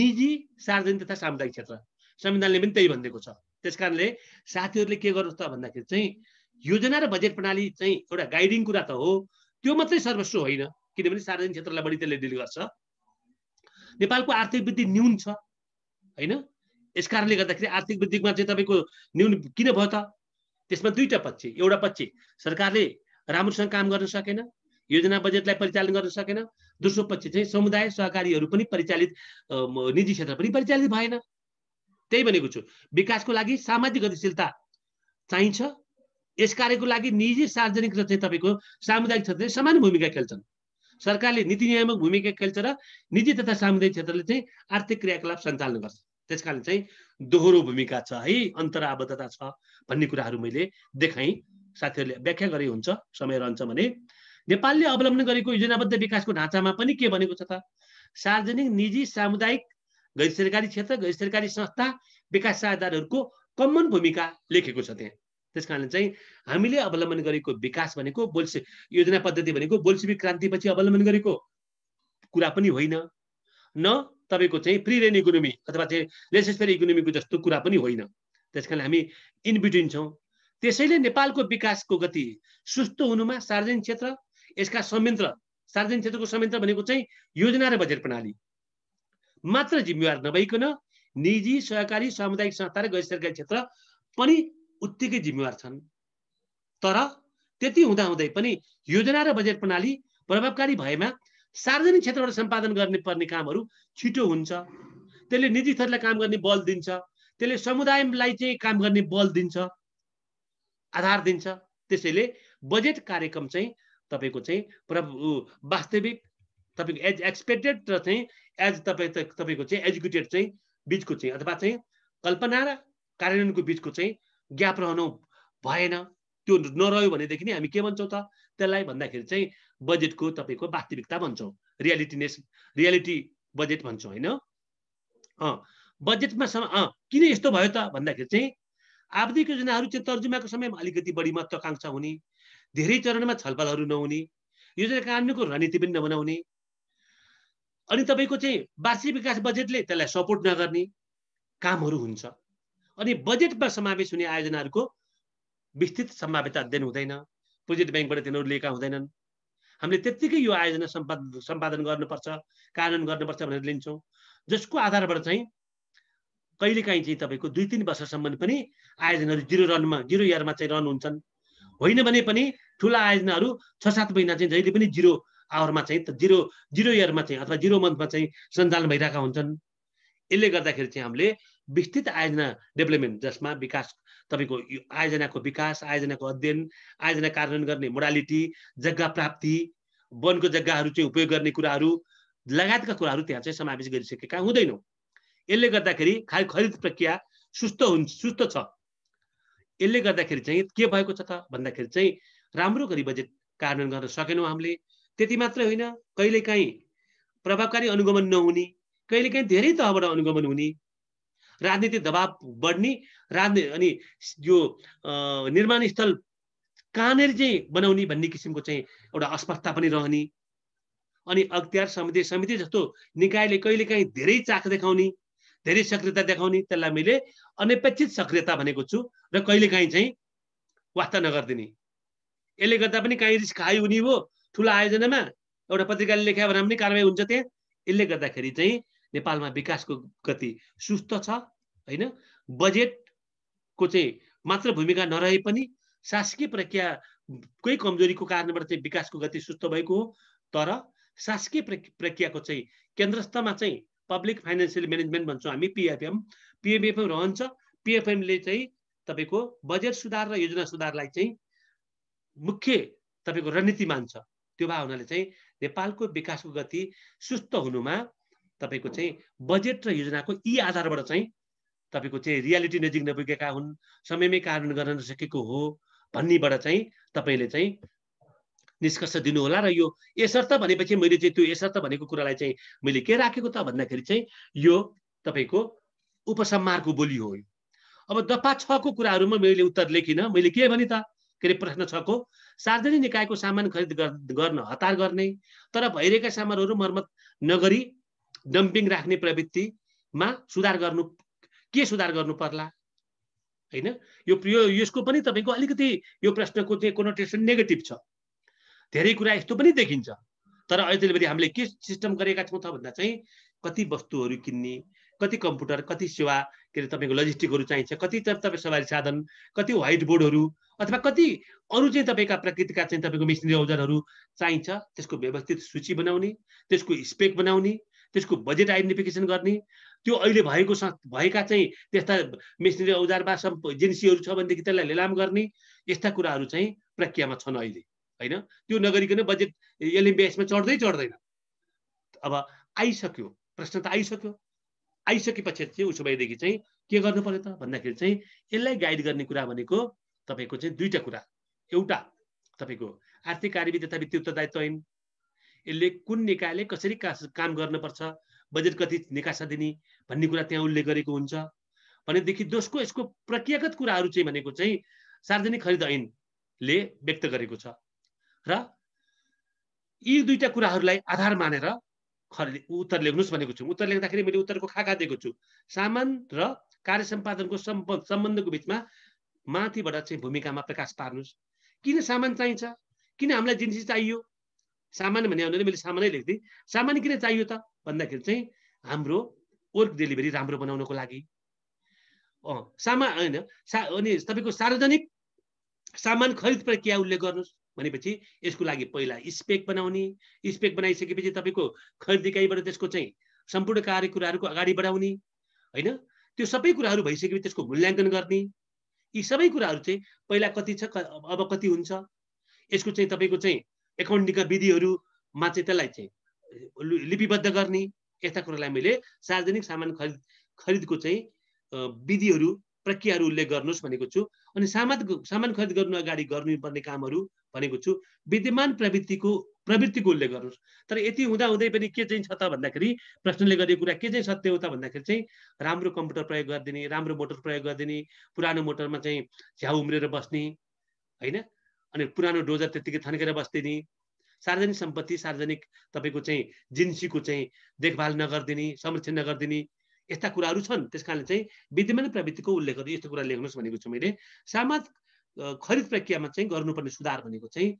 निजी सार्वजनिक तथा सामुदायिक क्षेत्र संविधानले पनि त्यही भनिदिएको छ त्यस कारणले साथीहरूले के गर्नुहोस् त भन्दाखेरि चाहिँ योजना र बजेट प्रणाली चाहिँ एउटा गाइडिङ कुरा त हो त्यो मात्रै सर्वस्व होइन किनभने सार्वजनिक क्षेत्रलाई बढी त्यसले डिल गर्छ नेपालको आर्थिक वृद्धि न्यून छ होइन यस कारणले गर्दाखेरि आर्थिक वृद्धिमा चाहिँ तपाईँको न्यून किन भयो त त्यसमा दुईवटा पक्ष एउटा पक्ष सरकारले राम्रोसँग काम गर्न सकेन योजना बजेटलाई परिचालन गर्न सकेन दोस्रो पक्ष चाहिँ समुदाय सहकारीहरू पनि परिचालित निजी क्षेत्र पनि परिचालित भएन त्यही भनेको छु विकासको लागि सामाजिक गतिशीलता चाहिन्छ यस कार्यको लागि निजी सार्वजनिक र चाहिँ तपाईँको सामुदायिक क्षेत्रले समान भूमिका खेल्छन् सरकारले नीति नियामक भूमिका खेल्छ र निजी तथा सामुदायिक क्षेत्रले चाहिँ आर्थिक क्रियाकलाप सञ्चालन गर्छ त्यस कारण चाहिँ दोहोरो भूमिका छ है अन्तर आबद्धता छ भन्ने कुराहरू मैले देखाएँ साथीहरूले व्याख्या गरे हुन्छ समय रहन्छ भने नेपालले अवलम्बन गरेको योजनाबद्ध विकासको ढाँचामा पनि के भनेको छ त सार्वजनिक निजी सामुदायिक गैर सरकारी क्षेत्र गैर सरकारी संस्था विकास साझेदारहरूको कमन भूमिका लेखेको छ त्यहाँ त्यस कारणले चाहिँ हामीले अवलम्बन गरेको विकास भनेको बोल्स योजना पद्धति भनेको बोल्सिविक क्रान्तिपछि अवलम्बन गरेको कुरा पनि होइन न तपाईँको चाहिँ फ्री रेन इकोनोमी अथवा चाहिँ लेसेसफेयर इकोनोमीको जस्तो कुरा पनि होइन त्यस कारण हामी इनबिट्विन छौँ त्यसैले नेपालको विकासको गति सुस्त हुनुमा सार्वजनिक क्षेत्र यसका संयन्त्र सार्वजनिक क्षेत्रको संयन्त्र भनेको चाहिँ योजना र बजेट प्रणाली मात्र जिम्मेवार नभइकन निजी सहकारी सामुदायिक संस्था र गैर सरकारी क्षेत्र पनि उत्तिकै जिम्मेवार छन् तर त्यति हुँदाहुँदै पनि योजना र बजेट प्रणाली प्रभावकारी भएमा सार्वजनिक क्षेत्रबाट सम्पादन गर्ने पर्ने कामहरू छिटो हुन्छ त्यसले निजी थरलाई काम गर्ने बल दिन्छ त्यसले समुदायलाई चाहिँ काम गर्ने बल दिन्छ आधार दिन्छ त्यसैले बजेट कार्यक्रम चाहिँ तपाईँको चाहिँ वास्तविक तपाईँको एज एक्सपेक्टेड र चाहिँ एज तपाईँ तपाईँको चाहिँ एजुकेटेड चाहिँ बिचको चाहिँ अथवा चाहिँ कल्पना र कार्यान्वयनको बिचको चाहिँ ग्याप रहनु भएन त्यो नरह्यो भनेदेखि नै हामी के भन्छौँ त त्यसलाई भन्दाखेरि चाहिँ बजेटको तपाईँको वास्तविकता भन्छौँ रियालिटीनेस रियालिटी बजेट भन्छौँ होइन बजेटमा सम किन यस्तो भयो त भन्दाखेरि चाहिँ आवधिक योजनाहरू चाहिँ तर्जुमाको समयमा अलिकति बढी महत्त्वकाङ्क्षा हुने धेरै चरणमा छलफलहरू नहुने योजना कानुनको रणनीति पनि नबनाउने अनि तपाईँको चाहिँ वार्षिक विकास बजेटले त्यसलाई सपोर्ट नगर्ने कामहरू हुन्छ अनि बजेटमा समावेश हुने आयोजनाहरूको विस्तृत सम्भाव्यता अध्ययन हुँदैन प्रोजेक्ट ब्याङ्कबाट तिनीहरू लिएका हुँदैनन् हामीले त्यत्तिकै यो आयोजना सम्पाद सम्पादन गर्नुपर्छ कानुन गर्नुपर्छ भनेर लिन्छौँ जसको आधारबाट चाहिँ कहिलेकाहीँ चाहिँ तपाईँको दुई तिन वर्षसम्म पनि आयोजनाहरू जिरो रनमा जिरो इयरमा चाहिँ रन हुन्छन् होइन भने पनि ठुला आयोजनाहरू छ सात महिना चाहिँ जहिले पनि जिरो आवरमा चाहिँ त जिरो जिरो इयरमा चाहिँ अथवा जिरो मन्थमा चाहिँ सञ्चालन भइरहेका हुन्छन् यसले गर्दाखेरि चाहिँ हामीले विस्तृत आयोजना डेभलपमेन्ट जसमा विकास तपाईँको आयोजनाको विकास आयोजनाको अध्ययन आयोजना कार्यान्वयन गर्ने मोडालिटी जग्गा प्राप्ति वनको जग्गाहरू चाहिँ उपयोग गर्ने कुराहरू लगायतका कुराहरू त्यहाँ चाहिँ समावेश गरिसकेका हुँदैनौँ यसले गर्दाखेरि खालि खरिद प्रक्रिया सुस्त हुन् सुस्त छ यसले गर्दाखेरि चाहिँ के भएको छ त भन्दाखेरि चाहिँ राम्रो गरी बजेट कार्यान्वयन गर्न सकेनौँ हामीले त्यति मात्रै होइन कहिलेकाहीँ प्रभावकारी अनुगमन नहुने कहिलेकाहीँ धेरै तहबाट अनुगमन हुने राजनीति दबाब बढ्ने राजनीति अनि यो निर्माण स्थल कहाँनिर चाहिँ बनाउने भन्ने किसिमको चाहिँ एउटा अस्पष्टता पनि रहने अनि अख्तियार समिति समिति जस्तो निकायले कहिलेकाहीँ धेरै चाख देखाउने धेरै सक्रियता देखाउने त्यसलाई मैले अनपेक्षित सक्रियता भनेको छु र कहिलेकाहीँ चाहिँ वास्ता नगरिदिने यसले गर्दा पनि काहीँ रिस्क हाई हुने हो ठुला आयोजनामा एउटा पत्रिकाले लेख्यो भने पनि कारवाही हुन्छ त्यहाँ यसले गर्दाखेरि चाहिँ नेपालमा विकासको गति सुस्त छ होइन बजेटको चाहिँ मात्र भूमिका नरहे पनि शासकीय प्रक्रियाकै कमजोरीको कारणबाट चाहिँ विकासको गति सुस्त भएको हो तर शासकीय प्रक्रियाको चाहिँ केन्द्रस्थमा चाहिँ पब्लिक फाइनेन्सियल म्यानेजमेन्ट भन्छौँ हामी पिएफएम पिएफएम रहन्छ पिएफएमले चाहिँ तपाईँको बजेट सुधार र योजना सुधारलाई चाहिँ मुख्य तपाईँको रणनीति मान्छ त्यो भए हुनाले चाहिँ नेपालको विकासको गति सुस्त हुनुमा तपाईँको चाहिँ बजेट र योजनाको यी आधारबाट चाहिँ तपाईँको चाहिँ रियालिटी नजिक नपुगेका हुन् समयमै कारण गर्न नसकेको हो भन्नेबाट चाहिँ तपाईँले चाहिँ निष्कर्ष दिनुहोला र यो यसर्थ भनेपछि मैले चाहिँ त्यो यसर्थ भनेको कुरालाई चाहिँ मैले के राखेको त भन्दाखेरि चाहिँ यो तपाईँको उपसम्मारको बोली हो अब दफा छको कुराहरूमा मैले उत्तर लेखिनँ मैले के भने त के अरे प्रश्न को सार्वजनिक निकायको सामान खरिद गर्न हतार गर्ने तर भइरहेका सामानहरू मर्मत नगरी डम्पिङ राख्ने प्रवृत्तिमा सुधार गर्नु के सुधार गर्नु पर्ला होइन यो यसको पनि तपाईँको अलिकति यो प्रश्नको चाहिँ कोनोटेसन नेगेटिभ छ धेरै कुरा यस्तो पनि देखिन्छ तर अहिले हामीले के सिस्टम गरेका छौँ त भन्दा चाहिँ कति वस्तुहरू किन्ने कति कम्प्युटर कति सेवा के अरे तपाईँको लजिस्टिकहरू चाहिन्छ कति तपाईँ सवारी साधन कति व्हाइट बोर्डहरू अथवा कति अरू चाहिँ तपाईँका प्रकृतिका चाहिँ तपाईँको मेसिनरी औजारहरू चाहिन्छ त्यसको व्यवस्थित सूची बनाउने त्यसको स्पेक बनाउने त्यसको बजेट आइडेन्टिफिकेसन गर्ने त्यो अहिले भएको भएका चाहिँ त्यस्ता मेसिनरी औजारमा वा एजेन्सीहरू छ भनेदेखि त्यसलाई लिलाम गर्ने यस्ता कुराहरू चाहिँ प्रक्रियामा छन् अहिले होइन त्यो नगरिकन बजेट एलएमबिएसमा चढ्दै चढ्दैन अब आइसक्यो प्रश्न त आइसक्यो आइसकेपछि चाहिँ उसो भएदेखि चाहिँ के गर्नु पर्यो त भन्दाखेरि चाहिँ यसलाई गाइड गर्ने कुरा भनेको तपाईँको चाहिँ दुईवटा कुरा एउटा तपाईँको आर्थिक कार्यविधि तथा वित्तीय उत्तरदायित्व ऐन यसले कुन निकायले कसरी का काम गर्नुपर्छ बजेट कति निकासा दिने भन्ने कुरा त्यहाँ उल्लेख गरेको हुन्छ भनेदेखि दोस्रो यसको प्रक्रियागत कुराहरू चाहिँ भनेको चाहिँ सार्वजनिक खरिद ऐनले व्यक्त गरेको छ र यी दुईवटा कुराहरूलाई आधार मानेर खर उत्तर लेख्नुहोस् भनेको छु उत्तर लेख्दाखेरि मैले उत्तरको खाका दिएको छु सामान र कार्य सम्पादनको सम्बन्ध सम्बन्धको बिचमा माथिबाट चाहिँ भूमिकामा प्रकाश पार्नुहोस् किन सामान चाहिन्छ किन हामीलाई जिन्सी चाहियो सामान भने मैले सामानै लेख्दिएँ सामान किन चाहियो त भन्दाखेरि चाहिँ हाम्रो वर्क डेलिभरी राम्रो बनाउनको लागि सामान होइन सा अनि तपाईँको सार्वजनिक सामान खरिद प्रक्रिया उल्लेख गर्नुहोस् भनेपछि यसको लागि पहिला स्पेक बनाउने स्पेक बनाइसकेपछि तपाईँको खरिदिकाइबाट त्यसको चाहिँ सम्पूर्ण कार्य कुराहरूको अगाडि बढाउने होइन त्यो सबै कुराहरू भइसकेपछि त्यसको मूल्याङ्कन गर्ने यी सबै कुराहरू चाहिँ पहिला कति छ अब कति हुन्छ यसको चाहिँ तपाईँको चाहिँ एकाउन्टिङका विधिहरूमा चाहिँ त्यसलाई चाहिँ लिपिबद्ध गर्ने यस्ता कुरालाई मैले सार्वजनिक सामान खरिद खरिदको चाहिँ विधिहरू प्रक्रियाहरू उल्लेख गर्नुहोस् भनेको छु अनि सामान सामान खरिद गर्नु अगाडि गर्नुपर्ने कामहरू भनेको छु विद्यमान प्रवृत्तिको प्रवृत्तिको उल्लेख गर्नुहोस् तर यति हुँदाहुँदै पनि के चाहिँ छ त भन्दाखेरि प्रश्नले गरेको कुरा के चाहिँ सत्य हो त भन्दाखेरि चाहिँ राम्रो कम्प्युटर प्रयोग गरिदिने राम्रो मोटर प्रयोग गरिदिने पुरानो मोटरमा चाहिँ झ्याउ उम्रेर बस्ने होइन अनि पुरानो डोजर त्यत्तिकै थन्केर बस्दिने सार्वजनिक सम्पत्ति सार्वजनिक तपाईँको चाहिँ जिन्सीको चाहिँ देखभाल नगरिदिने संरक्षण नगरिदिने यस्ता कुराहरू छन् त्यस कारणले चाहिँ विद्यमान प्रवृत्तिको उल्लेख गर्दै यस्तो कुरा लेख्नुहोस् भनेको छु मैले सामाज खरिद प्रक्रियामा चाहिँ गर्नुपर्ने सुधार भनेको चाहिँ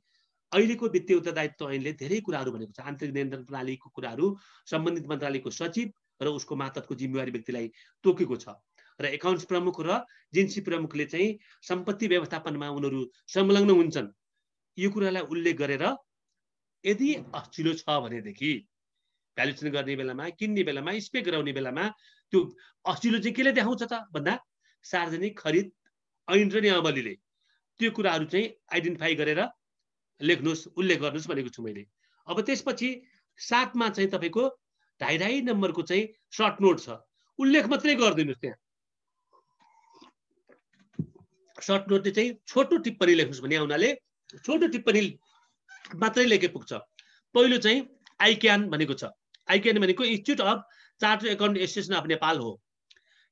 अहिलेको वित्तीय उत्तरदायित्व ऐनले धेरै कुराहरू भनेको छ आन्तरिक नियन्त्रण प्रणालीको कुराहरू सम्बन्धित मन्त्रालयको सचिव र उसको मातहतको जिम्मेवारी व्यक्तिलाई तोकेको छ र एकाउन्ट्स प्रमुख र जिन्सी प्रमुखले चाहिँ सम्पत्ति व्यवस्थापनमा उनीहरू संलग्न हुन्छन् यो कुरालाई उल्लेख गरेर यदि अचिलो छ भनेदेखि भ्यालुएसन गर्ने बेलामा किन्ने बेलामा स्पेक गराउने बेलामा त्यो अचिलो चाहिँ केले देखाउँछ त भन्दा सार्वजनिक खरिद ऐन र नियमावलीले त्यो कुराहरू चाहिँ आइडेन्टिफाई गरेर लेख्नुहोस् उल्लेख गर्नुहोस् भनेको छु मैले अब त्यसपछि सातमा चाहिँ तपाईँको ढाई ढाई नम्बरको चाहिँ सर्ट नोट छ उल्लेख मात्रै गरिदिनुहोस् त्यहाँ सर्ट नोटले चाहिँ छोटो टिप्पणी लेख्नुहोस् भने हुनाले छोटो टिप्पणी मात्रै लेखे पुग्छ पहिलो चाहिँ आइक्यान भनेको छ आइक्यान भनेको institute of charter account association of Nepal हो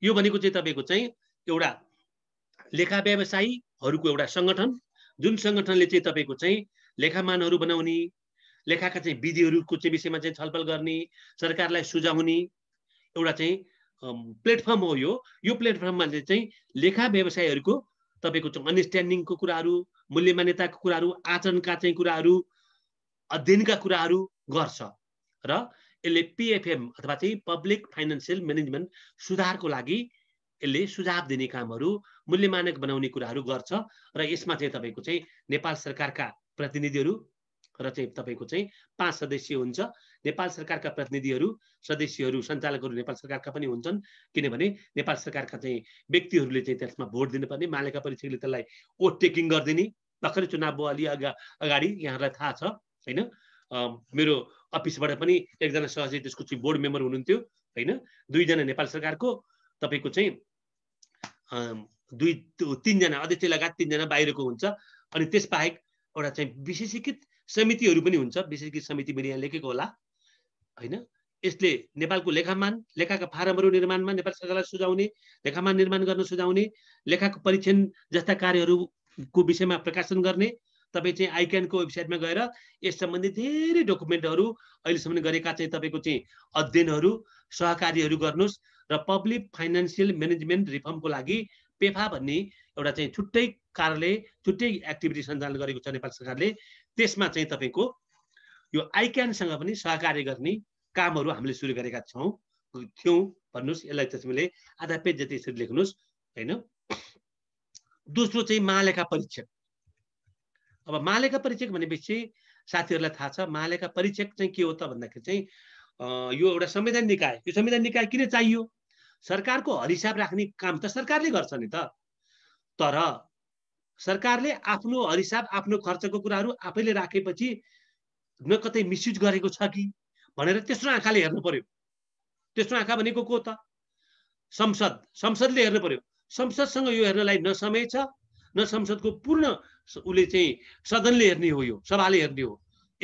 यो भनेको चाहिँ तपाईँको चाहिँ एउटा लेखा व्यवसायीहरूको एउटा सङ्गठन जुन सङ्गठनले चाहिँ तपाईँको चाहिँ लेखामानहरू बनाउने लेखाका चाहिँ विधिहरूको चाहिँ विषयमा चाहिँ छलफल गर्ने सरकारलाई सुझाउने एउटा चाहिँ प्लेटफर्म हो यो यो प्लेटफर्ममा चाहिँ लेखा व्यवसायहरूको तपाईँको चाहिँ अन्डरस्ट्यान्डिङको कुराहरू मूल्य मान्यताको कुराहरू आचरणका चाहिँ कुराहरू अध्ययनका कुराहरू गर्छ र यसले पिएफएम अथवा चाहिँ पब्लिक फाइनेन्सियल म्यानेजमेन्ट सुधारको लागि यसले सुझाव दिने कामहरू मूल्यमानक बनाउने कुराहरू गर्छ र यसमा चाहिँ तपाईँको चाहिँ नेपाल सरकारका प्रतिनिधिहरू र चाहिँ तपाईँको चाहिँ पाँच सदस्य हुन्छ नेपाल सरकारका प्रतिनिधिहरू सदस्यहरू सञ्चालकहरू नेपाल सरकारका पनि हुन्छन् किनभने नेपाल सरकारका चाहिँ व्यक्तिहरूले चाहिँ त्यसमा भोट दिनुपर्ने मालिका परीक्षकले त्यसलाई ओट टेकिङ गरिदिने भर्खरै चुनाव अलि अगा अगाडि यहाँहरूलाई थाहा छ होइन मेरो अफिसबाट पनि एकजना सहजै त्यसको चाहिँ बोर्ड मेम्बर हुनुहुन्थ्यो होइन दुईजना नेपाल सरकारको तपाईँको चाहिँ दुई तिनजना अध्यक्ष लगायत तिनजना बाहिरको हुन्छ अनि त्यसबाहेक एउटा चाहिँ विशेषीकृत समितिहरू पनि हुन्छ विशेषकृत समिति मैले यहाँ लेखेको होला होइन यसले नेपालको लेखामान लेखाका फारमहरू निर्माणमा नेपाल सरकारलाई सुझाउने लेखामान निर्माण गर्न सुझाउने लेखाको परीक्षण जस्ता कार्यहरूको विषयमा प्रकाशन गर्ने तपाईँ चाहिँ आइक्यानको वेबसाइटमा गएर यस सम्बन्धी धेरै डकुमेन्टहरू अहिलेसम्म गरेका चाहिँ तपाईँको चाहिँ अध्ययनहरू सहकार्यहरू गर्नुहोस् र पब्लिक फाइनेन्सियल म्यानेजमेन्ट रिफर्मको लागि पेफा भन्ने एउटा चाहिँ छुट्टै कार्यालय छुट्टै एक्टिभिटी सञ्चालन गरेको छ नेपाल सरकारले त्यसमा चाहिँ तपाईँको यो आइक्यानसँग पनि सहकार्य गर्ने कामहरू हामीले सुरु गरेका छौँ थियौँ भन्नुहोस् यसलाई तपाईँले आधा पेज जति यसरी लेख्नुहोस् होइन दोस्रो चाहिँ महालेखा परीक्षक अब महालेखा परीक्षक भनेपछि साथीहरूलाई थाहा छ महालेखा परीक्षक चाहिँ के हो त भन्दाखेरि चाहिँ यो एउटा संविधान निकाय यो संविधान निकाय किन चाहियो सरकारको हरिसाब राख्ने काम त सरकारले गर्छ नि त तर सरकारले आफ्नो हरिसाब आफ्नो खर्चको कुराहरू आफैले राखेपछि न कतै मिसयुज गरेको छ कि भनेर तेस्रो आँखाले हेर्नु पर्यो तेस्रो आँखा भनेको को त संसद संसदले हेर्नु पर्यो संसदसँग यो हेर्नलाई न समय छ न संसदको पूर्ण उसले चाहिँ सदनले हेर्ने हो यो सभाले हेर्ने हो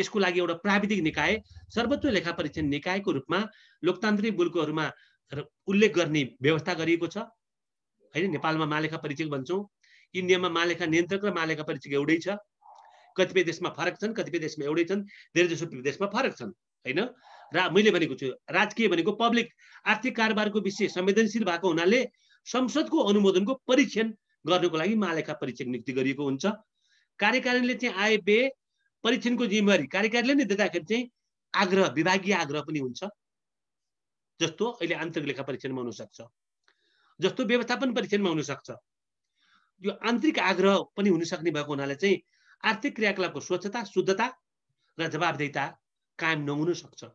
यसको लागि एउटा प्राविधिक निकाय सर्वोच्च लेखा परीक्षण निकायको रूपमा लोकतान्त्रिक मुलुकहरूमा उल्लेख गर्ने व्यवस्था गरिएको छ होइन नेपालमा मालेखा परीक्षक भन्छौँ इन्डियामा मालेखा नियन्त्रक र मालेखा परीक्षक एउटै छ कतिपय देशमा फरक छन् कतिपय देशमा एउटै छन् धेरै जसो देशमा फरक छन् होइन र मैले भनेको छु राजकीय भनेको पब्लिक आर्थिक कारोबारको विषय संवेदनशील भएको हुनाले संसदको अनुमोदनको परीक्षण गर्नको लागि मालेखा परीक्षक नियुक्ति गरिएको हुन्छ कार्यकारीणले चाहिँ आय व्यय परीक्षणको जिम्मेवारी कार्यकारीले नै दिँदाखेरि चाहिँ आग्रह विभागीय आग्रह पनि हुन्छ जस्तो अहिले आन्तरिक लेखा परीक्षणमा हुनसक्छ जस्तो व्यवस्थापन परीक्षणमा हुनसक्छ यो आन्तरिक आग्रह पनि हुन सक्ने भएको हुनाले चाहिँ आर्थिक क्रियाकलापको स्वच्छता शुद्धता र जवाबदेता कायम नहुन सक्छ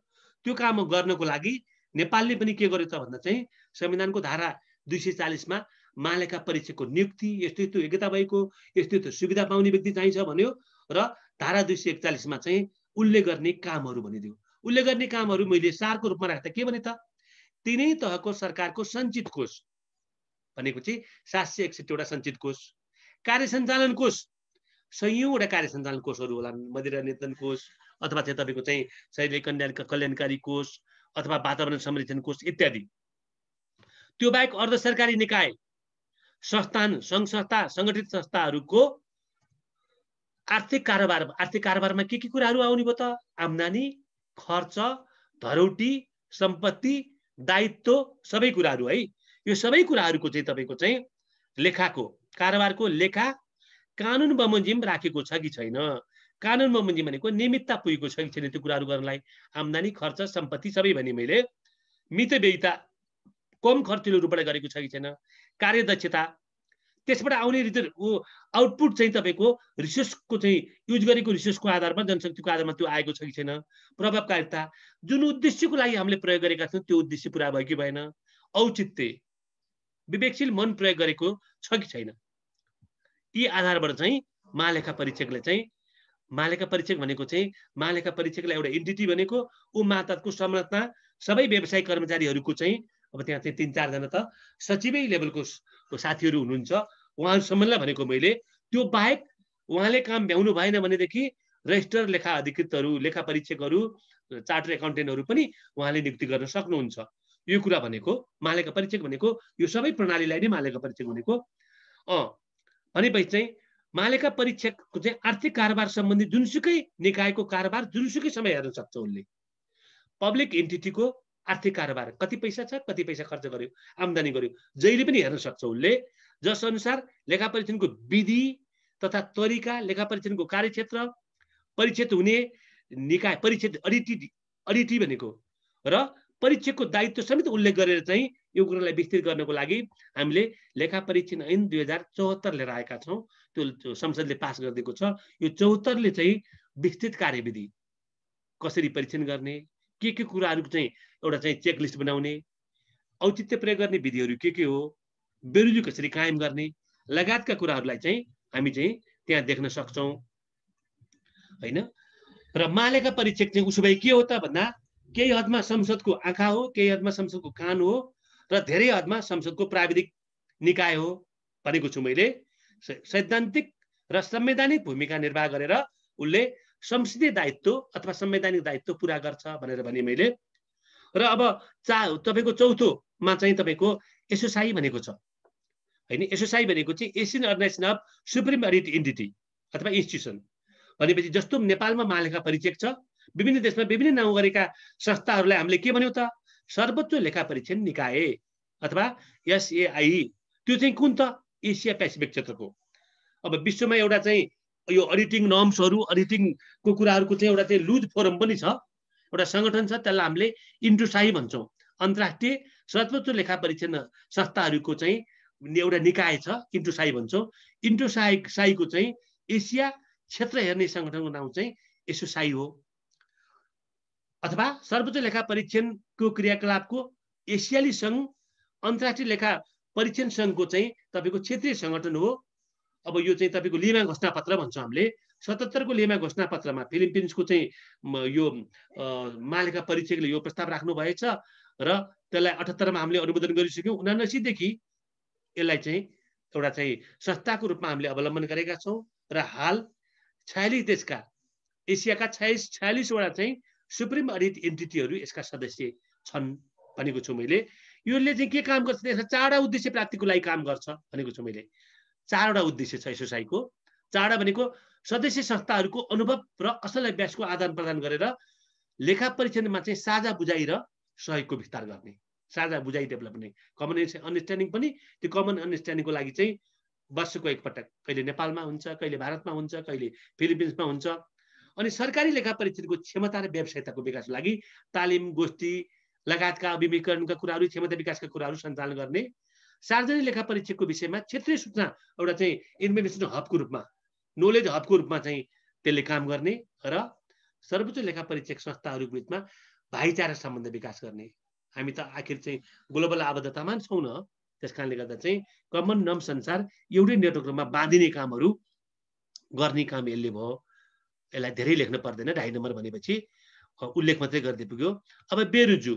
त्यो काम गर्नको लागि नेपालले पनि के गर्यो त भन्दा चाहिँ संविधानको धारा दुई सय चालिसमा महालेखा परीक्षकको नियुक्ति यस्तो यस्तो योग्यता भएको यस्तो यस्तो सुविधा पाउने व्यक्ति चाहिन्छ भन्यो र धारा दुई सय एकचालिसमा चाहिँ उल्लेख गर्ने कामहरू भनिदियो उल्लेख गर्ने कामहरू मैले सारको रूपमा राख्दा के भने त तिनै तहको सरकारको सञ्चित कोष भनेको चाहिँ सात सय एकसठीवटा सञ्चित कोष कार्य सञ्चालन कोष सयौँवटा कार्य सञ्चालन कोषहरू होला मदिरा नियन्त्रण कोष अथवा चाहिँ तपाईँको चाहिँ शैली कल्याण कल्याणकारी कोष अथवा वातावरण संरक्षण कोष इत्यादि त्यो बाहेक अर्ध सरकारी निकाय संस्थान सङ्घ संस्था सङ्गठित संस्थाहरूको आर्थिक कारोबार आर्थिक कारोबारमा के के कुराहरू आउने भयो त आम्दानी खर्च धरौटी सम्पत्ति दायित्व सबै कुराहरू है यो सबै कुराहरूको चाहिँ तपाईँको चाहिँ लेखाको कारोबारको लेखा कानुन बमोजिम राखेको छ कि छैन कानुन बमोजिम भनेको निमित्ता पुगेको छ कि छैन त्यो कुराहरू गर्नलाई आम्दानी खर्च सम्पत्ति सबै भने मैले मितव्ययिता कम खर्चिलो रूपबाट गरेको छ कि छैन कार्यदक्षता त्यसबाट आउने रिजल्ट ऊ आउटपुट चाहिँ तपाईँको रिसोर्सको चाहिँ युज गरेको रिसोर्सको आधारमा जनशक्तिको आधारमा त्यो आएको छ कि छैन प्रभावकारिता जुन उद्देश्यको लागि हामीले प्रयोग गरेका छौँ त्यो उद्देश्य पुरा भयो कि भएन औचित्य विवेकशील मन प्रयोग गरेको छ कि छैन यी आधारबाट चाहिँ महालेखा परीक्षकले चाहिँ महालेखा परीक्षक भनेको चाहिँ महालेखा परीक्षकलाई एउटा इन्टिटी भनेको ऊ महातातको संरचना सबै व्यवसायिक कर्मचारीहरूको चाहिँ अब त्यहाँ चाहिँ तिन चारजना त सचिवै लेभलको साथीहरू हुनुहुन्छ उहाँहरूसम्मलाई भनेको मैले त्यो बाहेक उहाँले काम भ्याउनु भएन भनेदेखि रेजिस्टर लेखा अधिकृतहरू लेखा परीक्षकहरू चार्टर एकाउन्टेन्टहरू पनि उहाँले नियुक्ति गर्न सक्नुहुन्छ यो कुरा भनेको मालेका परीक्षक भनेको यो सबै प्रणालीलाई नै मालेका परीक्षक भनेको अँ भनेपछि चाहिँ मालेका परीक्षकको चाहिँ आर्थिक कारोबार सम्बन्धी जुनसुकै निकायको कारोबार जुनसुकै समय हेर्न सक्छ उसले पब्लिक इन्टिटीको आर्थिक कारोबार कति पैसा छ कति पैसा खर्च गर्यो आम्दानी गर्यो जहिले पनि हेर्न सक्छ उसले जसअनुसार लेखा परीक्षणको विधि तथा तरिका लेखा परीक्षणको कार्यक्षेत्र परीक्षित हुने निकाय परीक्षित अडिटी अडिटी भनेको र परीक्षकको दायित्व समेत उल्लेख गरेर चाहिँ यो कुरालाई विस्तृत गर्नको लागि हामीले लेखा परीक्षण ऐन दुई हजार चौहत्तर लिएर आएका छौँ त्यो संसदले पास गरिदिएको छ यो चौहत्तरले चाहिँ विस्तृत कार्यविधि कसरी परीक्षण गर्ने के के कुराहरूको चाहिँ एउटा चाहिँ चेकलिस्ट बनाउने औचित्य प्रयोग गर्ने विधिहरू के के हो बेरुजु कसरी कायम गर्ने लगायतका कुराहरूलाई चाहिँ हामी चाहिँ त्यहाँ देख्न सक्छौँ होइन र मालेका परीक्षक चाहिँ उसो भए के हो त भन्दा केही हदमा संसदको आँखा हो केही हदमा संसदको कान हो र धेरै हदमा संसदको प्राविधिक निकाय हो भनेको छु मैले सैद्धान्तिक र संवैधानिक भूमिका निर्वाह गरेर उसले संसदीय दायित्व अथवा संवैधानिक दायित्व पुरा गर्छ भनेर भने मैले र अब चा तपाईँको चौथोमा चाहिँ तपाईँको एसोसाई भनेको छ होइन एसोसाई भनेको चाहिँ Asian organisation of supreme audit entity अथवा इन्स्टिट्युसन भनेपछि जस्तो नेपालमा महालेखा परीक्षक छ विभिन्न देशमा विभिन्न नाउँ गरेका संस्थाहरूलाई हामीले के भन्यौँ त सर्वोच्च लेखा परीक्षण निकाय अथवा एसएआई त्यो चाहिँ कुन त एसिया पेसिफिक क्षेत्रको अब विश्वमा एउटा चाहिँ यो अडिटिङ नर्म्सहरू अडिटिङको कुराहरूको चाहिँ एउटा चाहिँ लुज फोरम पनि छ एउटा सङ्गठन छ त्यसलाई हामीले इन्टुसाई भन्छौँ अन्तर्राष्ट्रिय सर्वोच्च लेखा परीक्षण संस्थाहरूको चाहिँ एउटा निकाय छ इन्टुसाई भन्छौँ इन्टुसाई साईको चाहिँ एसिया क्षेत्र हेर्ने सङ्गठनको नाम चाहिँ एसोसाई हो अथवा सर्वोच्च लेखा परीक्षणको क्रियाकलापको एसियाली सङ्घ अन्तर्राष्ट्रिय लेखा परीक्षण सङ्घको चाहिँ तपाईँको क्षेत्रीय सङ्गठन हो अब यो चाहिँ तपाईँको लिमा घोषणापत्र भन्छौँ हामीले सतहत्तरको लेमा घोषणापत्रमा फिलिपिन्सको चाहिँ यो मालिका परिचयले यो प्रस्ताव राख्नु भएछ र त्यसलाई अठहत्तरमा हामीले अनुमोदन गरिसक्यौँ उनासीदेखि यसलाई चाहिँ एउटा चाहिँ संस्थाको रूपमा हामीले अवलम्बन गरेका छौँ र हाल छयालिस देशका एसियाका छयालिस छयालिसवटा चाहिँ सुप्रिम अडिट एन्टिटीहरू यसका सदस्य छन् भनेको छु मैले यसले चाहिँ के काम गर्छ यसलाई चारवटा उद्देश्य प्राप्तिको लागि काम गर्छ भनेको छु मैले चारवटा उद्देश्य छ एसोसाईको चारवटा भनेको सदस्य संस्थाहरूको अनुभव र असल अभ्यासको आदान प्रदान गरेर लेखा परीक्षणमा चाहिँ साझा बुझाइ र सहयोगको विस्तार गर्ने साझा बुझाइ डेभलप हुने कमन अन्डरस्ट्यान्डिङ पनि त्यो कमन अन्डरस्ट्यान्डिङको लागि चाहिँ वर्षको एकपटक कहिले नेपालमा हुन्छ कहिले भारतमा हुन्छ कहिले फिलिपिन्समा हुन्छ अनि सरकारी लेखा परीक्षणको क्षमता र व्यवसायताको विकासको लागि तालिम गोष्ठी लगायतका अभिमीकरणका कुराहरू क्षमता विकासका कुराहरू सञ्चालन गर्ने सार्वजनिक लेखा परीक्षकको विषयमा क्षेत्रीय सूचना एउटा चाहिँ इन्फर्मेसन हबको रूपमा नोलेज हबको रूपमा चाहिँ त्यसले काम गर्ने र सर्वोच्च लेखा परीक्षक संस्थाहरूको बिचमा भाइचारा सम्बन्ध विकास गर्ने हामी त आखिर चाहिँ ग्लोबल आबद्धतामा छौँ न त्यस कारणले गर्दा चाहिँ कमन नम संसार एउटै नेटवर्कमा बाँधिने कामहरू गर्ने काम यसले भयो यसलाई धेरै लेख्न पर्दैन ढाई नम्बर भनेपछि उल्लेख मात्रै गरिदिइ पुग्यो अब बेरुजु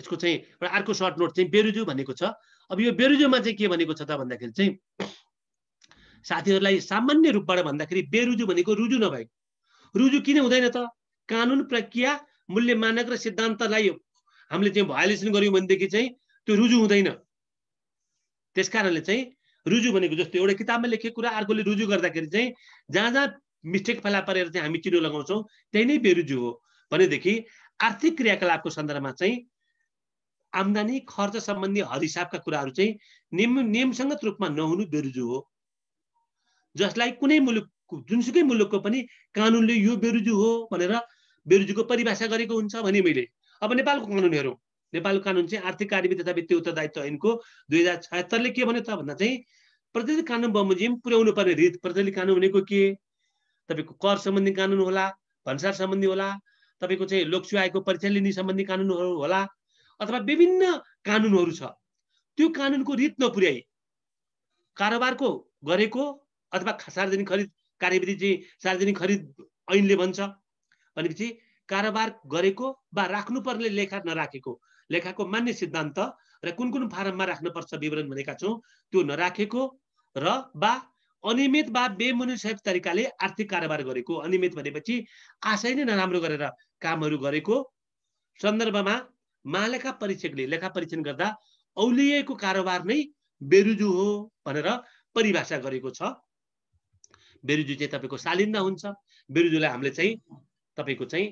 यसको चाहिँ एउटा अर्को सर्ट नोट चाहिँ बेरुजु भनेको छ अब यो बेरुजुमा चाहिँ के भनेको छ त भन्दाखेरि चाहिँ साथीहरूलाई सामान्य रूपबाट भन्दाखेरि बेरुजु भनेको रुजु नभएको रुजु किन हुँदैन त कानुन प्रक्रिया मूल्य मानक र सिद्धान्तलाई हामीले चाहिँ भायोलेसन गऱ्यौँ भनेदेखि चाहिँ त्यो रुजु हुँदैन त्यस कारणले चाहिँ रुजु भनेको जस्तो एउटा किताबमा लेखेको कुरा अर्कोले रुजु गर्दाखेरि चाहिँ जहाँ जहाँ मिस्टेक फैला परेर चाहिँ हामी चिरो लगाउँछौँ त्यही नै बेरुजु हो भनेदेखि आर्थिक क्रियाकलापको सन्दर्भमा चाहिँ आम्दानी खर्च सम्बन्धी हरिसाबका कुराहरू चाहिँ नियम नियमसङ्गत रूपमा नहुनु बेरुजु हो जसलाई कुनै मुलुक जुनसुकै मुलुकको पनि कानुनले यो बेरुजु हो भनेर बेरुजुको परिभाषा गरेको हुन्छ भने मैले अब नेपालको कानुन हेरौँ नेपालको कानुन चाहिँ आर्थिक कार्यविधि तथा वित्तीय उत्तरदायित्व ऐनको दुई हजार छयत्तरले के भन्यो त भन्दा चाहिँ प्रचलित कानुन बमोजिम पुर्याउनु पर्ने रित प्रचलित कानुन भनेको के तपाईँको कर सम्बन्धी कानुन होला भन्सार सम्बन्धी होला तपाईँको चाहिँ लोकसेवा आएको परीक्षा लिने सम्बन्धी कानुनहरू होला अथवा विभिन्न कानुनहरू छ त्यो कानुनको रित नपुर्याई कारोबारको गरेको अथवा सार्वजनिक खरिद कार्यविधि चाहिँ सार्वजनिक खरिद ऐनले भन्छ भनेपछि कारोबार गरेको वा राख्नुपर्ने लेखा नराखेको लेखाको मान्य सिद्धान्त र कुन कुन फारममा राख्नुपर्छ विवरण भनेका छौँ त्यो नराखेको र वा अनियमित वा बेमुनिसहित तरिकाले आर्थिक कारोबार गरेको अनियमित भनेपछि आशय नै नराम्रो गरेर कामहरू गरेको सन्दर्भमा महालेखा परीक्षकले लेखा परीक्षण गर्दा औलिएको कारोबार नै बेरुजु हो भनेर परिभाषा गरेको छ बेरुजु चाहिँ तपाईँको सालिन्दा हुन्छ बेरुजुलाई हामीले चाहिँ तपाईँको चाहिँ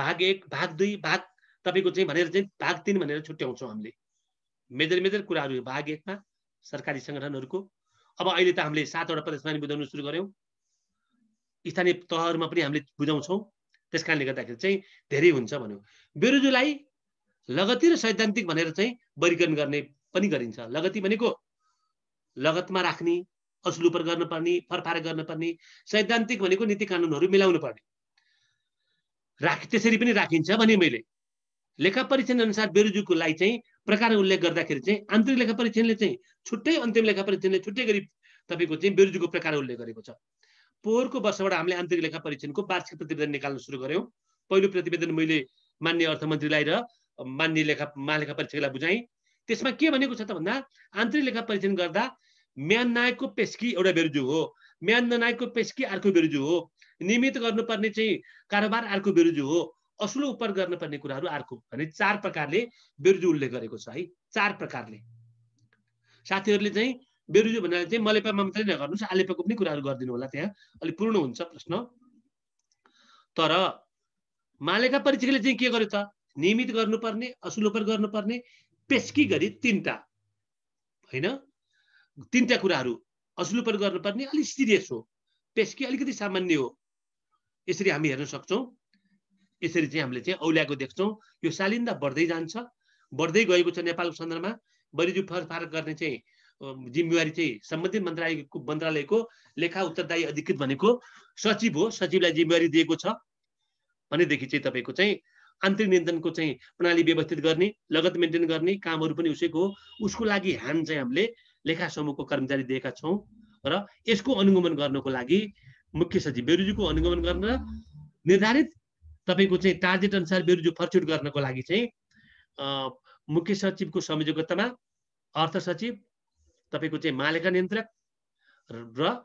भाग एक भाग दुई भाग तपाईँको चाहिँ भनेर चाहिँ भाग तिन भनेर छुट्याउँछौँ हामीले मेजर मेजर कुराहरू भाग एकमा सरकारी सङ्गठनहरूको अब अहिले त हामीले सातवटा प्रदेशमा पनि बुझाउनु सुरु गऱ्यौँ स्थानीय तहहरूमा पनि हामीले बुझाउँछौँ त्यस कारणले गर्दाखेरि चाहिँ धेरै हुन्छ भन्यो बेरुजुलाई लगती र सैद्धान्तिक भनेर चाहिँ वर्गीकरण गर्ने पनि गरिन्छ लगती भनेको लगतमा राख्ने असलु गर्नुपर्ने फरफार गर्नुपर्ने सैद्धान्तिक भनेको नीति कानुनहरू मिलाउनु पर्ने राख त्यसरी पनि राखिन्छ भने मैले लेखा परीक्षण अनुसार बेरुजुको लागि चाहिँ प्रकार उल्लेख गर्दाखेरि चाहिँ आन्तरिक लेखा परीक्षणले चाहिँ छुट्टै अन्तिम लेखा परीक्षणले छुट्टै गरी तपाईँको चाहिँ बेरुजुको प्रकार उल्लेख गरेको छ पोहोरको वर्षबाट हामीले आन्तरिक लेखा परीक्षणको वार्षिक प्रतिवेदन निकाल्न सुरु गऱ्यौँ पहिलो प्रतिवेदन मैले मान्य अर्थमन्त्रीलाई र मान्य लेखा महालेखा परीक्षकलाई बुझाएँ त्यसमा के भनेको छ त भन्दा आन्तरिक लेखा परीक्षण गर्दा म्यान नायकको पेस्की एउटा बेरुजु हो म्यान नायकको पेस्की अर्को बेरुजु हो नियमित गर्नुपर्ने चाहिँ कारोबार अर्को बेरुजु हो असुलो उपर गर्नुपर्ने कुराहरू अर्को भने चार प्रकारले बेरुजु उल्लेख गरेको छ है चार प्रकारले साथीहरूले चाहिँ बेरुजु भन्नाले चाहिँ मलेपामा मात्रै नगर्नुहोस् आलेपाको पनि कुराहरू गरिदिनु होला त्यहाँ अलिक पूर्ण हुन्छ प्रश्न तर मालेका परीक्षकले चाहिँ के गर्यो त नियमित गर्नुपर्ने असुलोपन गर्नुपर्ने पेस्की गरी तिनवटा होइन तिनवटा कुराहरू असुलोपन गर्नुपर्ने अलिक सिरियस हो पेस्की अलिकति सामान्य हो यसरी हामी हेर्न सक्छौँ यसरी चाहिँ हामीले चाहिँ औल्याएको देख्छौँ यो सालिन्दा बढ्दै जान्छ बढ्दै गएको छ नेपालको सन्दर्भमा बरिजु फरफार गर्ने चाहिँ जिम्मेवारी चाहिँ सम्बन्धित मन्त्रालयको मन्त्रालयको लेखा उत्तरदायी अधिकृत भनेको सचिव हो सचिवलाई जिम्मेवारी दिएको छ भनेदेखि चाहिँ तपाईँको चाहिँ आन्तरिक नियन्त्रणको चाहिँ प्रणाली व्यवस्थित गर्ने लगत मेन्टेन गर्ने कामहरू पनि उसैको हो उसको लागि हान चाहिँ हामीले लेखा समूहको कर्मचारी दिएका छौँ र यसको अनुगमन गर्नको लागि मुख्य सचिव बेरुजुको अनुगमन गर्न निर्धारित तपाईँको चाहिँ टार्गेट अनुसार बेरुजु फर्च्युट गर्नको लागि चाहिँ मुख्य सचिवको संयोजकतामा अर्थ सचिव तपाईँको चाहिँ मालेका नियन्त्रक र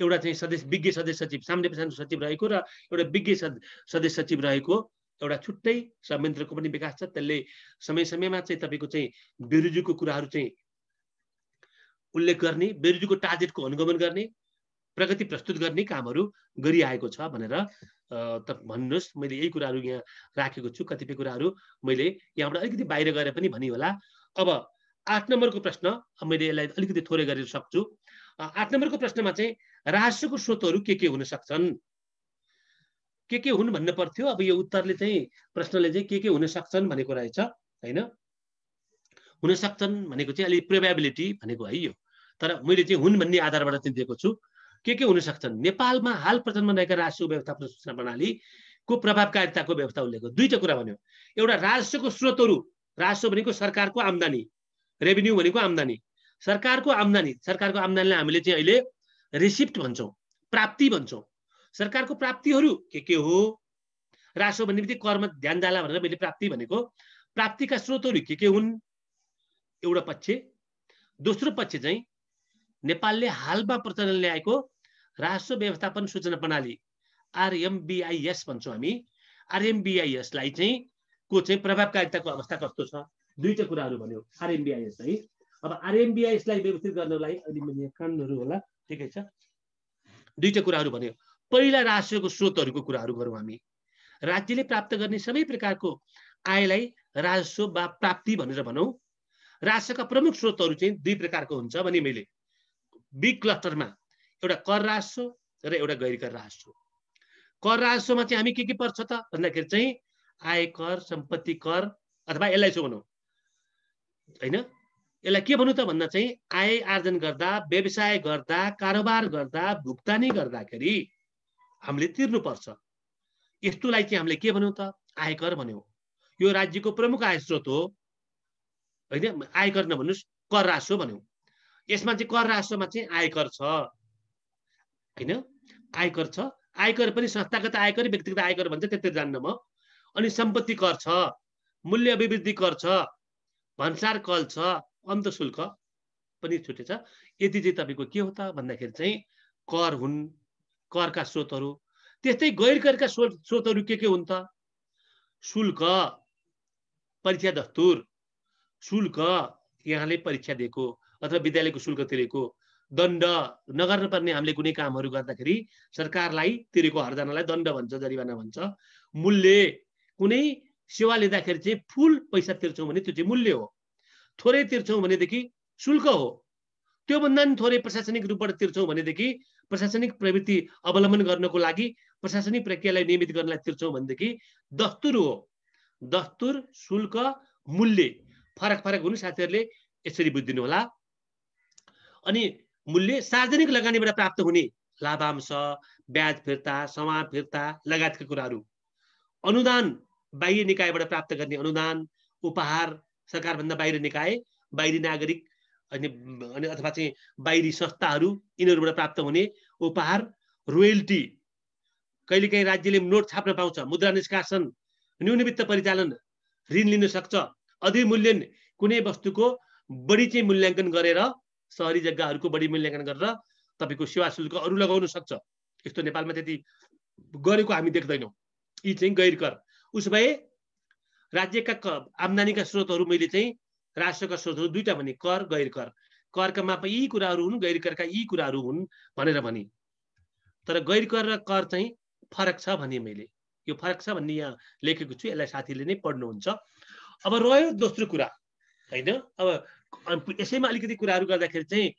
एउटा चाहिँ सदस्य विज्ञ सदस्य सचिव सामान्य प्रशान्त सचिव रहेको र एउटा विज्ञ सदस्य सचिव रहेको एउटा छुट्टै संयन्त्रको पनि विकास छ त्यसले समय समयमा चाहिँ तपाईँको चाहिँ बेरुजुको कुराहरू चाहिँ उल्लेख गर्ने बेरुजुको टार्गेटको अनुगमन गर्ने प्रगति प्रस्तुत गर्ने कामहरू गरिआएको छ भनेर त भन्नुहोस् मैले यही कुराहरू यहाँ राखेको छु कतिपय कुराहरू मैले यहाँबाट अलिकति बाहिर गएर पनि भनी होला अब आठ नम्बरको प्रश्न मैले यसलाई अलिकति थोरै गरेर सक्छु आठ नम्बरको प्रश्नमा चाहिँ राजस्वको स्रोतहरू के के हुन सक्छन् के के हुन् भन्नु पर्थ्यो अब यो उत्तरले चाहिँ प्रश्नले चाहिँ के के हुन सक्छन् भनेको रहेछ होइन हुन सक्छन् भनेको चाहिँ अलिक प्रोभाबिलिटी भनेको है यो तर मैले चाहिँ हुन् भन्ने आधारबाट चाहिँ दिएको छु के के हुन सक्छन् नेपालमा हाल प्रचलनमा रहेका राजस्व व्यवस्थापन सूचना प्रणालीको प्रभावकारिताको व्यवस्था उल्लेख दुईवटा कुरा भन्यो एउटा राजस्वको स्रोतहरू राजस्व भनेको सरकारको आम्दानी रेभिन्यू भनेको आम्दानी सरकारको आम्दानी सरकारको आम्दानीलाई हामीले चाहिँ अहिले रिसिप्ट भन्छौँ प्राप्ति भन्छौँ सरकारको प्राप्तिहरू के के हो राष्ट्र भन्ने बित्तिकै कर्म ध्यान जाला भनेर मैले प्राप्ति भनेको प्राप्तिका स्रोतहरू के के हुन् एउटा पक्ष दोस्रो पक्ष चाहिँ नेपालले हालमा प्रचलन ल्याएको राष्ट्र व्यवस्थापन सूचना प्रणाली आरएमबिआइएस भन्छौँ हामी आरएमबिआइएसलाई चाहिँ को चाहिँ प्रभावकारिताको अवस्था कस्तो छ दुईवटा कुराहरू भन्यो आरएमबिआइएस है अब आरएमबिआइएसलाई व्यवस्थित गर्नलाई अलि कानुनहरू होला ठिकै छ दुईवटा कुराहरू भन्यो पहिला राजस्वको स्रोतहरूको कुराहरू गरौँ हामी राज्यले प्राप्त गर्ने सबै प्रकारको आयलाई राजस्व वा प्राप्ति भनेर भनौँ राजस्वका प्रमुख स्रोतहरू चाहिँ दुई प्रकारको हुन्छ भने मैले बिग क्लस्टरमा एउटा कर राजस्व र एउटा गैर कर राजस्व कर राजस्वमा चाहिँ हामी के के पर्छ त भन्दाखेरि चाहिँ आयकर सम्पत्ति कर अथवा यसलाई चाहिँ भनौँ होइन यसलाई के भनौँ त भन्दा चाहिँ आय आर्जन गर्दा व्यवसाय गर्दा कारोबार गर्दा भुक्तानी गर्दाखेरि हामीले तिर्नुपर्छ यस्तोलाई चाहिँ हामीले के भन्यौँ त आयकर भन्यौँ यो राज्यको प्रमुख आय स्रोत हो होइन आयकर नभन्नुहोस् कर रासो भन्यौँ यसमा चाहिँ कर रासोमा चाहिँ आयकर छ होइन आयकर छ आयकर पनि संस्थागत आयकर व्यक्तिगत आयकर भन्छ त्यति जान्न म अनि सम्पत्ति कर छ मूल्य अभिवृद्धि कर छ भन्सार कल छ अन्त शुल्क पनि छुट्टै छ यति चाहिँ तपाईँको के हो त भन्दाखेरि चाहिँ कर हुन् करका स्रोतहरू त्यस्तै गैर करका स्रोत स्रोतहरू के के हुन् त शुल्क परीक्षा दस्तुर शुल्क यहाँले परीक्षा दिएको अथवा विद्यालयको शुल्क तिरेको दण्ड नगर्न पर्ने हामीले कुनै कामहरू गर्दाखेरि सरकारलाई तिरेको हरजनालाई दण्ड भन्छ जरिवाना भन्छ मूल्य कुनै सेवा लिँदाखेरि चाहिँ फुल पैसा तिर्छौँ भने त्यो चाहिँ मूल्य हो थोरै तिर्छौँ भनेदेखि शुल्क हो त्योभन्दा पनि थोरै प्रशासनिक रूपबाट तिर्छौँ भनेदेखि प्रशासनिक प्रवृत्ति अवलम्बन गर्नको लागि प्रशासनिक प्रक्रियालाई नियमित गर्नलाई तिर्छौँ भनेदेखि दस्तुर हो दस्तुर शुल्क मूल्य फरक फरक हुनु साथीहरूले यसरी होला अनि मूल्य सार्वजनिक लगानीबाट प्राप्त हुने लाभांश ब्याज फिर्ता समा फिर्ता लगायतका कुराहरू अनुदान बाह्य निकायबाट प्राप्त गर्ने अनुदान उपहार सरकारभन्दा बाहिर निकाय बाहिरी नागरिक अनि अनि अथवा चाहिँ बाहिरी संस्थाहरू यिनीहरूबाट प्राप्त हुने उपहार रोयल्टी कहिलेकाहीँ राज्यले नोट छाप्न पाउँछ मुद्रा निष्कासन न्यून परिचालन ऋण लिन सक्छ अधिमूल्यन कुनै वस्तुको बढी चाहिँ मूल्याङ्कन गरेर सहरी जग्गाहरूको बढी मूल्याङ्कन गरेर तपाईँको सेवा शुल्क अरू लगाउन सक्छ यस्तो नेपालमा त्यति गरेको हामी देख्दैनौँ यी चाहिँ गैरकर उस उसो भए राज्यका आम्दानीका स्रोतहरू मैले चाहिँ राष्ट्रको स्रोत हो दुईवटा भने कर गैर कर करका माप यी कुराहरू हुन् गैर करका यी कुराहरू हुन् भनेर भने तर गैर कर र कर चाहिँ फरक छ भने मैले यो फरक छ भन्ने यहाँ लेखेको छु यसलाई साथीले नै पढ्नुहुन्छ अब रह्यो दोस्रो कुरा होइन अब यसैमा अलिकति कुराहरू गर्दाखेरि चाहिँ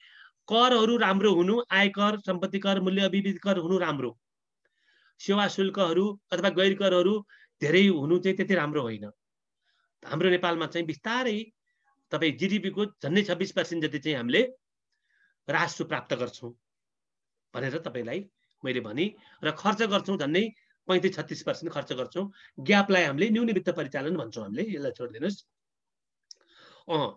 करहरू राम्रो हुनु आयकर सम्पत्ति कर मूल्य अभिविध कर हुनु राम्रो सेवा शुल्कहरू अथवा गैर करहरू धेरै हुनु चाहिँ त्यति राम्रो होइन हाम्रो नेपालमा चाहिँ बिस्तारै तपाईँ जिडिपीको झन्डै छब्बिस पर्सेन्ट जति चाहिँ हामीले राजस्व प्राप्त गर्छौँ भनेर तपाईँलाई मैले भने र खर्च गर्छौँ झन्डै पैँतिस छत्तिस पर्सेन्ट खर्च गर्छौँ ग्यापलाई हामीले न्यून वित्त परिचालन भन्छौँ हामीले यसलाई छोडिदिनुहोस् अँ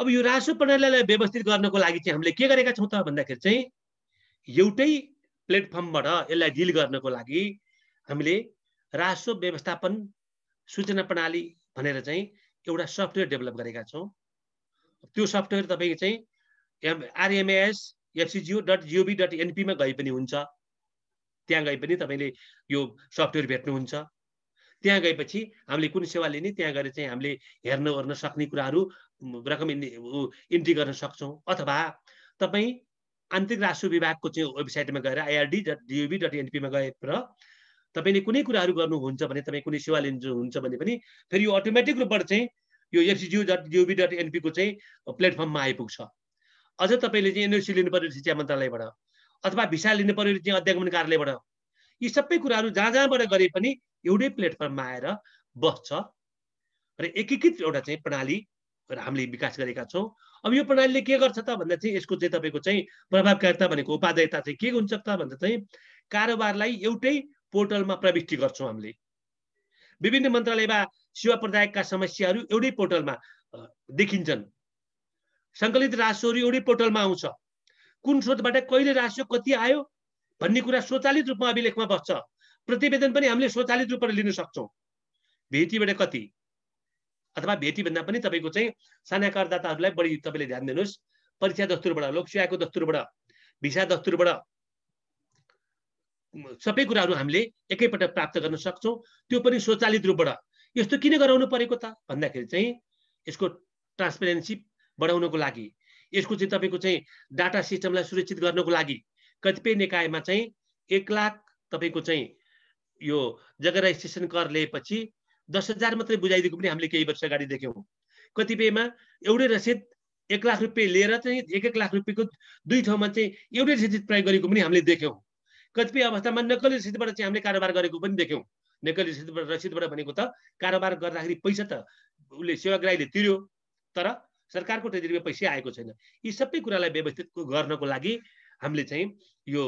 अब यो राजस्व प्रणालीलाई व्यवस्थित गर्नको लागि चाहिँ हामीले के गरेका छौँ त भन्दाखेरि चाहिँ एउटै प्लेटफर्मबाट यसलाई डिल गर्नको लागि हामीले राजस्व व्यवस्थापन सूचना प्रणाली भनेर चाहिँ एउटा सफ्टवेयर डेभलप गरेका छौँ त्यो सफ्टवेयर तपाईँको चाहिँ M RMS FCGO dot GOV dot एनपीमा गए पनि हुन्छ त्यहाँ गए पनि तपाईँले यो सफ्टवेयर भेट्नुहुन्छ त्यहाँ गएपछि हामीले कुन सेवा लिने त्यहाँ गएर चाहिँ हामीले हेर्न ओर्न सक्ने कुराहरू रकम इन्ट्री गर्न सक्छौँ अथवा तपाईँ आन्तरिक राष्ट्र विभागको चाहिँ वेबसाइटमा गएर आइआरडी डट जिओबी डट एनपीमा गएर तपाईँले कुनै कुराहरू गर्नुहुन्छ भने तपाईँ कुनै सेवा लिनुहुन्छ भने पनि फेरि यो अटोमेटिक रूपबाट चाहिँ यो एफसिजिओ डट जिओबी डट एनपीको चाहिँ प्लेटफर्ममा आइपुग्छ अझ तपाईँले चाहिँ एनओसी लिनु पऱ्यो शिक्षा मन्त्रालयबाट अथवा भिसा लिनु पऱ्यो चाहिँ अध्यागमन कार्यालयबाट यी सबै कुराहरू जहाँ जहाँबाट गरे पनि एउटै प्लेटफर्ममा आएर बस्छ र एकीकृत एउटा चाहिँ प्रणाली हामीले विकास गरेका छौँ अब यो प्रणालीले के गर्छ त भन्दा चाहिँ यसको चाहिँ तपाईँको चाहिँ प्रभावकारिता भनेको उपाध्ययता चाहिँ के हुन्छ त भन्दा चाहिँ कारोबारलाई एउटै पोर्टलमा प्रविष्टि गर्छौँ हामीले विभिन्न मन्त्रालयमा सेवा प्रदायकका समस्याहरू एउटै पोर्टलमा देखिन्छन् सङ्कलित राशिहरू एउटै पोर्टलमा आउँछ कुन स्रोतबाट कहिले राशि कति आयो भन्ने कुरा स्वचालित रूपमा अभिलेखमा बस्छ प्रतिवेदन पनि हामीले स्वचालित रूपमा लिन सक्छौँ भेटीबाट कति अथवा भेटी भन्दा पनि तपाईँको चाहिँ साना करदाताहरूलाई बढी तपाईँले ध्यान दिनुहोस् परीक्षा दस्तुरबाट लोकसेवाको दस्तुरबाट भिसा दस्तुरबाट सबै कुराहरू हामीले एकैपल्ट प्राप्त गर्न सक्छौँ त्यो पनि स्वचालित रूपबाट यस्तो किन गराउनु परेको त भन्दाखेरि चाहिँ यसको ट्रान्सपेरेन्सी बढाउनको लागि यसको चाहिँ तपाईँको चाहिँ डाटा सिस्टमलाई सुरक्षित गर्नको लागि कतिपय निकायमा चाहिँ एक लाख तपाईँको चाहिँ यो जग्गा रेजिस्ट्रेसन कर लिएपछि दस हजार मात्रै बुझाइदिएको पनि हामीले केही वर्ष अगाडि देख्यौँ कतिपयमा एउटै रसिद एक लाख रुपियाँ लिएर चाहिँ एक एक लाख रुपियाँको दुई ठाउँमा चाहिँ एउटै रसिद प्रयोग गरेको पनि हामीले देख्यौँ कतिपय अवस्थामा नक्कली रसिदबाट चाहिँ हामीले कारोबार गरेको पनि देख्यौँ नक्कली रसिदबाट रसिदबाट भनेको त कारोबार गर्दाखेरि पैसा त उसले सेवाग्राहीले तिर्यो तर सरकारको ट्रेजरीमा पैसा आएको छैन यी सबै कुरालाई व्यवस्थित गर्नको लागि हामीले चाहिँ यो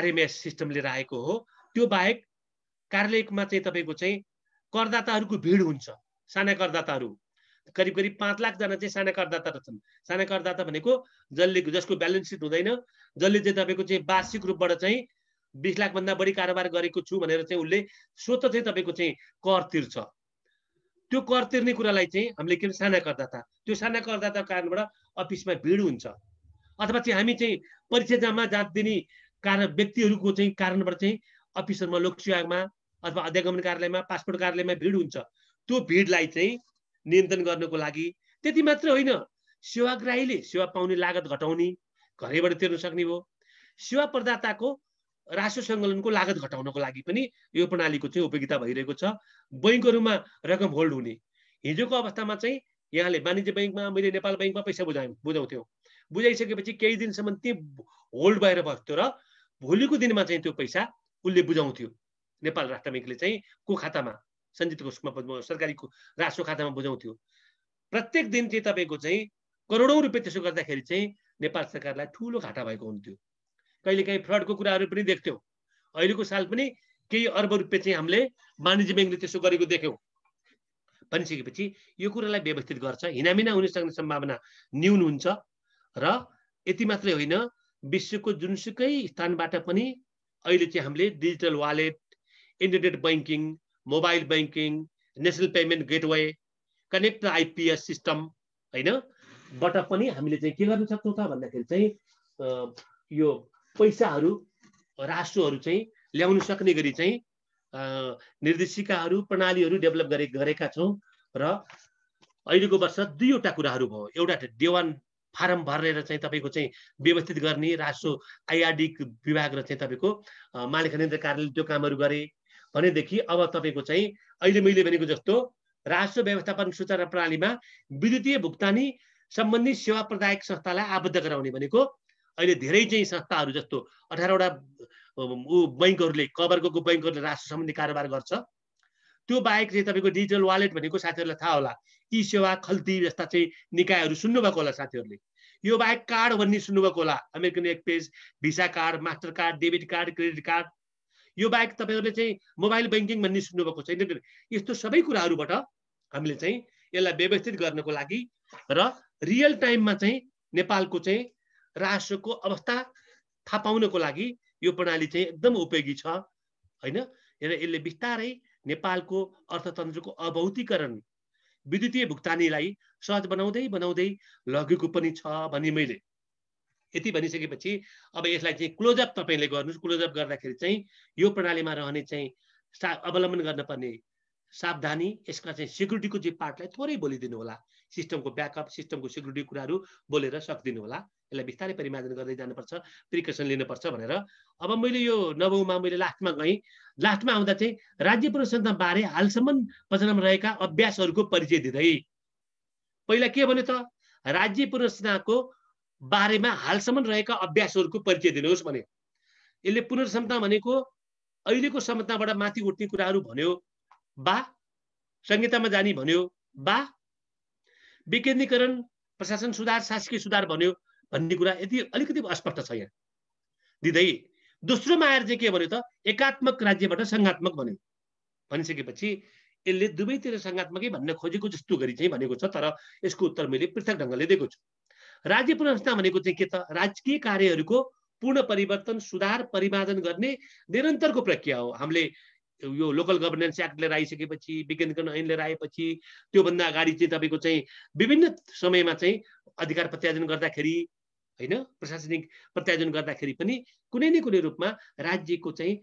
आरएमएस सिस्टम लिएर आएको हो त्यो बाहेक कार्यालयमा चाहिँ तपाईँको चाहिँ करदाताहरूको भिड हुन्छ साना करदाताहरू करिब करिब पाँच लाखजना चाहिँ साना करदाता छन् साना करदाता भनेको जसले जसको ब्यालेन्स सिट हुँदैन जसले चाहिँ तपाईँको चाहिँ वार्षिक रूपबाट चाहिँ बिस लाखभन्दा बढी कारोबार गरेको छु भनेर चाहिँ उसले स्वत चाहिँ तपाईँको चाहिँ कर तिर्छ त्यो कर तिर्ने कुरालाई चाहिँ हामीले के साना करदाता त्यो साना करदाताको कारणबाट अफिसमा भिड हुन्छ अथवा चाहिँ हामी चाहिँ परीक्षा जामा जात दिने कारण व्यक्तिहरूको चाहिँ कारणबाट चाहिँ अफिसहरूमा लोकसेवामा अथवा अध्यागमन कार्यालयमा पासपोर्ट कार्यालयमा भिड हुन्छ त्यो भिडलाई चाहिँ नियन्त्रण गर्नको लागि त्यति मात्र होइन सेवाग्राहीले सेवा पाउने लागत घटाउने घरैबाट तिर्न सक्ने हो सेवा प्रदाताको रासो सङ्कलनको लागत घटाउनको लागि पनि यो प्रणालीको चाहिँ उपयोगिता भइरहेको छ बैङ्कहरूमा रकम होल्ड हुने हिजोको अवस्थामा चाहिँ यहाँले वाणिज्य ब्याङ्कमा मैले नेपाल ब्याङ्कमा पैसा बुझाएँ बुझाउँथ्यो बुझाइसकेपछि केही दिनसम्म त्यो होल्ड भएर बस्थ्यो र भोलिको दिनमा चाहिँ त्यो पैसा उसले बुझाउँथ्यो नेपाल राष्ट्र ब्याङ्कले चाहिँ को खातामा सञ्जित कोषमा सरकारीको रासो खातामा बुझाउँथ्यो प्रत्येक दिन चाहिँ तपाईँको चाहिँ करोडौँ रुपियाँ त्यसो गर्दाखेरि चाहिँ नेपाल सरकारलाई ठुलो घाटा भएको हुन्थ्यो कहिलेकाहीँ फ्रडको कुराहरू पनि देख्थ्यौँ अहिलेको साल पनि केही अर्ब रुपियाँ चाहिँ हामीले वाणिज्य ब्याङ्कले त्यसो गरेको देख्यौँ भनिसकेपछि यो कुरालाई व्यवस्थित गर्छ हिनामिना हुन सक्ने सम्भावना न्यून हुन्छ र यति मात्रै होइन विश्वको जुनसुकै स्थानबाट पनि अहिले चाहिँ हामीले digital wallet internet banking mobile banking national payment gateway connect IPS system होइन बाट पनि हामीले चाहिँ के गर्न सक्छौँ त भन्दाखेरि चाहिँ यो पैसाहरू राष्ट्रहरू चाहिँ ल्याउन सक्ने गरी चाहिँ निर्देशिकाहरू प्रणालीहरू डेभलप गरे गरेका छौँ र अहिलेको वर्ष दुईवटा कुराहरू भयो एउटा देवान फारम भरेर चाहिँ तपाईँको चाहिँ व्यवस्थित गर्ने राष्ट्र आइआरडी विभाग र चाहिँ तपाईँको मालिकानेन्द्र कार्यालयले त्यो कामहरू गरे भनेदेखि अब तपाईँको चाहिँ अहिले मैले भनेको जस्तो राष्ट्र व्यवस्थापन सूचना प्रणालीमा विद्युतीय भुक्तानी सम्बन्धी सेवा प्रदायक संस्थालाई आबद्ध गराउने भनेको अहिले धेरै चाहिँ संस्थाहरू जस्तो अठारवटा ऊ बैङ्कहरूले कभरको बैङ्कहरूले राष्ट्र सम्बन्धी कारोबार गर्छ त्यो बाहेक चाहिँ तपाईँको डिजिटल वालेट भनेको साथीहरूलाई थाहा होला ई सेवा खल्ती जस्ता चाहिँ निकायहरू सुन्नुभएको होला साथीहरूले यो बाहेक कार्ड भन्ने सुन्नुभएको होला American Express Visa card Mastercard debit card credit card यो बाहेक तपाईँहरूले चाहिँ मोबाइल ब्याङ्किङ भन्ने सुन्नुभएको छैन यस्तो सबै कुराहरूबाट हामीले चाहिँ यसलाई व्यवस्थित गर्नको लागि र रियल टाइममा चाहिँ नेपालको चाहिँ राष्ट्रको अवस्था थाहा पाउनको लागि यो प्रणाली चाहिँ एकदम उपयोगी छ होइन र यसले बिस्तारै नेपालको अर्थतन्त्रको अभौतिकरण विद्युतीय भुक्तानीलाई सहज बनाउँदै बनाउँदै लगेको पनि छ भने मैले यति भनिसकेपछि अब यसलाई चाहिँ क्लोजअप तपाईँले गर्नुहोस् क्लोजअप गर्दाखेरि चाहिँ यो प्रणालीमा रहने चाहिँ सा अवलम्बन गर्न पर्ने सावधानी यसका चाहिँ सेक्युरिटीको चाहिँ पार्टलाई थोरै बोलिदिनु होला सिस्टमको ब्याकअप सिस्टमको सेक्युरिटी कुराहरू बोलेर सकिदिनु होला यसलाई बिस्तारै परिमार्जन गर्दै जानुपर्छ प्रिकसन लिनुपर्छ भनेर अब मैले यो नवौँमा मैले लास्टमा गएँ लास्टमा आउँदा चाहिँ राज्य बारे हालसम्म वचनमा रहेका अभ्यासहरूको परिचय दिँदै पहिला के भन्यो त राज्य पुनर्संरचनाको बारेमा हालसम्म रहेका अभ्यासहरूको परिचय दिनुहोस् भने यसले पुनर्संरचना भनेको अहिलेको क्षमताबाट माथि उठ्ने कुराहरू भन्यो बा संहितामा जाने भन्यो बा विकेन्द्रीकरण प्रशासन सुधार शासकीय सुधार भन्यो भन्ने कुरा यति अलिकति अस्पष्ट छ यहाँ दिँदै दोस्रोमा आएर चाहिँ के भन्यो त एकात्मक राज्यबाट सङ्घात्मक भन्यो भनिसकेपछि यसले दुवैतिर सङ्घात्मकै भन्न खोजेको जस्तो गरी चाहिँ भनेको छ तर यसको उत्तर मैले पृथक ढङ्गले दिएको छु राज्य पुनर्स्था भनेको चाहिँ के त राजकीय कार्यहरूको पूर्ण परिवर्तन सुधार परिमार्जन गर्ने निरन्तरको प्रक्रिया हो हामीले यो लोकल गभर्नेन्स एक्ट लिएर आइसकेपछि विकेन्द्रीकरण ऐन लिएर आएपछि त्योभन्दा अगाडि चाहिँ तपाईँको चाहिँ विभिन्न समयमा चाहिँ अधिकार प्रत्यार्जन गर्दाखेरि होइन प्रशासनिक प्रत्यायोजन गर्दाखेरि पनि कुनै न कुनै रूपमा राज्यको चाहिँ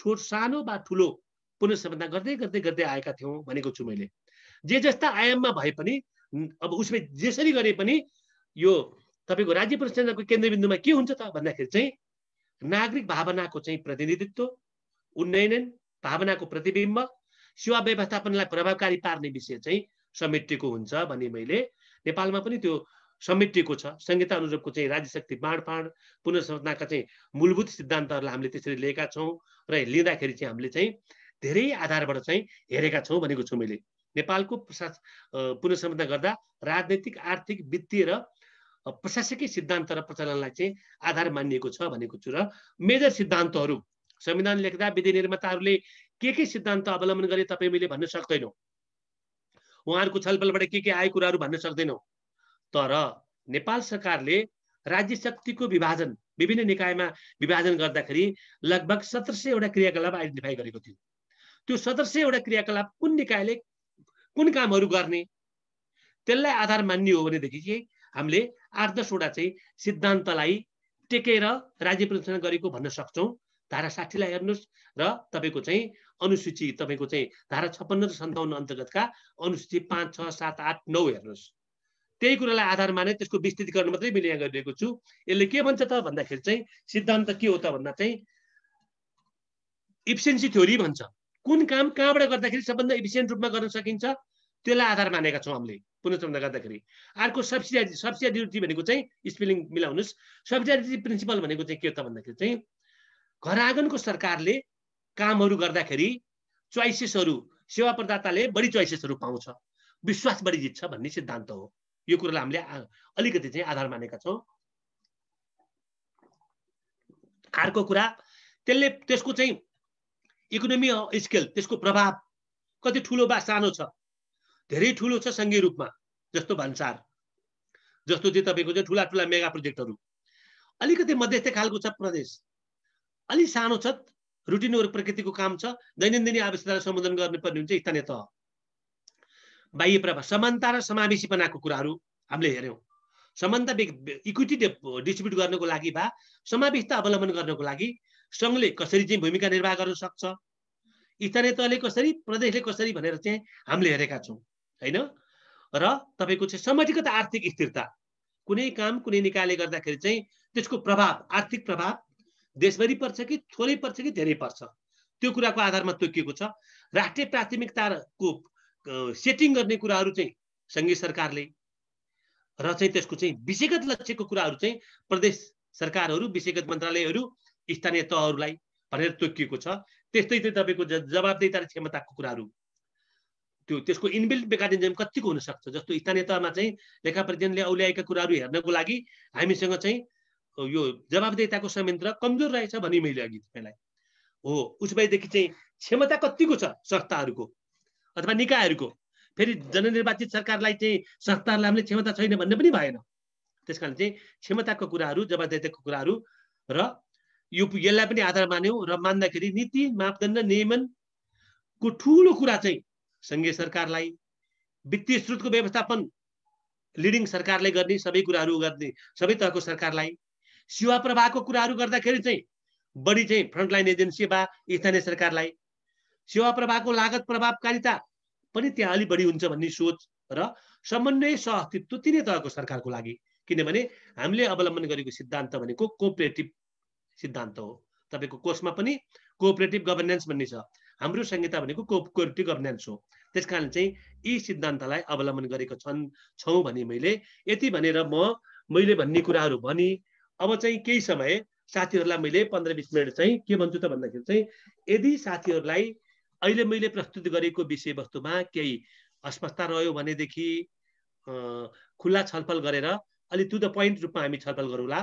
छोट सानो वा ठुलो पुनर्सम्बन्ध गर्दै गर्दै गर्दै आएका थियौँ भनेको छु मैले जे जस्ता आयाममा भए पनि अब उसमै जसरी गरे पनि यो तपाईँको राज्य पुनर्संरचनाको केन्द्रबिन्दुमा के हुन्छ त भन्दाखेरि चाहिँ नागरिक भावनाको चाहिँ प्रतिनिधित्व उन्नयन भावनाको प्रतिबिम्ब सेवा व्यवस्थापनलाई प्रभावकारी पार्ने विषय चाहिँ समेटेको हुन्छ भन्ने मैले नेपालमा पनि त्यो समेटिएको छ संहिता अनुरूपको चाहिँ राज्य शक्ति बाँडफाँड पुनर्संरचनाका चाहिँ मूलभूत सिद्धान्तहरूलाई हामीले त्यसरी लिएका छौँ र लिँदाखेरि चाहिँ हामीले चाहिँ धेरै आधारबाट चाहिँ हेरेका छौँ भनेको छु मैले नेपालको प्रशास पुनर्संरचना गर्दा राजनैतिक आर्थिक वित्तीय र प्रशासकीय सिद्धान्त र प्रचलनलाई चाहिँ आधार मानिएको छ भनेको छु र मेजर सिद्धान्तहरू संविधान लेख्दा विधि निर्माताहरूले के के सिद्धान्त अवलम्बन गरे तपाईँ मैले भन्न सक्दैनौँ उहाँहरूको छलफलबाट के के आए कुराहरू भन्न सक्दैनौँ तर नेपाल सरकारले राज्य शक्तिको विभाजन विभिन्न निकायमा विभाजन गर्दाखेरि लगभग सत्र सयवटा क्रियाकलाप आइडेन्टिफाई गरेको थियो त्यो सत्र सयवटा क्रियाकलाप कुन निकायले कुन कामहरू गर्ने त्यसलाई आधार मान्ने हो भनेदेखि चाहिँ हामीले आठ दसवटा चाहिँ सिद्धान्तलाई टेकेर राज्य प्रदर्शन गरेको भन्न सक्छौँ धारा साठीलाई हेर्नुहोस् र तपाईँको चाहिँ अनुसूची तपाईँको चाहिँ धारा छप्पन्न र सन्ताउन्न अन्तर्गतका अनुसूची पाँच छ सात आठ नौ हेर्नुहोस् त्यही कुरालाई आधार माने त्यसको विस्तृतिकरण मात्रै मैले यहाँ गरिरहेको छु यसले के भन्छ त भन्दाखेरि चाहिँ सिद्धान्त के हो त भन्दा चाहिँ इफिसियन्सी थ्योरी भन्छ कुन काम कहाँबाट गर्दाखेरि सबभन्दा इफिसियन्ट रूपमा गर्न सकिन्छ त्यसलाई आधार मानेका छौँ हामीले पुनर्चन्दा गर्दाखेरि अर्को सब्सिडाइजी सब्सिडाइटी भनेको चाहिँ स्पेलिङ मिलाउनुहोस् सब्सिडाइटी प्रिन्सिपल भनेको चाहिँ के हो त भन्दाखेरि चाहिँ घर आँगनको सरकारले कामहरू गर्दाखेरि चोइसेसहरू सेवा प्रदाताले बढी चोइसेसहरू पाउँछ विश्वास बढी जित्छ भन्ने सिद्धान्त हो यो कुरालाई हामीले अलिकति चाहिँ आधार मानेका छौँ अर्को कुरा त्यसले त्यसको चाहिँ इकोनोमी स्केल त्यसको प्रभाव कति ठुलो वा सानो छ धेरै ठुलो छ सङ्घीय रूपमा जस्तो भन्सार जस्तो चाहिँ तपाईँको चाहिँ ठुला ठुला मेगा प्रोजेक्टहरू अलिकति मध्यस्थ खालको छ प्रदेश अलि सानो छ रुटिन वर्क प्रकृतिको काम छ दैनन्दिन आवश्यकतालाई सम्बोधन गर्नुपर्ने हुन्छ स्थानीय तह बाह्य प्रभाव समानता र समावेशीपनाको कुराहरू हामीले हेऱ्यौँ समानता इक्विटी डिस्ट्रिब्युट गर्नको लागि वा समावेशता अवलम्बन गर्नको लागि सङ्घले कसरी चाहिँ भूमिका निर्वाह गर्न सक्छ स्थानीय तहले कसरी प्रदेशले कसरी भनेर चाहिँ हामीले हेरेका छौँ होइन र तपाईँको चाहिँ समाजगत आर्थिक स्थिरता कुनै काम कुनै निकायले गर्दाखेरि चाहिँ त्यसको प्रभाव आर्थिक प्रभाव देशभरि पर्छ कि थोरै पर्छ कि धेरै पर्छ त्यो कुराको आधारमा तोकिएको छ राष्ट्रिय प्राथमिकताको सेटिङ गर्ने कुराहरू चाहिँ सङ्घीय सरकारले र चाहिँ त्यसको चाहिँ विषयगत लक्ष्यको कुराहरू चाहिँ प्रदेश सरकारहरू विषयगत मन्त्रालयहरू स्थानीय तहहरूलाई भनेर तोकिएको छ त्यस्तै चाहिँ तपाईँको जवाबदेता र क्षमताको कुराहरू त्यो त्यसको इनबिल्ड मेकानिजम कतिको हुनसक्छ जस्तो स्थानीय तहमा चाहिँ लेखा लेखापरीजनले औल्याएका कुराहरू हेर्नको लागि हामीसँग चाहिँ यो जवाबदेताको संयन्त्र कमजोर रहेछ भने मैले अघि तपाईँलाई हो भएदेखि चाहिँ क्षमता कतिको छ संस्थाहरूको अथवा निकायहरूको फेरि जननिर्वाचित सरकारलाई चाहिँ संस्थाहरूलाई हामीले क्षमता छैन भन्ने पनि भएन त्यस कारण चाहिँ क्षमताको कुराहरू जवाबदेताको कुराहरू र यो यसलाई पनि आधार मान्यो र मान्दाखेरि नीति मापदण्ड नियमनको ठुलो कुरा चाहिँ सङ्घीय सरकारलाई वित्तीय स्रोतको व्यवस्थापन लिडिङ सरकारले गर्ने सबै कुराहरू गर्ने सबै तहको सरकारलाई सेवा प्रवाहको कुराहरू गर्दाखेरि चाहिँ बढी चाहिँ फ्रन्टलाइन एजेन्सी वा स्थानीय सरकारलाई सेवा प्रभावको लागत प्रभावकारिता पनि त्यहाँ अलिक बढी हुन्छ भन्ने सोच र समन्वय सह अस्तित्व तिनै तहको सरकारको लागि किनभने हामीले अवलम्बन गरेको सिद्धान्त भनेको कोअपरेटिभ सिद्धान्त हो तपाईँको कोषमा पनि कोअपरेटिभ गभर्नेन्स भन्ने छ हाम्रो संहिता भनेको कोअपरेटिभ गभर्नेन्स हो त्यस कारण चाहिँ यी सिद्धान्तलाई अवलम्बन गरेको छन् छौँ भने मैले यति भनेर म मैले भन्ने कुराहरू भने अब चाहिँ केही समय साथीहरूलाई मैले पन्ध्र बिस मिनट चाहिँ के भन्छु त भन्दाखेरि चाहिँ यदि साथीहरूलाई अहिले मैले प्रस्तुत गरेको विषयवस्तुमा केही अस्पष्टता रह्यो भनेदेखि खुल्ला छलफल गरेर अलि टु द पोइन्ट रूपमा हामी छलफल गरौँला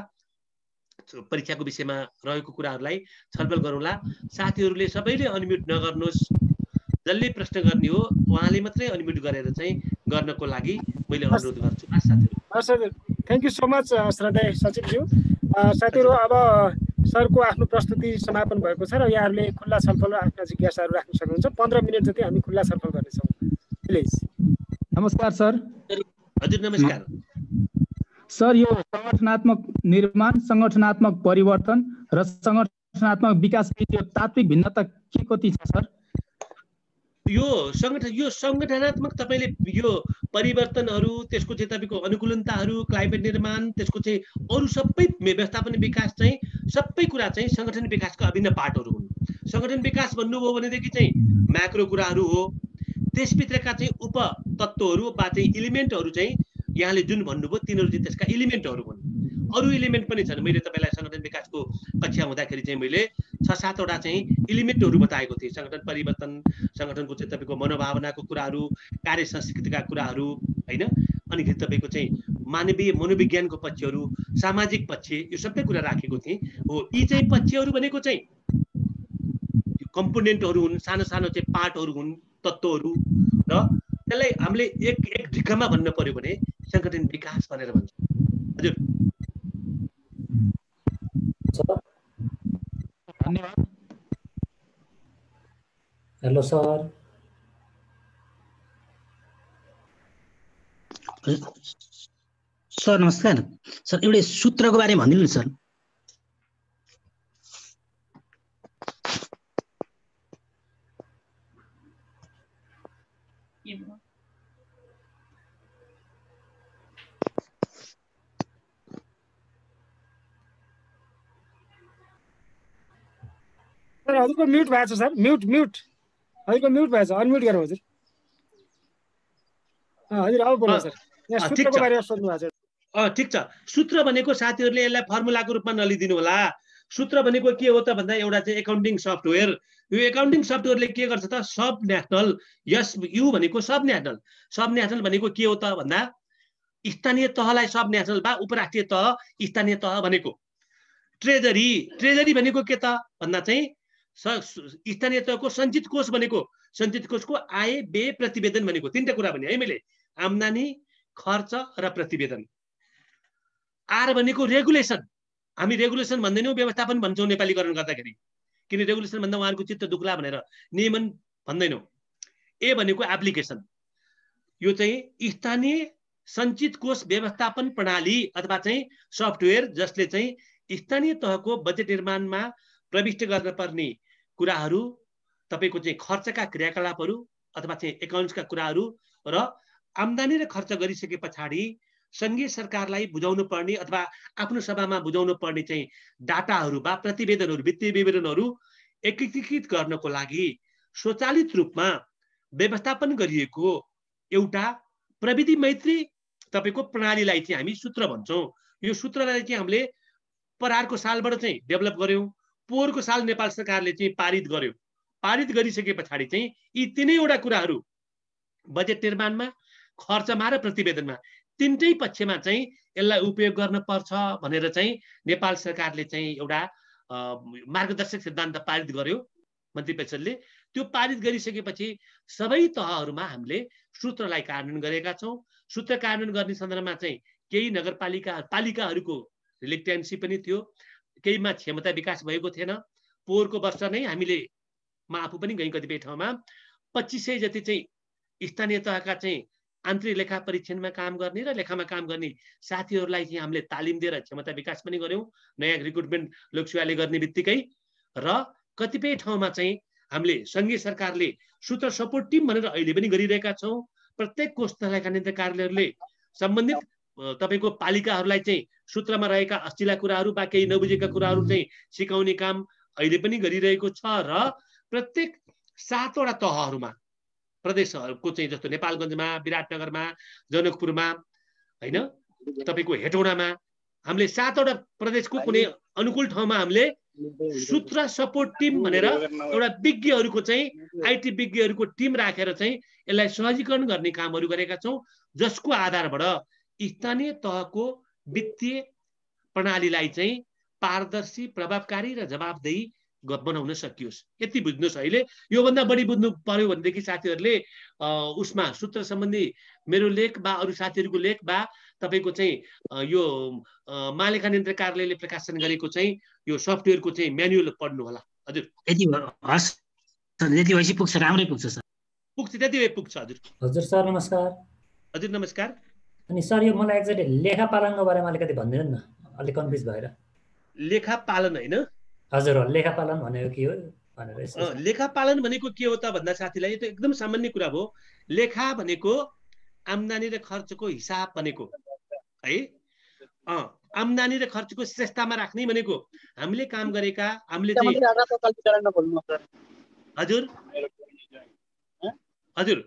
परीक्षाको विषयमा रहेको कुराहरूलाई छलफल गरौँला साथीहरूले सबैले अनम्युट नगर्नुहोस् जसले प्रश्न गर्ने हो उहाँले मात्रै अनम्युट गरेर चाहिँ गर्नको लागि मैले अनुरोध गर्छु साथीहरू थ्याङ्क यू सो मच श्रद्धा सचिवज्यू साथीहरू अब सरको आफ्नो प्रस्तुति समापन भएको छ र यहाँहरूले खुल्ला छलफल र आफ्ना जिज्ञासाहरू राख्न सक्नुहुन्छ पन्ध्र मिनट जति हामी खुल्ला छलफल गर्नेछौँ प्लिज नमस्कार सर हजुर नमस्कार सर यो सङ्गठनात्मक निर्माण सङ्गठनात्मक परिवर्तन र सङ्गठनात्मक विकास यो तात्विक भिन्नता के कति छ सर यो सङ्गठन यो सङ्गठनात्मक तपाईँले यो परिवर्तनहरू त्यसको चाहिँ तपाईँको अनुकूलनताहरू क्लाइमेट निर्माण त्यसको चाहिँ अरू सबै व्यवस्थापन विकास चाहिँ सबै कुरा चाहिँ सङ्गठन विकासको अभिन्न पाठहरू हुन् सङ्गठन विकास भन्नुभयो भनेदेखि चाहिँ म्याक्रो कुराहरू हो त्यसभित्रका चाहिँ उपतत्त्वहरू वा चाहिँ इलिमेन्टहरू चाहिँ यहाँले जुन भन्नुभयो तिनीहरू चाहिँ त्यसका इलिमेन्टहरू हुन् अरू इलिमेन्ट पनि छन् मैले तपाईँलाई सङ्गठन विकासको कक्षा हुँदाखेरि चाहिँ मैले छ सातवटा चाहिँ इलिमेन्टहरू बताएको थिएँ सङ्गठन परिवर्तन सङ्गठनको चाहिँ तपाईँको मनोभावनाको कुराहरू कार्य संस्कृतिका कुराहरू होइन अनिखेरि तपाईँको चाहिँ मानवीय मनोविज्ञानको पक्षहरू सामाजिक पक्ष यो सबै कुरा राखेको थिएँ हो यी चाहिँ पक्षहरू भनेको चाहिँ कम्पोनेन्टहरू हुन् सानो सानो चाहिँ पार्टहरू हुन् तत्त्वहरू र त्यसलाई हामीले एक एक ढिक्कामा भन्न पऱ्यो भने सङ्गठन विकास भनेर भन्छ हजुर सर धन्यवाद हेलो सर सर नमस्कार सर एउटा सूत्रको बारेमा भनिदिनु सर सर हजुरको म्युट भएको छ सर म्युट म्युट हजुरको म्युट भएको छ अनम्युट हजुर हजुर अब बोल्नु सर सूत्रको बारेमा सोध्नु भएको ठिक छ सूत्र भनेको साथीहरूले यसलाई फर्मुलाको रूपमा नलिदिनु होला सूत्र भनेको के हो त भन्दा एउटा चाहिँ एकाउन्टिङ सफ्टवेयर यो एकाउन्टिङ सफ्टवेयरले के गर्छ त सब नेसनल यस यु भनेको सब नेसनल सब नेसनल भनेको के हो त भन्दा स्थानीय तहलाई सब नेसनल वा उपराष्ट्रिय तह स्थानीय तह भनेको ट्रेजरी ट्रेजरी भनेको के त भन्दा चाहिँ स्थानीय तहको सञ्चित कोष भनेको सञ्चित कोषको आय बे प्रतिवेदन भनेको तिनवटा कुरा भने है मैले आम्दानी खर्च र प्रतिवेदन आर भनेको रेगुलेसन हामी रेगुलेसन भन्दैनौँ व्यवस्थापन भन्छौँ नेपालीकरण गर्दाखेरि किन रेगुलेसन भन्दा उहाँहरूको चित्त दुख्ला भनेर नियमन भन्दैनौँ ए भनेको एप्लिकेसन यो चाहिँ स्थानीय सञ्चित कोष व्यवस्थापन प्रणाली अथवा चाहिँ सफ्टवेयर जसले चाहिँ स्थानीय तहको बजेट निर्माणमा प्रविष्ट गर्न पर्ने कुराहरू तपाईँको चाहिँ खर्चका क्रियाकलापहरू अथवा चाहिँ एकाउन्ट्सका कुराहरू र आम्दानी र खर्च गरिसके पछाडि सङ्घीय सरकारलाई बुझाउनु पर्ने अथवा आफ्नो सभामा बुझाउनु पर्ने चाहिँ डाटाहरू वा प्रतिवेदनहरू वित्तीय विवरणहरू एकीकृत गर्नको लागि स्वचालित रूपमा व्यवस्थापन गरिएको एउटा प्रविधि मैत्री तपाईँको प्रणालीलाई चाहिँ हामी सूत्र भन्छौँ यो सूत्रलाई चाहिँ हामीले परारको सालबाट चाहिँ डेभलप गऱ्यौँ पोहोरको साल नेपाल सरकारले चाहिँ पारित गर्यो पारित गरिसके पछाडि चाहिँ यी तिनैवटा कुराहरू बजेट निर्माणमा खर्चमा र प्रतिवेदनमा तिनटै पक्षमा चाहिँ यसलाई उपयोग गर्न पर्छ भनेर चाहिँ नेपाल सरकारले चाहिँ एउटा मार्गदर्शक सिद्धान्त पारित गर्यो मन्त्री परिषदले त्यो पारित गरिसकेपछि सबै तहहरूमा हामीले सूत्रलाई कार्यान्वयन गरेका छौँ सूत्र कार्यान्वयन गर्ने सन्दर्भमा चाहिँ केही नगरपालिका पालिकाहरूको रिलेक्ट्यान्सी पनि थियो केहीमा क्षमता विकास भएको थिएन पोहोरको वर्ष नै हामीले म आफू पनि गयौँ कतिपय ठाउँमा पच्चिस सय जति चाहिँ स्थानीय तहका चाहिँ आन्तरिक लेखा परीक्षणमा काम गर्ने र लेखामा काम गर्ने साथीहरूलाई चाहिँ हामीले तालिम दिएर क्षमता विकास पनि गऱ्यौँ नयाँ रिक्रुटमेन्ट लोकसेवाले गर्ने बित्तिकै र कतिपय ठाउँमा चाहिँ हामीले सङ्घीय सरकारले सूत्र सपोर्ट टिम भनेर अहिले पनि गरिरहेका छौँ प्रत्येक कोष तहका नियन्त्रण कार्यालयहरूले सम्बन्धित तपाईँको पालिकाहरूलाई चाहिँ सूत्रमा रहेका अस्तिला कुराहरू वा केही नबुझेका कुराहरू चाहिँ सिकाउने काम अहिले पनि गरिरहेको छ र प्रत्येक सातवटा तहहरूमा प्रदेशहरूको चाहिँ जस्तो नेपालगञ्जमा विराटनगरमा जनकपुरमा होइन तपाईँको हेटौँडामा हामीले सातवटा प्रदेशको कुनै अनुकूल ठाउँमा हामीले सूत्र सपोर्ट टिम भनेर एउटा विज्ञहरूको चाहिँ आइटी विज्ञहरूको टिम राखेर चाहिँ यसलाई सहजीकरण गर्ने कामहरू गरेका छौँ जसको आधारबाट स्थानीय तहको वित्तीय प्रणालीलाई चाहिँ पारदर्शी प्रभावकारी र जवाबदेही बनाउन सकियोस् यति बुझ्नुहोस् अहिले योभन्दा बढी बुझ्नु पर्यो भनेदेखि साथीहरूले उसमा सूत्र सम्बन्धी मेरो लेख वा अरू साथीहरूको लेख वा तपाईँको चाहिँ यो मालेखा नियन्त्र कार्यालयले प्रकाशन गरेको चाहिँ यो सफ्टवेयरको चाहिँ म्यानुअल पढ्नु होला हजुर यति भएपछि पुग्छ राम्रै पुग्छ सर पुग्छ त्यति भए पुग्छ हजुर हजुर सर नमस्कार हजुर नमस्कार अनि सर यो मलाई एक्जेक्टली लेखा पालनको बारेमा अलिकति भनिदिनु न अलिक कन्फ्युज भएर लेखा पालन होइन हजुर लेखा पालन भनेको के हो भनेर लेखा पालन भनेको के हो त भन्दा साथीलाई यो त एकदम सामान्य कुरा हो लेखा भनेको आम्दानी र खर्चको हिसाब भनेको है अँ आम्दानी र खर्चको श्रेष्ठमा राख्ने भनेको हामीले काम गरेका हामीले हजुर हजुर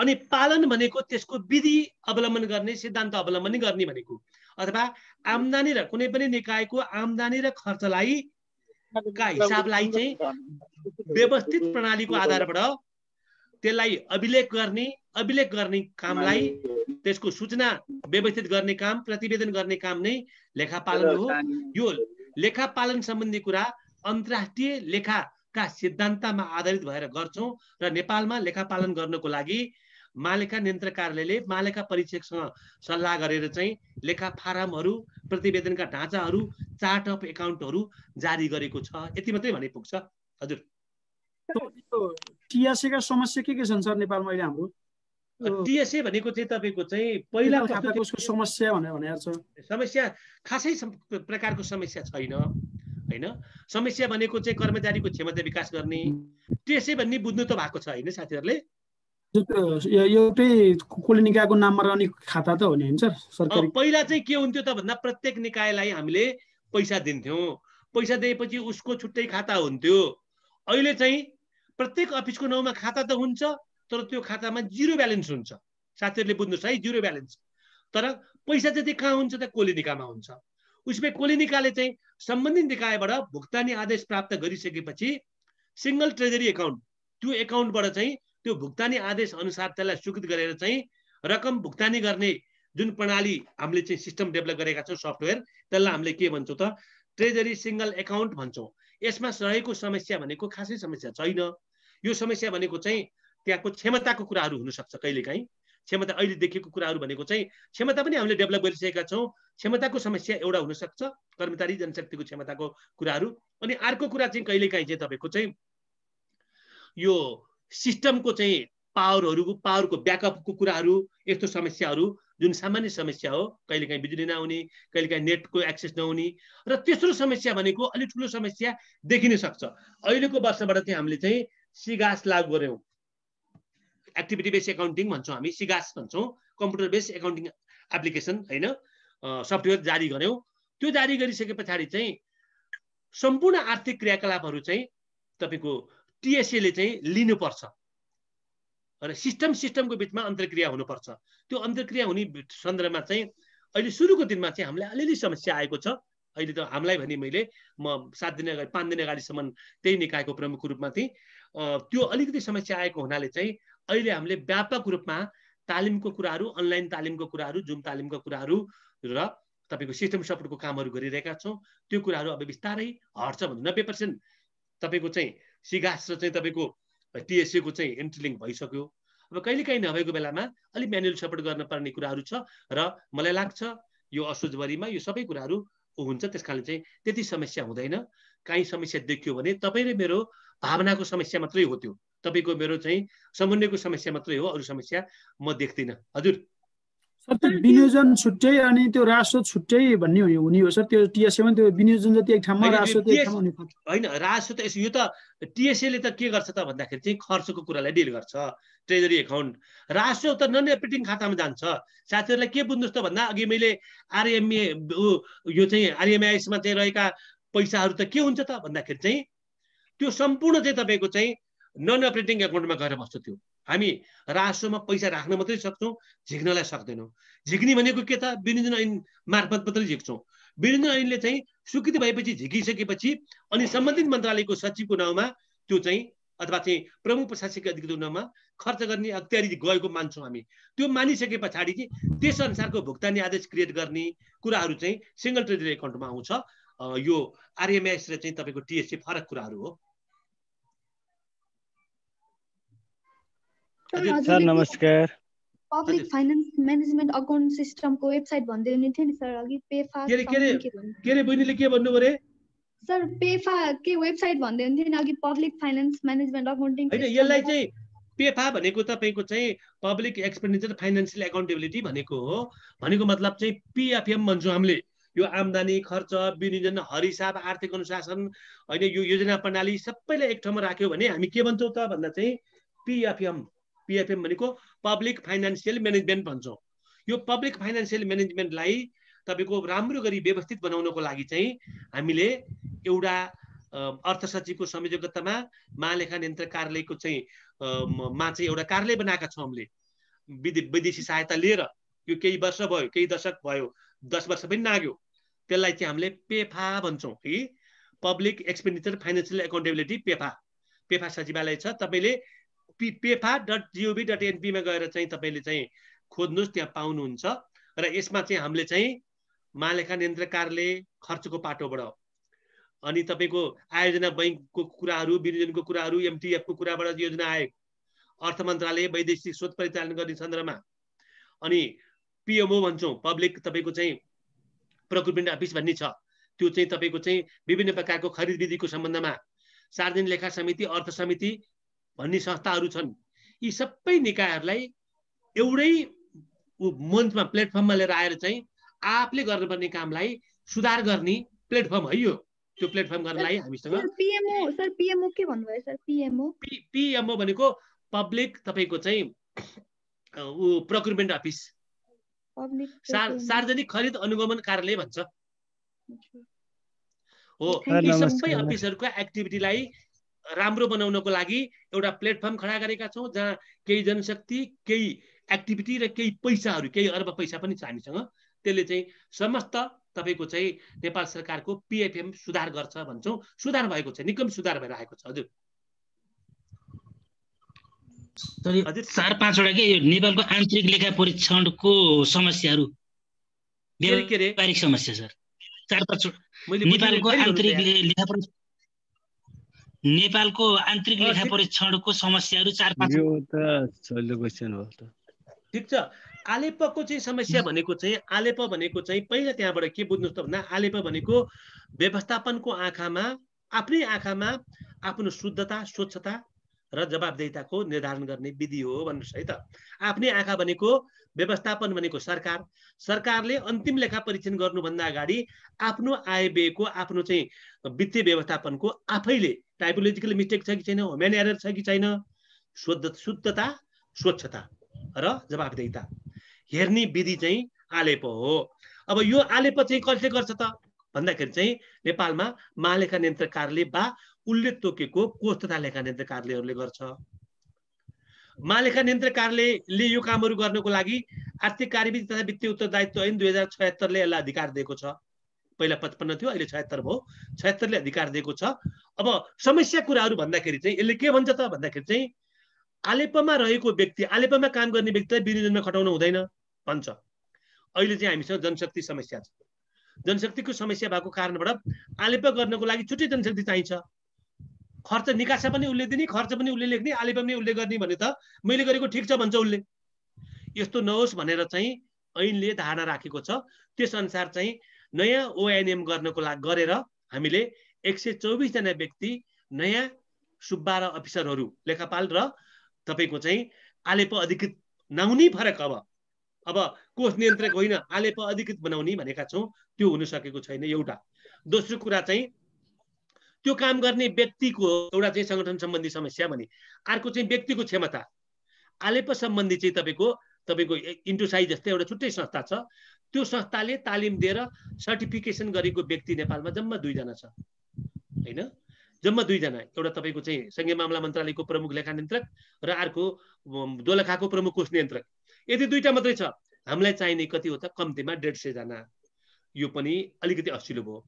अनि पालन भनेको त्यसको विधि अवलम्बन गर्ने सिद्धान्त अवलम्बन गर्ने भनेको अथवा आम्दानी र कुनै पनि निकायको आम्दानी र खर्चलाई हिसाबलाई चाहिँ व्यवस्थित प्रणालीको आधारबाट त्यसलाई अभिलेख गर्ने अभिलेख गर्ने कामलाई त्यसको सूचना व्यवस्थित गर्ने काम प्रतिवेदन गर्ने काम नै लेखापालन हो यो लेखापालन सम्बन्धी कुरा अन्तर्राष्ट्रिय लेखा का सिद्धान्तमा आधारित भएर गर्छौँ र नेपालमा लेखापालन गर्नको लागि मालेका नियन्त्र कार्यालयले मालेका परीक्षकसँग सल्लाह गरेर चाहिँ लेखा फारमहरू प्रतिवेदनका ढाँचाहरू चार्ट अफ एकाउन्टहरू जारी गरेको छ यति मात्रै भने पुग्छ हजुर टिएसएका समस्या के के छन् सर नेपालमा अहिले हाम्रो टिएसए भनेको चाहिँ तपाईँको चाहिँ पहिला समस्या भनेर समस्या खासै प्रकारको समस्या छैन होइन समस्या भनेको चाहिँ कर्मचारीको क्षमता विकास गर्ने त्यसै भन्ने बुझ्नु त भएको छ होइन साथीहरूले एउटै निकायको नाममा रहने खाता त हो नि पहिला चाहिँ के हुन्थ्यो त भन्दा प्रत्येक निकायलाई हामीले पैसा दिन्थ्यौँ पैसा दिएपछि उसको छुट्टै खाता हुन्थ्यो अहिले चाहिँ प्रत्येक अफिसको नाउँमा खाता त हुन्छ तर त्यो खातामा जिरो ब्यालेन्स हुन्छ साथीहरूले बुझ्नुहोस् है जिरो ब्यालेन्स तर पैसा जति कहाँ हुन्छ त कोलिनिकामा हुन्छ उसमे निकाले चाहिँ सम्बन्धित निकायबाट भुक्तानी आदेश प्राप्त गरिसकेपछि सिङ्गल ट्रेजरी एकाउन्ट त्यो एकाउन्टबाट चाहिँ त्यो भुक्तानी आदेश अनुसार त्यसलाई स्वीकृत गरेर चाहिँ रकम भुक्तानी गर्ने जुन प्रणाली हामीले चाहिँ सिस्टम डेभलप गरेका छौँ सफ्टवेयर त्यसलाई हामीले के भन्छौँ त ट्रेजरी सिङ्गल एकाउन्ट भन्छौँ यसमा रहेको समस्या भनेको खासै समस्या छैन यो समस्या भनेको चाहिँ त्यहाँको क्षमताको कुराहरू हुनसक्छ कहिलेकाहीँ क्षमता अहिले देखेको कुराहरू भनेको चाहिँ क्षमता पनि हामीले डेभलप गरिसकेका छौँ क्षमताको समस्या एउटा हुनसक्छ कर्मचारी जनशक्तिको क्षमताको कुराहरू अनि अर्को कुरा चाहिँ कहिलेकाहीँ चाहिँ तपाईँको चाहिँ यो सिस्टमको चाहिँ पावरहरू पावरको ब्याकअपको कुराहरू यस्तो समस्याहरू जुन सामान्य समस्या हो कहिलेकाहीँ बिजुली नआउने कहिलेकाहीँ नेटको एक्सेस नहुने र तेस्रो समस्या भनेको अलिक ठुलो समस्या देखिन सक्छ अहिलेको वर्षबाट चाहिँ हामीले चाहिँ सिगास लागु गऱ्यौँ एक्टिभिटी बेस एकाउन्टिङ भन्छौँ हामी सिगास भन्छौँ कम्प्युटर बेस एकाउन्टिङ एप्लिकेसन होइन सफ्टवेयर जारी गऱ्यौँ त्यो जारी गरिसके पछाडि चाहिँ सम्पूर्ण आर्थिक क्रियाकलापहरू चाहिँ तपाईँको टिएसएले चाहिँ लिनुपर्छ र सिस्टम सिस्टमको बिचमा अन्तर्क्रिया हुनुपर्छ त्यो अन्तर्क्रिया हुने सन्दर्भमा चाहिँ अहिले सुरुको दिनमा चाहिँ हामीलाई अलिअलि समस्या आएको छ अहिले त हामीलाई भने मैले म सात दिन अगाडि पाँच दिन अगाडिसम्म त्यही निकायको प्रमुखको रूपमा थिएँ त्यो अलिकति समस्या आएको हुनाले चाहिँ अहिले हामीले व्यापक रूपमा तालिमको कुराहरू अनलाइन तालिमको कुराहरू जुम तालिमको कुराहरू र तपाईँको सिस्टम सपोर्टको कामहरू गरिरहेका छौँ त्यो कुराहरू अब बिस्तारै हट्छ भन्नु नब्बे पर्सेन्ट तपाईँको चाहिँ सिगास र चाहिँ तपाईँको टिएससीको चाहिँ एन्ट्रिलिङ भइसक्यो अब कहिलेकाहीँ नभएको बेलामा अलिक म्यानुअल सपोर्ट गर्न पर्ने कुराहरू छ र मलाई लाग्छ यो असोजभरिमा यो सबै कुराहरू हुन्छ त्यस कारणले चाहिँ त्यति समस्या हुँदैन काहीँ समस्या देखियो भने तपाईँ र मेरो भावनाको समस्या मात्रै हो त्यो तपाईँको मेरो चाहिँ समन्वयको समस्या मात्रै हो अरू समस्या म देख्दिनँ हजुर सर त्यो विनियोजन छुट्टै अनि त्यो रासो छुट्टै भन्ने हुने हो सर त्यो टिएसएमा त्यो विनियोजन जति एक ठाउँमा रासो होइन रासो त यसो यो त टिएसएले त के गर्छ त भन्दाखेरि चाहिँ खर्चको कुरालाई डिल गर्छ ट्रेजरी एकाउन्ट रासो त नन अपरेटिङ खातामा जान्छ साथीहरूलाई के बुझ्नुहोस् त भन्दा अघि मैले आरएमए यो चाहिँ आरएमआइएसमा चाहिँ रहेका पैसाहरू त के हुन्छ त भन्दाखेरि चाहिँ त्यो सम्पूर्ण चाहिँ तपाईँको चाहिँ नन अपरेटिङ एकाउन्टमा गएर बस्छ त्यो हामी रासोमा पैसा राख्न मात्रै सक्छौँ झिक्नलाई सक्दैनौँ झिक्ने भनेको के त विनियोजन ऐन मार्फत मात्रै झिक्छौँ विनियोजन ऐनले चाहिँ स्वीकृति भएपछि झिकिसकेपछि अनि सम्बन्धित मन्त्रालयको सचिवको नाउँमा त्यो चाहिँ अथवा चाहिँ प्रमुख प्रशासकीय अधिकृतको नाउँमा खर्च गर्ने अख्तियारी गएको मान्छौँ हामी त्यो मानिसके पछाडि चाहिँ त्यस अनुसारको भुक्तानी आदेश क्रिएट गर्ने कुराहरू चाहिँ सिङ्गल ट्रेजरी एकाउन्टमा आउँछ यो आरएमएस र चाहिँ तपाईँको टिएससी फरक कुराहरू हो सर नमस्कार पब्लिक फाइनान्स म्यानेजमेन्ट अकाउन्ट सिस्टमको वेबसाइट भन्दै हुनु थियो नि सर अघि पेफा के अरे के अरे बहिनीले के भन्नु भरे सर पेफा के वेबसाइट भन्दै हुन्थ्यो नि अघि पब्लिक फाइनान्स म्यानेजमेन्ट अकाउन्टिङ होइन यसलाई चाहिँ पेफा भनेको तपाईँको चाहिँ पब्लिक एक्सपेन्डिचर फाइनेन्सियल एकाउन्टेबिलिटी भनेको हो भनेको मतलब चाहिँ पिएफएम भन्छौँ हामीले यो आम्दानी खर्च विनियोजन हरिसाब आर्थिक अनुशासन होइन यो योजना प्रणाली सबैलाई एक ठाउँमा राख्यो भने हामी के भन्छौँ त भन्दा चाहिँ पिएफएम पिएफएम भनेको पब्लिक फाइनेन्सियल म्यानेजमेन्ट भन्छौँ यो पब्लिक फाइनेन्सियल म्यानेजमेन्टलाई तपाईँको राम्रो गरी व्यवस्थित बनाउनको लागि चाहिँ हामीले एउटा अर्थ सचिवको संयोजकतामा महालेखा नियन्त्रण कार्यालयको चाहिँ मा चाहिँ एउटा कार्यालय बनाएका छौँ हामीले विदेशी सहायता लिएर यो केही वर्ष भयो केही दशक भयो दस वर्ष पनि नाग्यो त्यसलाई चाहिँ हामीले पेफा भन्छौँ कि public expenditure financial accountability PEFA PEFA सचिवालय छ तपाईँले पेफा डट जिओभी डट एनपीमा गएर चाहिँ तपाईँले चाहिँ खोज्नुहोस् त्यहाँ पाउनुहुन्छ र यसमा चाहिँ हामीले चाहिँ महालेखा कार्यालय खर्चको पाटोबाट अनि तपाईँको आयोजना बैङ्कको कुराहरू विनियोजनको कुराहरू एमटिएफको कुराबाट योजना आयोग अर्थ मन्त्रालय वैदेशिक स्रोत परिचालन गर्ने सन्दर्भमा अनि पिएमओ भन्छौँ पब्लिक तपाईँको चाहिँ प्रक्रुटमेन्ट अफिस भन्ने छ त्यो चाहिँ तपाईँको चाहिँ विभिन्न प्रकारको खरिद विधिको सम्बन्धमा सार्वजनिक लेखा समिति अर्थ समिति भन्ने संस्थाहरू छन् यी सबै निकायहरूलाई एउटै मञ्चमा प्लेटफर्ममा लिएर आएर चाहिँ आफले गर्नुपर्ने कामलाई सुधार गर्ने प्लेटफर्म है यो त्यो प्लेटफर्म गर्नलाई हामीसँग पिएमओ भनेको पब्लिक तपाईँको चाहिँ ऊ प्रक्युरमेन्ट अफिस सार्वजनिक खरिद अनुगमन कार्यालय भन्छ हो यी सबै अफिसहरूको एक्टिभिटीलाई राम्रो बनाउनको लागि एउटा प्लेटफर्म खडा गरेका छौँ जहाँ केही जनशक्ति केही एक्टिभिटी र केही पैसाहरू केही अर्ब पैसा पनि छ हामीसँग त्यसले चाहिँ समस्त तपाईँको चाहिँ नेपाल सरकारको पिएफएम सुधार गर्छ भन्छौँ सुधार भएको छ निकम सुधार भएर आएको छ हजुर हजुर चार पाँचवटा के नेपालको आन्तरिक लेखा परीक्षणको समस्याहरू व्यावहारिक समस्या सर चार पाँचवटा नेपालको आन्तरिक लेखा परीक्षण नेपालको आन्तरिक लेखा परीक्षणको समस्याहरू चार पाँच ठिक छ आलेपको चाहिँ समस्या भनेको चाहिँ आलेप भनेको चाहिँ पहिला त्यहाँबाट के बुझ्नुहोस् त भन्दा आलेप भनेको व्यवस्थापनको आँखामा आफ्नै आँखामा आफ्नो शुद्धता स्वच्छता र जवाबदेताको निर्धारण गर्ने विधि हो भन्नुहोस् है त आफ्नै आँखा भनेको व्यवस्थापन भनेको सरकार सरकारले अन्तिम लेखा परीक्षण गर्नुभन्दा अगाडि आफ्नो आय व्ययको आफ्नो चाहिँ वित्तीय व्यवस्थापनको आफैले टाइपोलोजिकल मिस्टेक छ कि छैन होमेन एरर छ कि छैन शुद्ध शुद्धता स्वच्छता र जवाबदेता हेर्ने विधि चाहिँ आलेप हो अब यो आलेप चाहिँ कसले गर्छ त भन्दाखेरि चाहिँ नेपालमा महालेखा नियन्त्रक कार्यालय वा उसले तोकेको कोष तथा लेखा नियन्त्रक कार्यालयहरूले गर्छ महालेखा नियन्त्रक कार्यालयले यो कामहरू गर्नको लागि आर्थिक कार्यविधि तथा वित्तीय उत्तरदायित्व ऐन दुई हजार छयत्तरले यसलाई अधिकार दिएको छ पहिला पचपन्न थियो अहिले छयत्तर भयो छयत्तरले अधिकार दिएको छ अब समस्या कुराहरू भन्दाखेरि चाहिँ यसले के भन्छ त भन्दाखेरि चाहिँ आलेपमा रहेको व्यक्ति आलेपमा काम गर्ने व्यक्तिलाई विनियोजनमा खटाउनु हुँदैन भन्छ अहिले चाहिँ हामीसँग जनशक्ति समस्या छ जनशक्तिको समस्या भएको कारणबाट आलेप गर्नको लागि छुट्टै जनशक्ति चाहिन्छ खर्च निकासा पनि उसले दिने खर्च पनि उसले लेख्ने आलेप पनि उसले गर्ने भने त मैले गरेको ठिक छ भन्छ उसले यस्तो नहोस् भनेर चाहिँ ऐनले धारणा राखेको छ त्यस अनुसार चाहिँ नयाँ ओएनएम गर्नको लागि गरेर हामीले एक सय चौबिसजना व्यक्ति नयाँ सुब्बा र अफिसरहरू लेखापाल र तपाईँको चाहिँ आलेप अधिकृत नहुने फरक अब अब कोष नियन्त्रक होइन आलेप अधिकृत बनाउने भनेका छौँ त्यो हुन सकेको छैन एउटा दोस्रो कुरा चाहिँ त्यो काम गर्ने व्यक्तिको एउटा चाहिँ सङ्गठन सम्बन्धी समस्या भने अर्को चाहिँ व्यक्तिको क्षमता आलेप सम्बन्धी चाहिँ तपाईँको तपाईँको इन्टोसाई जस्तै एउटा छुट्टै संस्था छ त्यो संस्थाले तालिम दिएर सर्टिफिकेसन गरेको व्यक्ति नेपालमा जम्मा दुईजना छ होइन जम्मा दुईजना एउटा तपाईँको चाहिँ सङ्घीय मामला मन्त्रालयको प्रमुख लेखा नियन्त्रक र अर्को दोलखाको प्रमुख कोष नियन्त्रक यदि दुईवटा मात्रै छ हामीलाई चाहिने कति हो त कम्तीमा डेढ सयजना यो पनि अलिकति असिलो भयो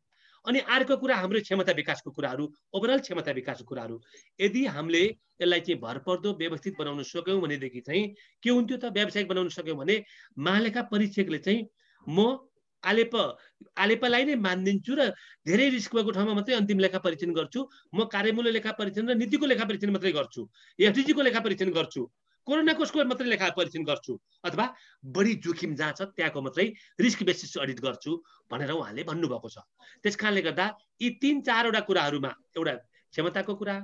अनि अर्को कुरा हाम्रो क्षमता विकासको कुराहरू ओभरअल क्षमता विकासको कुराहरू यदि हामीले यसलाई चाहिँ भरपर्दो व्यवस्थित बनाउन सक्यौँ भनेदेखि चाहिँ के हुन्थ्यो त व्यावसायिक बनाउन सक्यौँ भने महालेखा परीक्षकले चाहिँ म आलेप आलेपलाई नै मानिदिन्छु र धेरै रिस्क भएको ठाउँमा मात्रै अन्तिम लेखा परीक्षण गर्छु म कार्यमूल्य लेखा परीक्षण र नीतिको लेखा परीक्षण मात्रै गर्छु एफडिजीको लेखा परीक्षण गर्छु कोरोना कोषको मात्रै लेखा परीक्षण गर्छु अथवा बढी जोखिम जहाँ छ त्यहाँको मात्रै रिस्क बेसिस अडिट गर्छु भनेर उहाँले भन्नुभएको छ त्यस कारणले गर्दा यी तिन चारवटा कुराहरूमा एउटा क्षमताको कुरा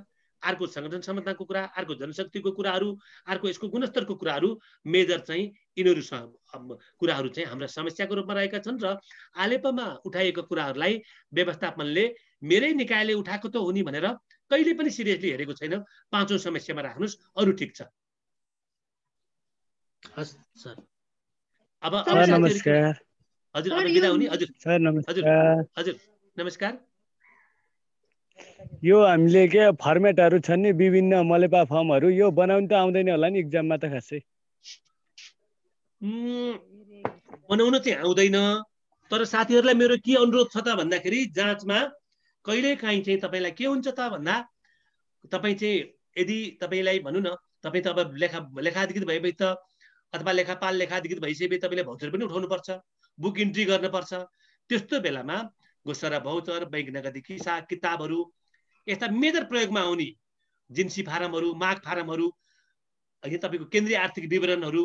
अर्को सङ्गठन क्षमताको कुरा अर्को जनशक्तिको कुराहरू अर्को यसको गुणस्तरको कुराहरू मेजर चाहिँ यिनीहरूसँग कुराहरू चाहिँ हाम्रा समस्याको रूपमा रहेका छन् र आलेपामा उठाइएको कुराहरूलाई व्यवस्थापनले मेरै निकायले उठाएको त हो नि भनेर कहिले पनि सिरियसली हेरेको छैन पाँचौँ समस्यामा राख्नुहोस् अरू ठिक छ अब सर अब हजुर हजुर नमस्कार यो हामीले के फर्मेटहरू छन् नि विभिन्न मलेपा फर्महरू यो बनाउनु त आउँदैन होला नि इक्जाममा त खासै बनाउन चाहिँ आउँदैन तर साथीहरूलाई मेरो के अनुरोध छ त भन्दाखेरि जाँचमा कहिलेकाहीँ चाहिँ तपाईँलाई के हुन्छ त भन्दा तपाईँ चाहिँ यदि तपाईँलाई भनौँ न तपाईँ त अब लेखा लेखाधिकृत भएपछि त अथवा लेखापाल लेखाधिकृत भइसकेपछि तपाईँले भौचर पनि उठाउनुपर्छ बुक इन्ट्री गर्नुपर्छ त्यस्तो बेलामा गोसरा भौचर नगदी खिसा किताबहरू यस्ता मेजर प्रयोगमा आउने जिन्सी फारमहरू माघ फारमहरू होइन तपाईँको केन्द्रीय आर्थिक विवरणहरू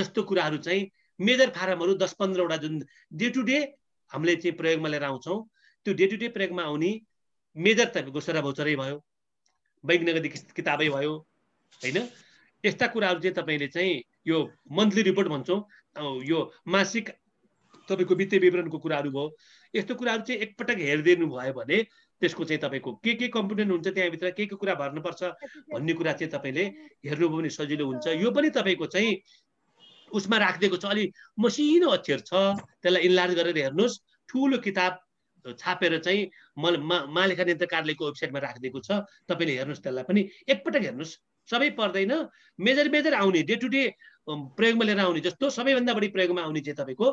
जस्तो कुराहरू चाहिँ मेजर फारमहरू दस पन्ध्रवटा जुन डे टु डे हामीले चाहिँ प्रयोगमा लिएर आउँछौँ त्यो डे टु डे प्रयोगमा आउने मेजर तपाईँको गोसरा भौचरै भयो नगदी किताबै भयो होइन यस्ता कुराहरू चाहिँ तपाईँले चाहिँ यो मन्थली रिपोर्ट भन्छौँ यो मासिक तपाईँको वित्तीय विवरणको कुराहरू भयो यस्तो कुराहरू चाहिँ एकपटक हेरिदिनु भयो भने त्यसको चाहिँ तपाईँको के के कम्पोनेन्ट हुन्छ त्यहाँभित्र के के कुरा भर्नुपर्छ भन्ने कुरा चाहिँ तपाईँले हेर्नुभयो भने सजिलो हुन्छ यो पनि तपाईँको चाहिँ उसमा राखिदिएको छ अलि मसिनो अक्षर छ त्यसलाई इन्लार्ज गरेर हेर्नुहोस् ठुलो किताब छापेर चाहिँ म मालेखा कार्यालयको वेबसाइटमा राखिदिएको छ तपाईँले हेर्नुहोस् त्यसलाई पनि एकपटक हेर्नुहोस् सबै पर्दैन मेजर मेजर आउने डे टु डे प्रयोगमा लिएर आउने जस्तो सबैभन्दा बढी प्रयोगमा आउने चाहिँ तपाईँको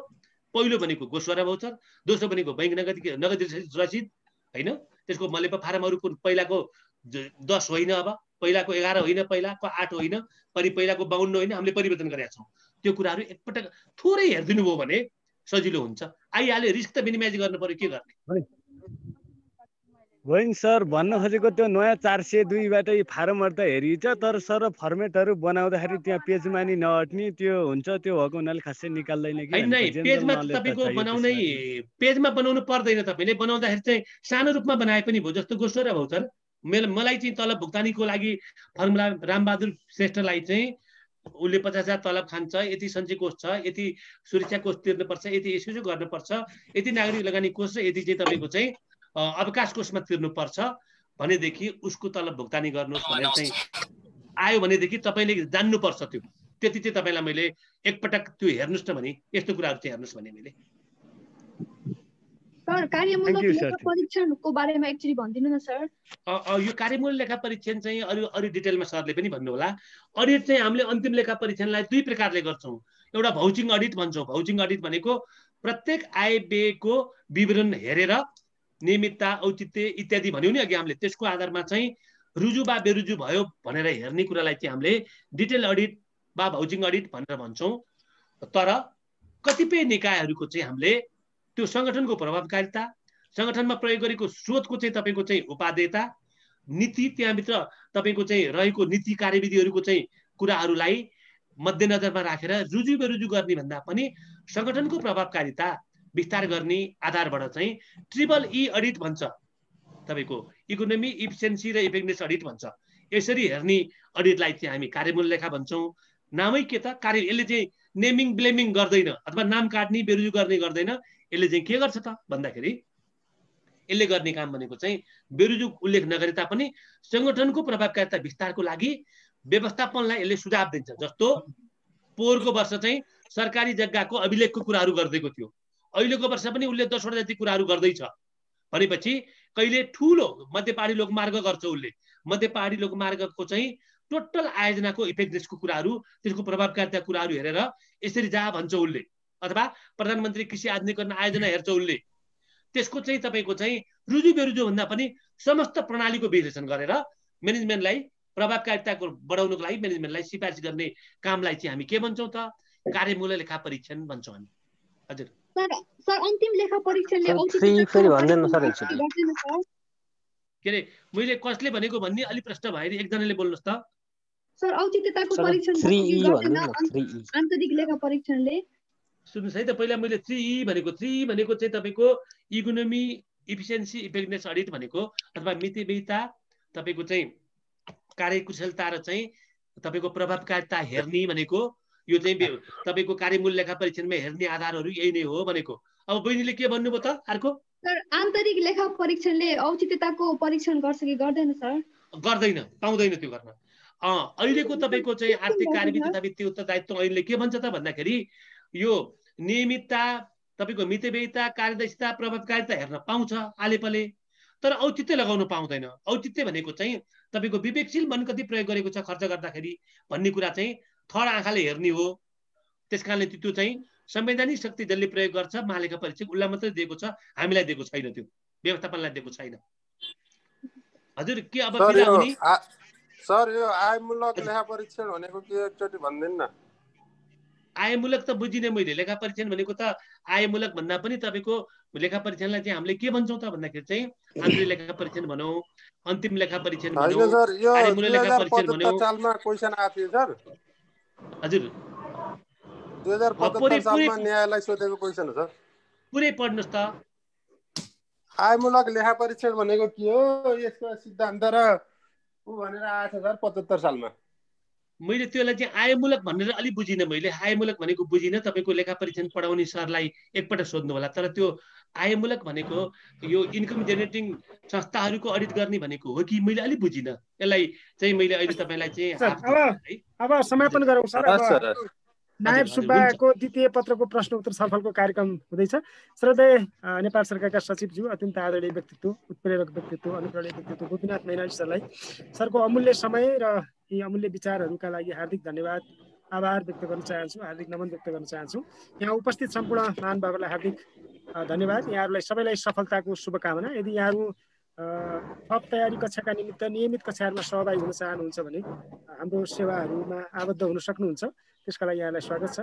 पहिलो भनेको गोस्वारा भौचर दोस्रो भनेको बैङ्क नगद नगद रसिद होइन त्यसको मलेपा फारमहरूको पहिलाको दस होइन अब पहिलाको एघार होइन पहिलाको आठ होइन परि पहिलाको बाहन्न होइन हामीले परिवर्तन गरेका छौँ त्यो कुराहरू एकपटक थोरै हेरिदिनु भयो भने सजिलो हुन्छ आइहाल्यो रिस्क त मिनिमाइज गर्नु पऱ्यो के गर्ने होइन सर भन्न खोजेको त्यो नयाँ चार सय दुईबाटै फारमहरू त हेरिन्छ तर सर फर्मेटहरू बनाउँदाखेरि त्यहाँ पेजमा नि नहट्ने त्यो हुन्छ त्यो भएको हुनाले खासै निकाल्दैन कि पेजमा तपाईँको बनाउनै पेजमा बनाउनु पर्दैन तपाईँले बनाउँदाखेरि चाहिँ सानो रूपमा बनाए पनि भयो जस्तो र भाउ सर मेरो मलाई चाहिँ तलब भुक्तानीको लागि फर्मुला रामबहादुर श्रेष्ठलाई चाहिँ उसले पचास हजार तलब खान्छ यति सञ्चय कोष छ यति सुरक्षा कोष तिर्नुपर्छ यति यसो यसो गर्नुपर्छ यति नागरिक लगानी कोष र यति चाहिँ तपाईँको चाहिँ अवकाश कोषमा तिर्नुपर्छ भनेदेखि उसको तल भुक्तानी गर्नु भनेर चाहिँ आयो भनेदेखि तपाईँले जान्नुपर्छ त्यो त्यति चाहिँ तपाईँलाई मैले एकपटक त्यो हेर्नुहोस् न भने यस्तो कुराहरू चाहिँ हेर्नुहोस् भने मैले यो कार्यमूल लेखा परीक्षण चाहिँ अरू अरू डिटेलमा सरले पनि भन्नु होला अडिट चाहिँ हामीले अन्तिम लेखा परीक्षणलाई दुई प्रकारले गर्छौँ एउटा भौचिङ अडिट भन्छौँ भौचिङ अडिट भनेको प्रत्येक आय विवरण हेरेर नियमितता औचित्य इत्यादि भन्यो नि अघि हामीले त्यसको आधारमा चाहिँ रुजु वा बेरुजु भयो भनेर हेर्ने कुरालाई चाहिँ हामीले डिटेल अडिट वा भाउजिङ अडिट भनेर भन्छौँ तर कतिपय निकायहरूको चाहिँ हामीले त्यो सङ्गठनको प्रभावकारिता सङ्गठनमा प्रयोग गरेको स्रोतको चाहिँ तपाईँको चाहिँ उपादेयता नीति त्यहाँभित्र तपाईँको चाहिँ रहेको नीति कार्यविधिहरूको चाहिँ कुराहरूलाई मध्यनजरमा राखेर रुजु बेरुजु गर्ने भन्दा पनि सङ्गठनको प्रभावकारिता विस्तार गर्ने आधारबाट चाहिँ ट्रिपल ई e अडिट भन्छ तपाईँको इकोनोमी इफिसियन्सी र इफेक्टनेस अडिट भन्छ यसरी हेर्ने अडिटलाई चाहिँ हामी कार्यमूल्यखा भन्छौँ नामै के त कार्य यसले चाहिँ नेमिङ ब्लेमिङ गर्दैन अथवा नाम काट्ने बेरुजु गर्ने गर्दैन यसले चाहिँ के गर्छ त भन्दाखेरि यसले गर्ने काम भनेको चाहिँ बेरुजु उल्लेख नगरे तापनि सङ्गठनको प्रभावकारिता विस्तारको लागि व्यवस्थापनलाई यसले सुझाव दिन्छ जस्तो पोहोरको वर्ष चाहिँ सरकारी जग्गाको अभिलेखको कुराहरू गरिदिएको थियो अहिलेको वर्ष पनि उसले दसवटा जति कुराहरू गर्दैछ भनेपछि कहिले ठुलो मध्य पहाडी लोकमार्ग गर्छ उसले मध्य पहाडी लोकमार्गको चाहिँ टोटल आयोजनाको इफेक्टनेसको कुराहरू त्यसको प्रभावकारिता कुराहरू हेरेर यसरी जा भन्छ उसले अथवा प्रधानमन्त्री कृषि आधुनिकरण आयोजना हेर्छ उसले त्यसको चाहिँ तपाईँको चाहिँ रुजु बेरुजु भन्दा पनि समस्त प्रणालीको विश्लेषण गरेर म्यानेजमेन्टलाई प्रभावकारिताको बढाउनुको लागि म्यानेजमेन्टलाई सिफारिस गर्ने कामलाई चाहिँ हामी के भन्छौँ त कार्यमूल लेखा परीक्षण भन्छौँ हामी हजुर सर सर अन्तिम लेखा परीक्षणले के अरे मैले कसले भनेको भन्ने अलिक प्रश्न भयो एकजनाले बोल्नुहोस् त सर औचित्यताको परीक्षण आन्तरिक लेखा परीक्षणले सुन्नुहोस् है त पहिला मैले थ्री ई भनेको थ्री भनेको चाहिँ तपाईँको इकोनोमी इफिसियन्सी इफेक्टनेस अडिट भनेको अथवा मितिमिता तपाईँको चाहिँ कार्यकुशलता र चाहिँ तपाईँको प्रभावकारिता हेर्ने भनेको यो चाहिँ तपाईँको कार्यमूल लेखा परीक्षणमा हेर्ने आधारहरू यही नै हो भनेको अब बहिनीले के भन्नुभयो त अर्को सर आन्तरिक लेखा परीक्षणले औचित्यताको परीक्षण गर्छ कि गर्दैन सर गर्दैन पाउँदैन त्यो गर्न अहिलेको तपाईँको चाहिँ आर्थिक कार्यविधि तथा वित्तीय उत्तरदायित्व अहिले के भन्छ त भन्दाखेरि यो नियमितता तपाईँको मितव्ययता कार्यदक्षता प्रभावकारिता हेर्न पाउँछ आलेपले तर औचित्य लगाउनु पाउँदैन औचित्य भनेको चाहिँ तपाईँको विवेकशील मन कति प्रयोग गरेको छ खर्च गर्दाखेरि भन्ने कुरा चाहिँ थर आँखाले हेर्ने हो त्यस कारणले त्यो चाहिँ संवैधानिक शक्ति जसले प्रयोग गर्छ महालेखा परीक्षक उसलाई मात्रै दिएको छ हामीलाई दिएको छैन त्यो व्यवस्थापनलाई दिएको छैन हजुर के अब सर यो आयमूलक लेखा परीक्षण भनेको के न आयमूलक त बुझिनँ मैले लेखा परीक्षण भनेको त आयमूलक भन्दा पनि तपाईँको लेखा परीक्षणलाई चाहिँ हामीले के भन्छौँ त भन्दाखेरि चाहिँ आन्तरिक [clears throat] लेखा परीक्षण भनौँ अन्तिम लेखा परीक्षण भनौँ हजुर न्यायालय सोधेको क्वेसन हो पुरै पढ्नुहोस् त आयमूलक लेखा परीक्षण भनेको के हो यसको सिद्धान्त र ऊ भनेर आठ हजार पचहत्तर सालमा मैले त्यसलाई चाहिँ आयमूलक भनेर अलिक बुझिनँ मैले आयमूलक भनेको बुझिनँ तपाईँको लेखा परीक्षण पढाउने सरलाई एकपल्ट सोध्नु होला तर त्यो आयमूलक भनेको यो इन्कम जेनेरेटिङ संस्थाहरूको अडिट गर्ने भनेको हो कि मैले अलिक बुझिनँ यसलाई चाहिँ मैले अहिले तपाईँलाई चाहिँ अब समापन सर नायब सुब्बाको द्वितीय पत्रको प्रश्न उत्तर सफलको कार्यक्रम हुँदैछ श्रद्धेय नेपाल सरकारका सचिवज्यू अत्यन्त आदरणीय व्यक्तित्व उत्प्रेरक व्यक्तित्व अनुप्रेरक व्यक्तित्व गोपीनाथ मैनाली सरलाई सरको अमूल्य समय र यी अमूल्य विचारहरूका लागि हार्दिक धन्यवाद आभार व्यक्त गर्न चाहन्छु हार्दिक नमन व्यक्त गर्न चाहन्छु यहाँ उपस्थित सम्पूर्ण महानुभावहरूलाई हार्दिक धन्यवाद यहाँहरूलाई सबैलाई सफलताको शुभकामना यदि यहाँहरू थप तयारी कक्षाका निमित्त नियमित कक्षाहरूमा सहभागी हुन चाहनुहुन्छ भने हाम्रो सेवाहरूमा आबद्ध हुन सक्नुहुन्छ त्यसका लागि यहाँलाई स्वागत छ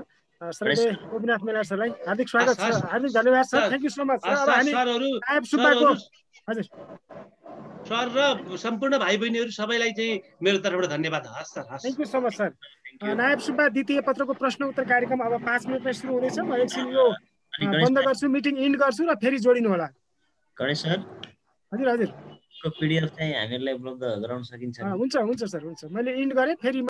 गोपीनाथ मेला सरलाई हार्दिक स्वागत छ हार्दिक धन्यवाद sir thank you so much हजुर सर र सम्पूर्ण भाइ बहिनीहरू सबैलाई चाहिँ मेरो तर्फबाट धन्यवाद हस् सर हस् thank you so much sir नायब सुब्बा द्वितीय पत्रको प्रश्न उत्तर कार्यक्रम अब पाँच मिनटमा सुरु हुनेछ म एकछिन यो बन्द गर्छु मिटिङ इन्ड गर्छु र फेरि जोडिनु होला गणेश सर हजुर हजुर पिडिएफ चाहिँ हामीहरूलाई उपलब्ध गराउन सकिन्छ हुन्छ हुन्छ सर हुन्छ मैले इन्ड गरेँ फेरि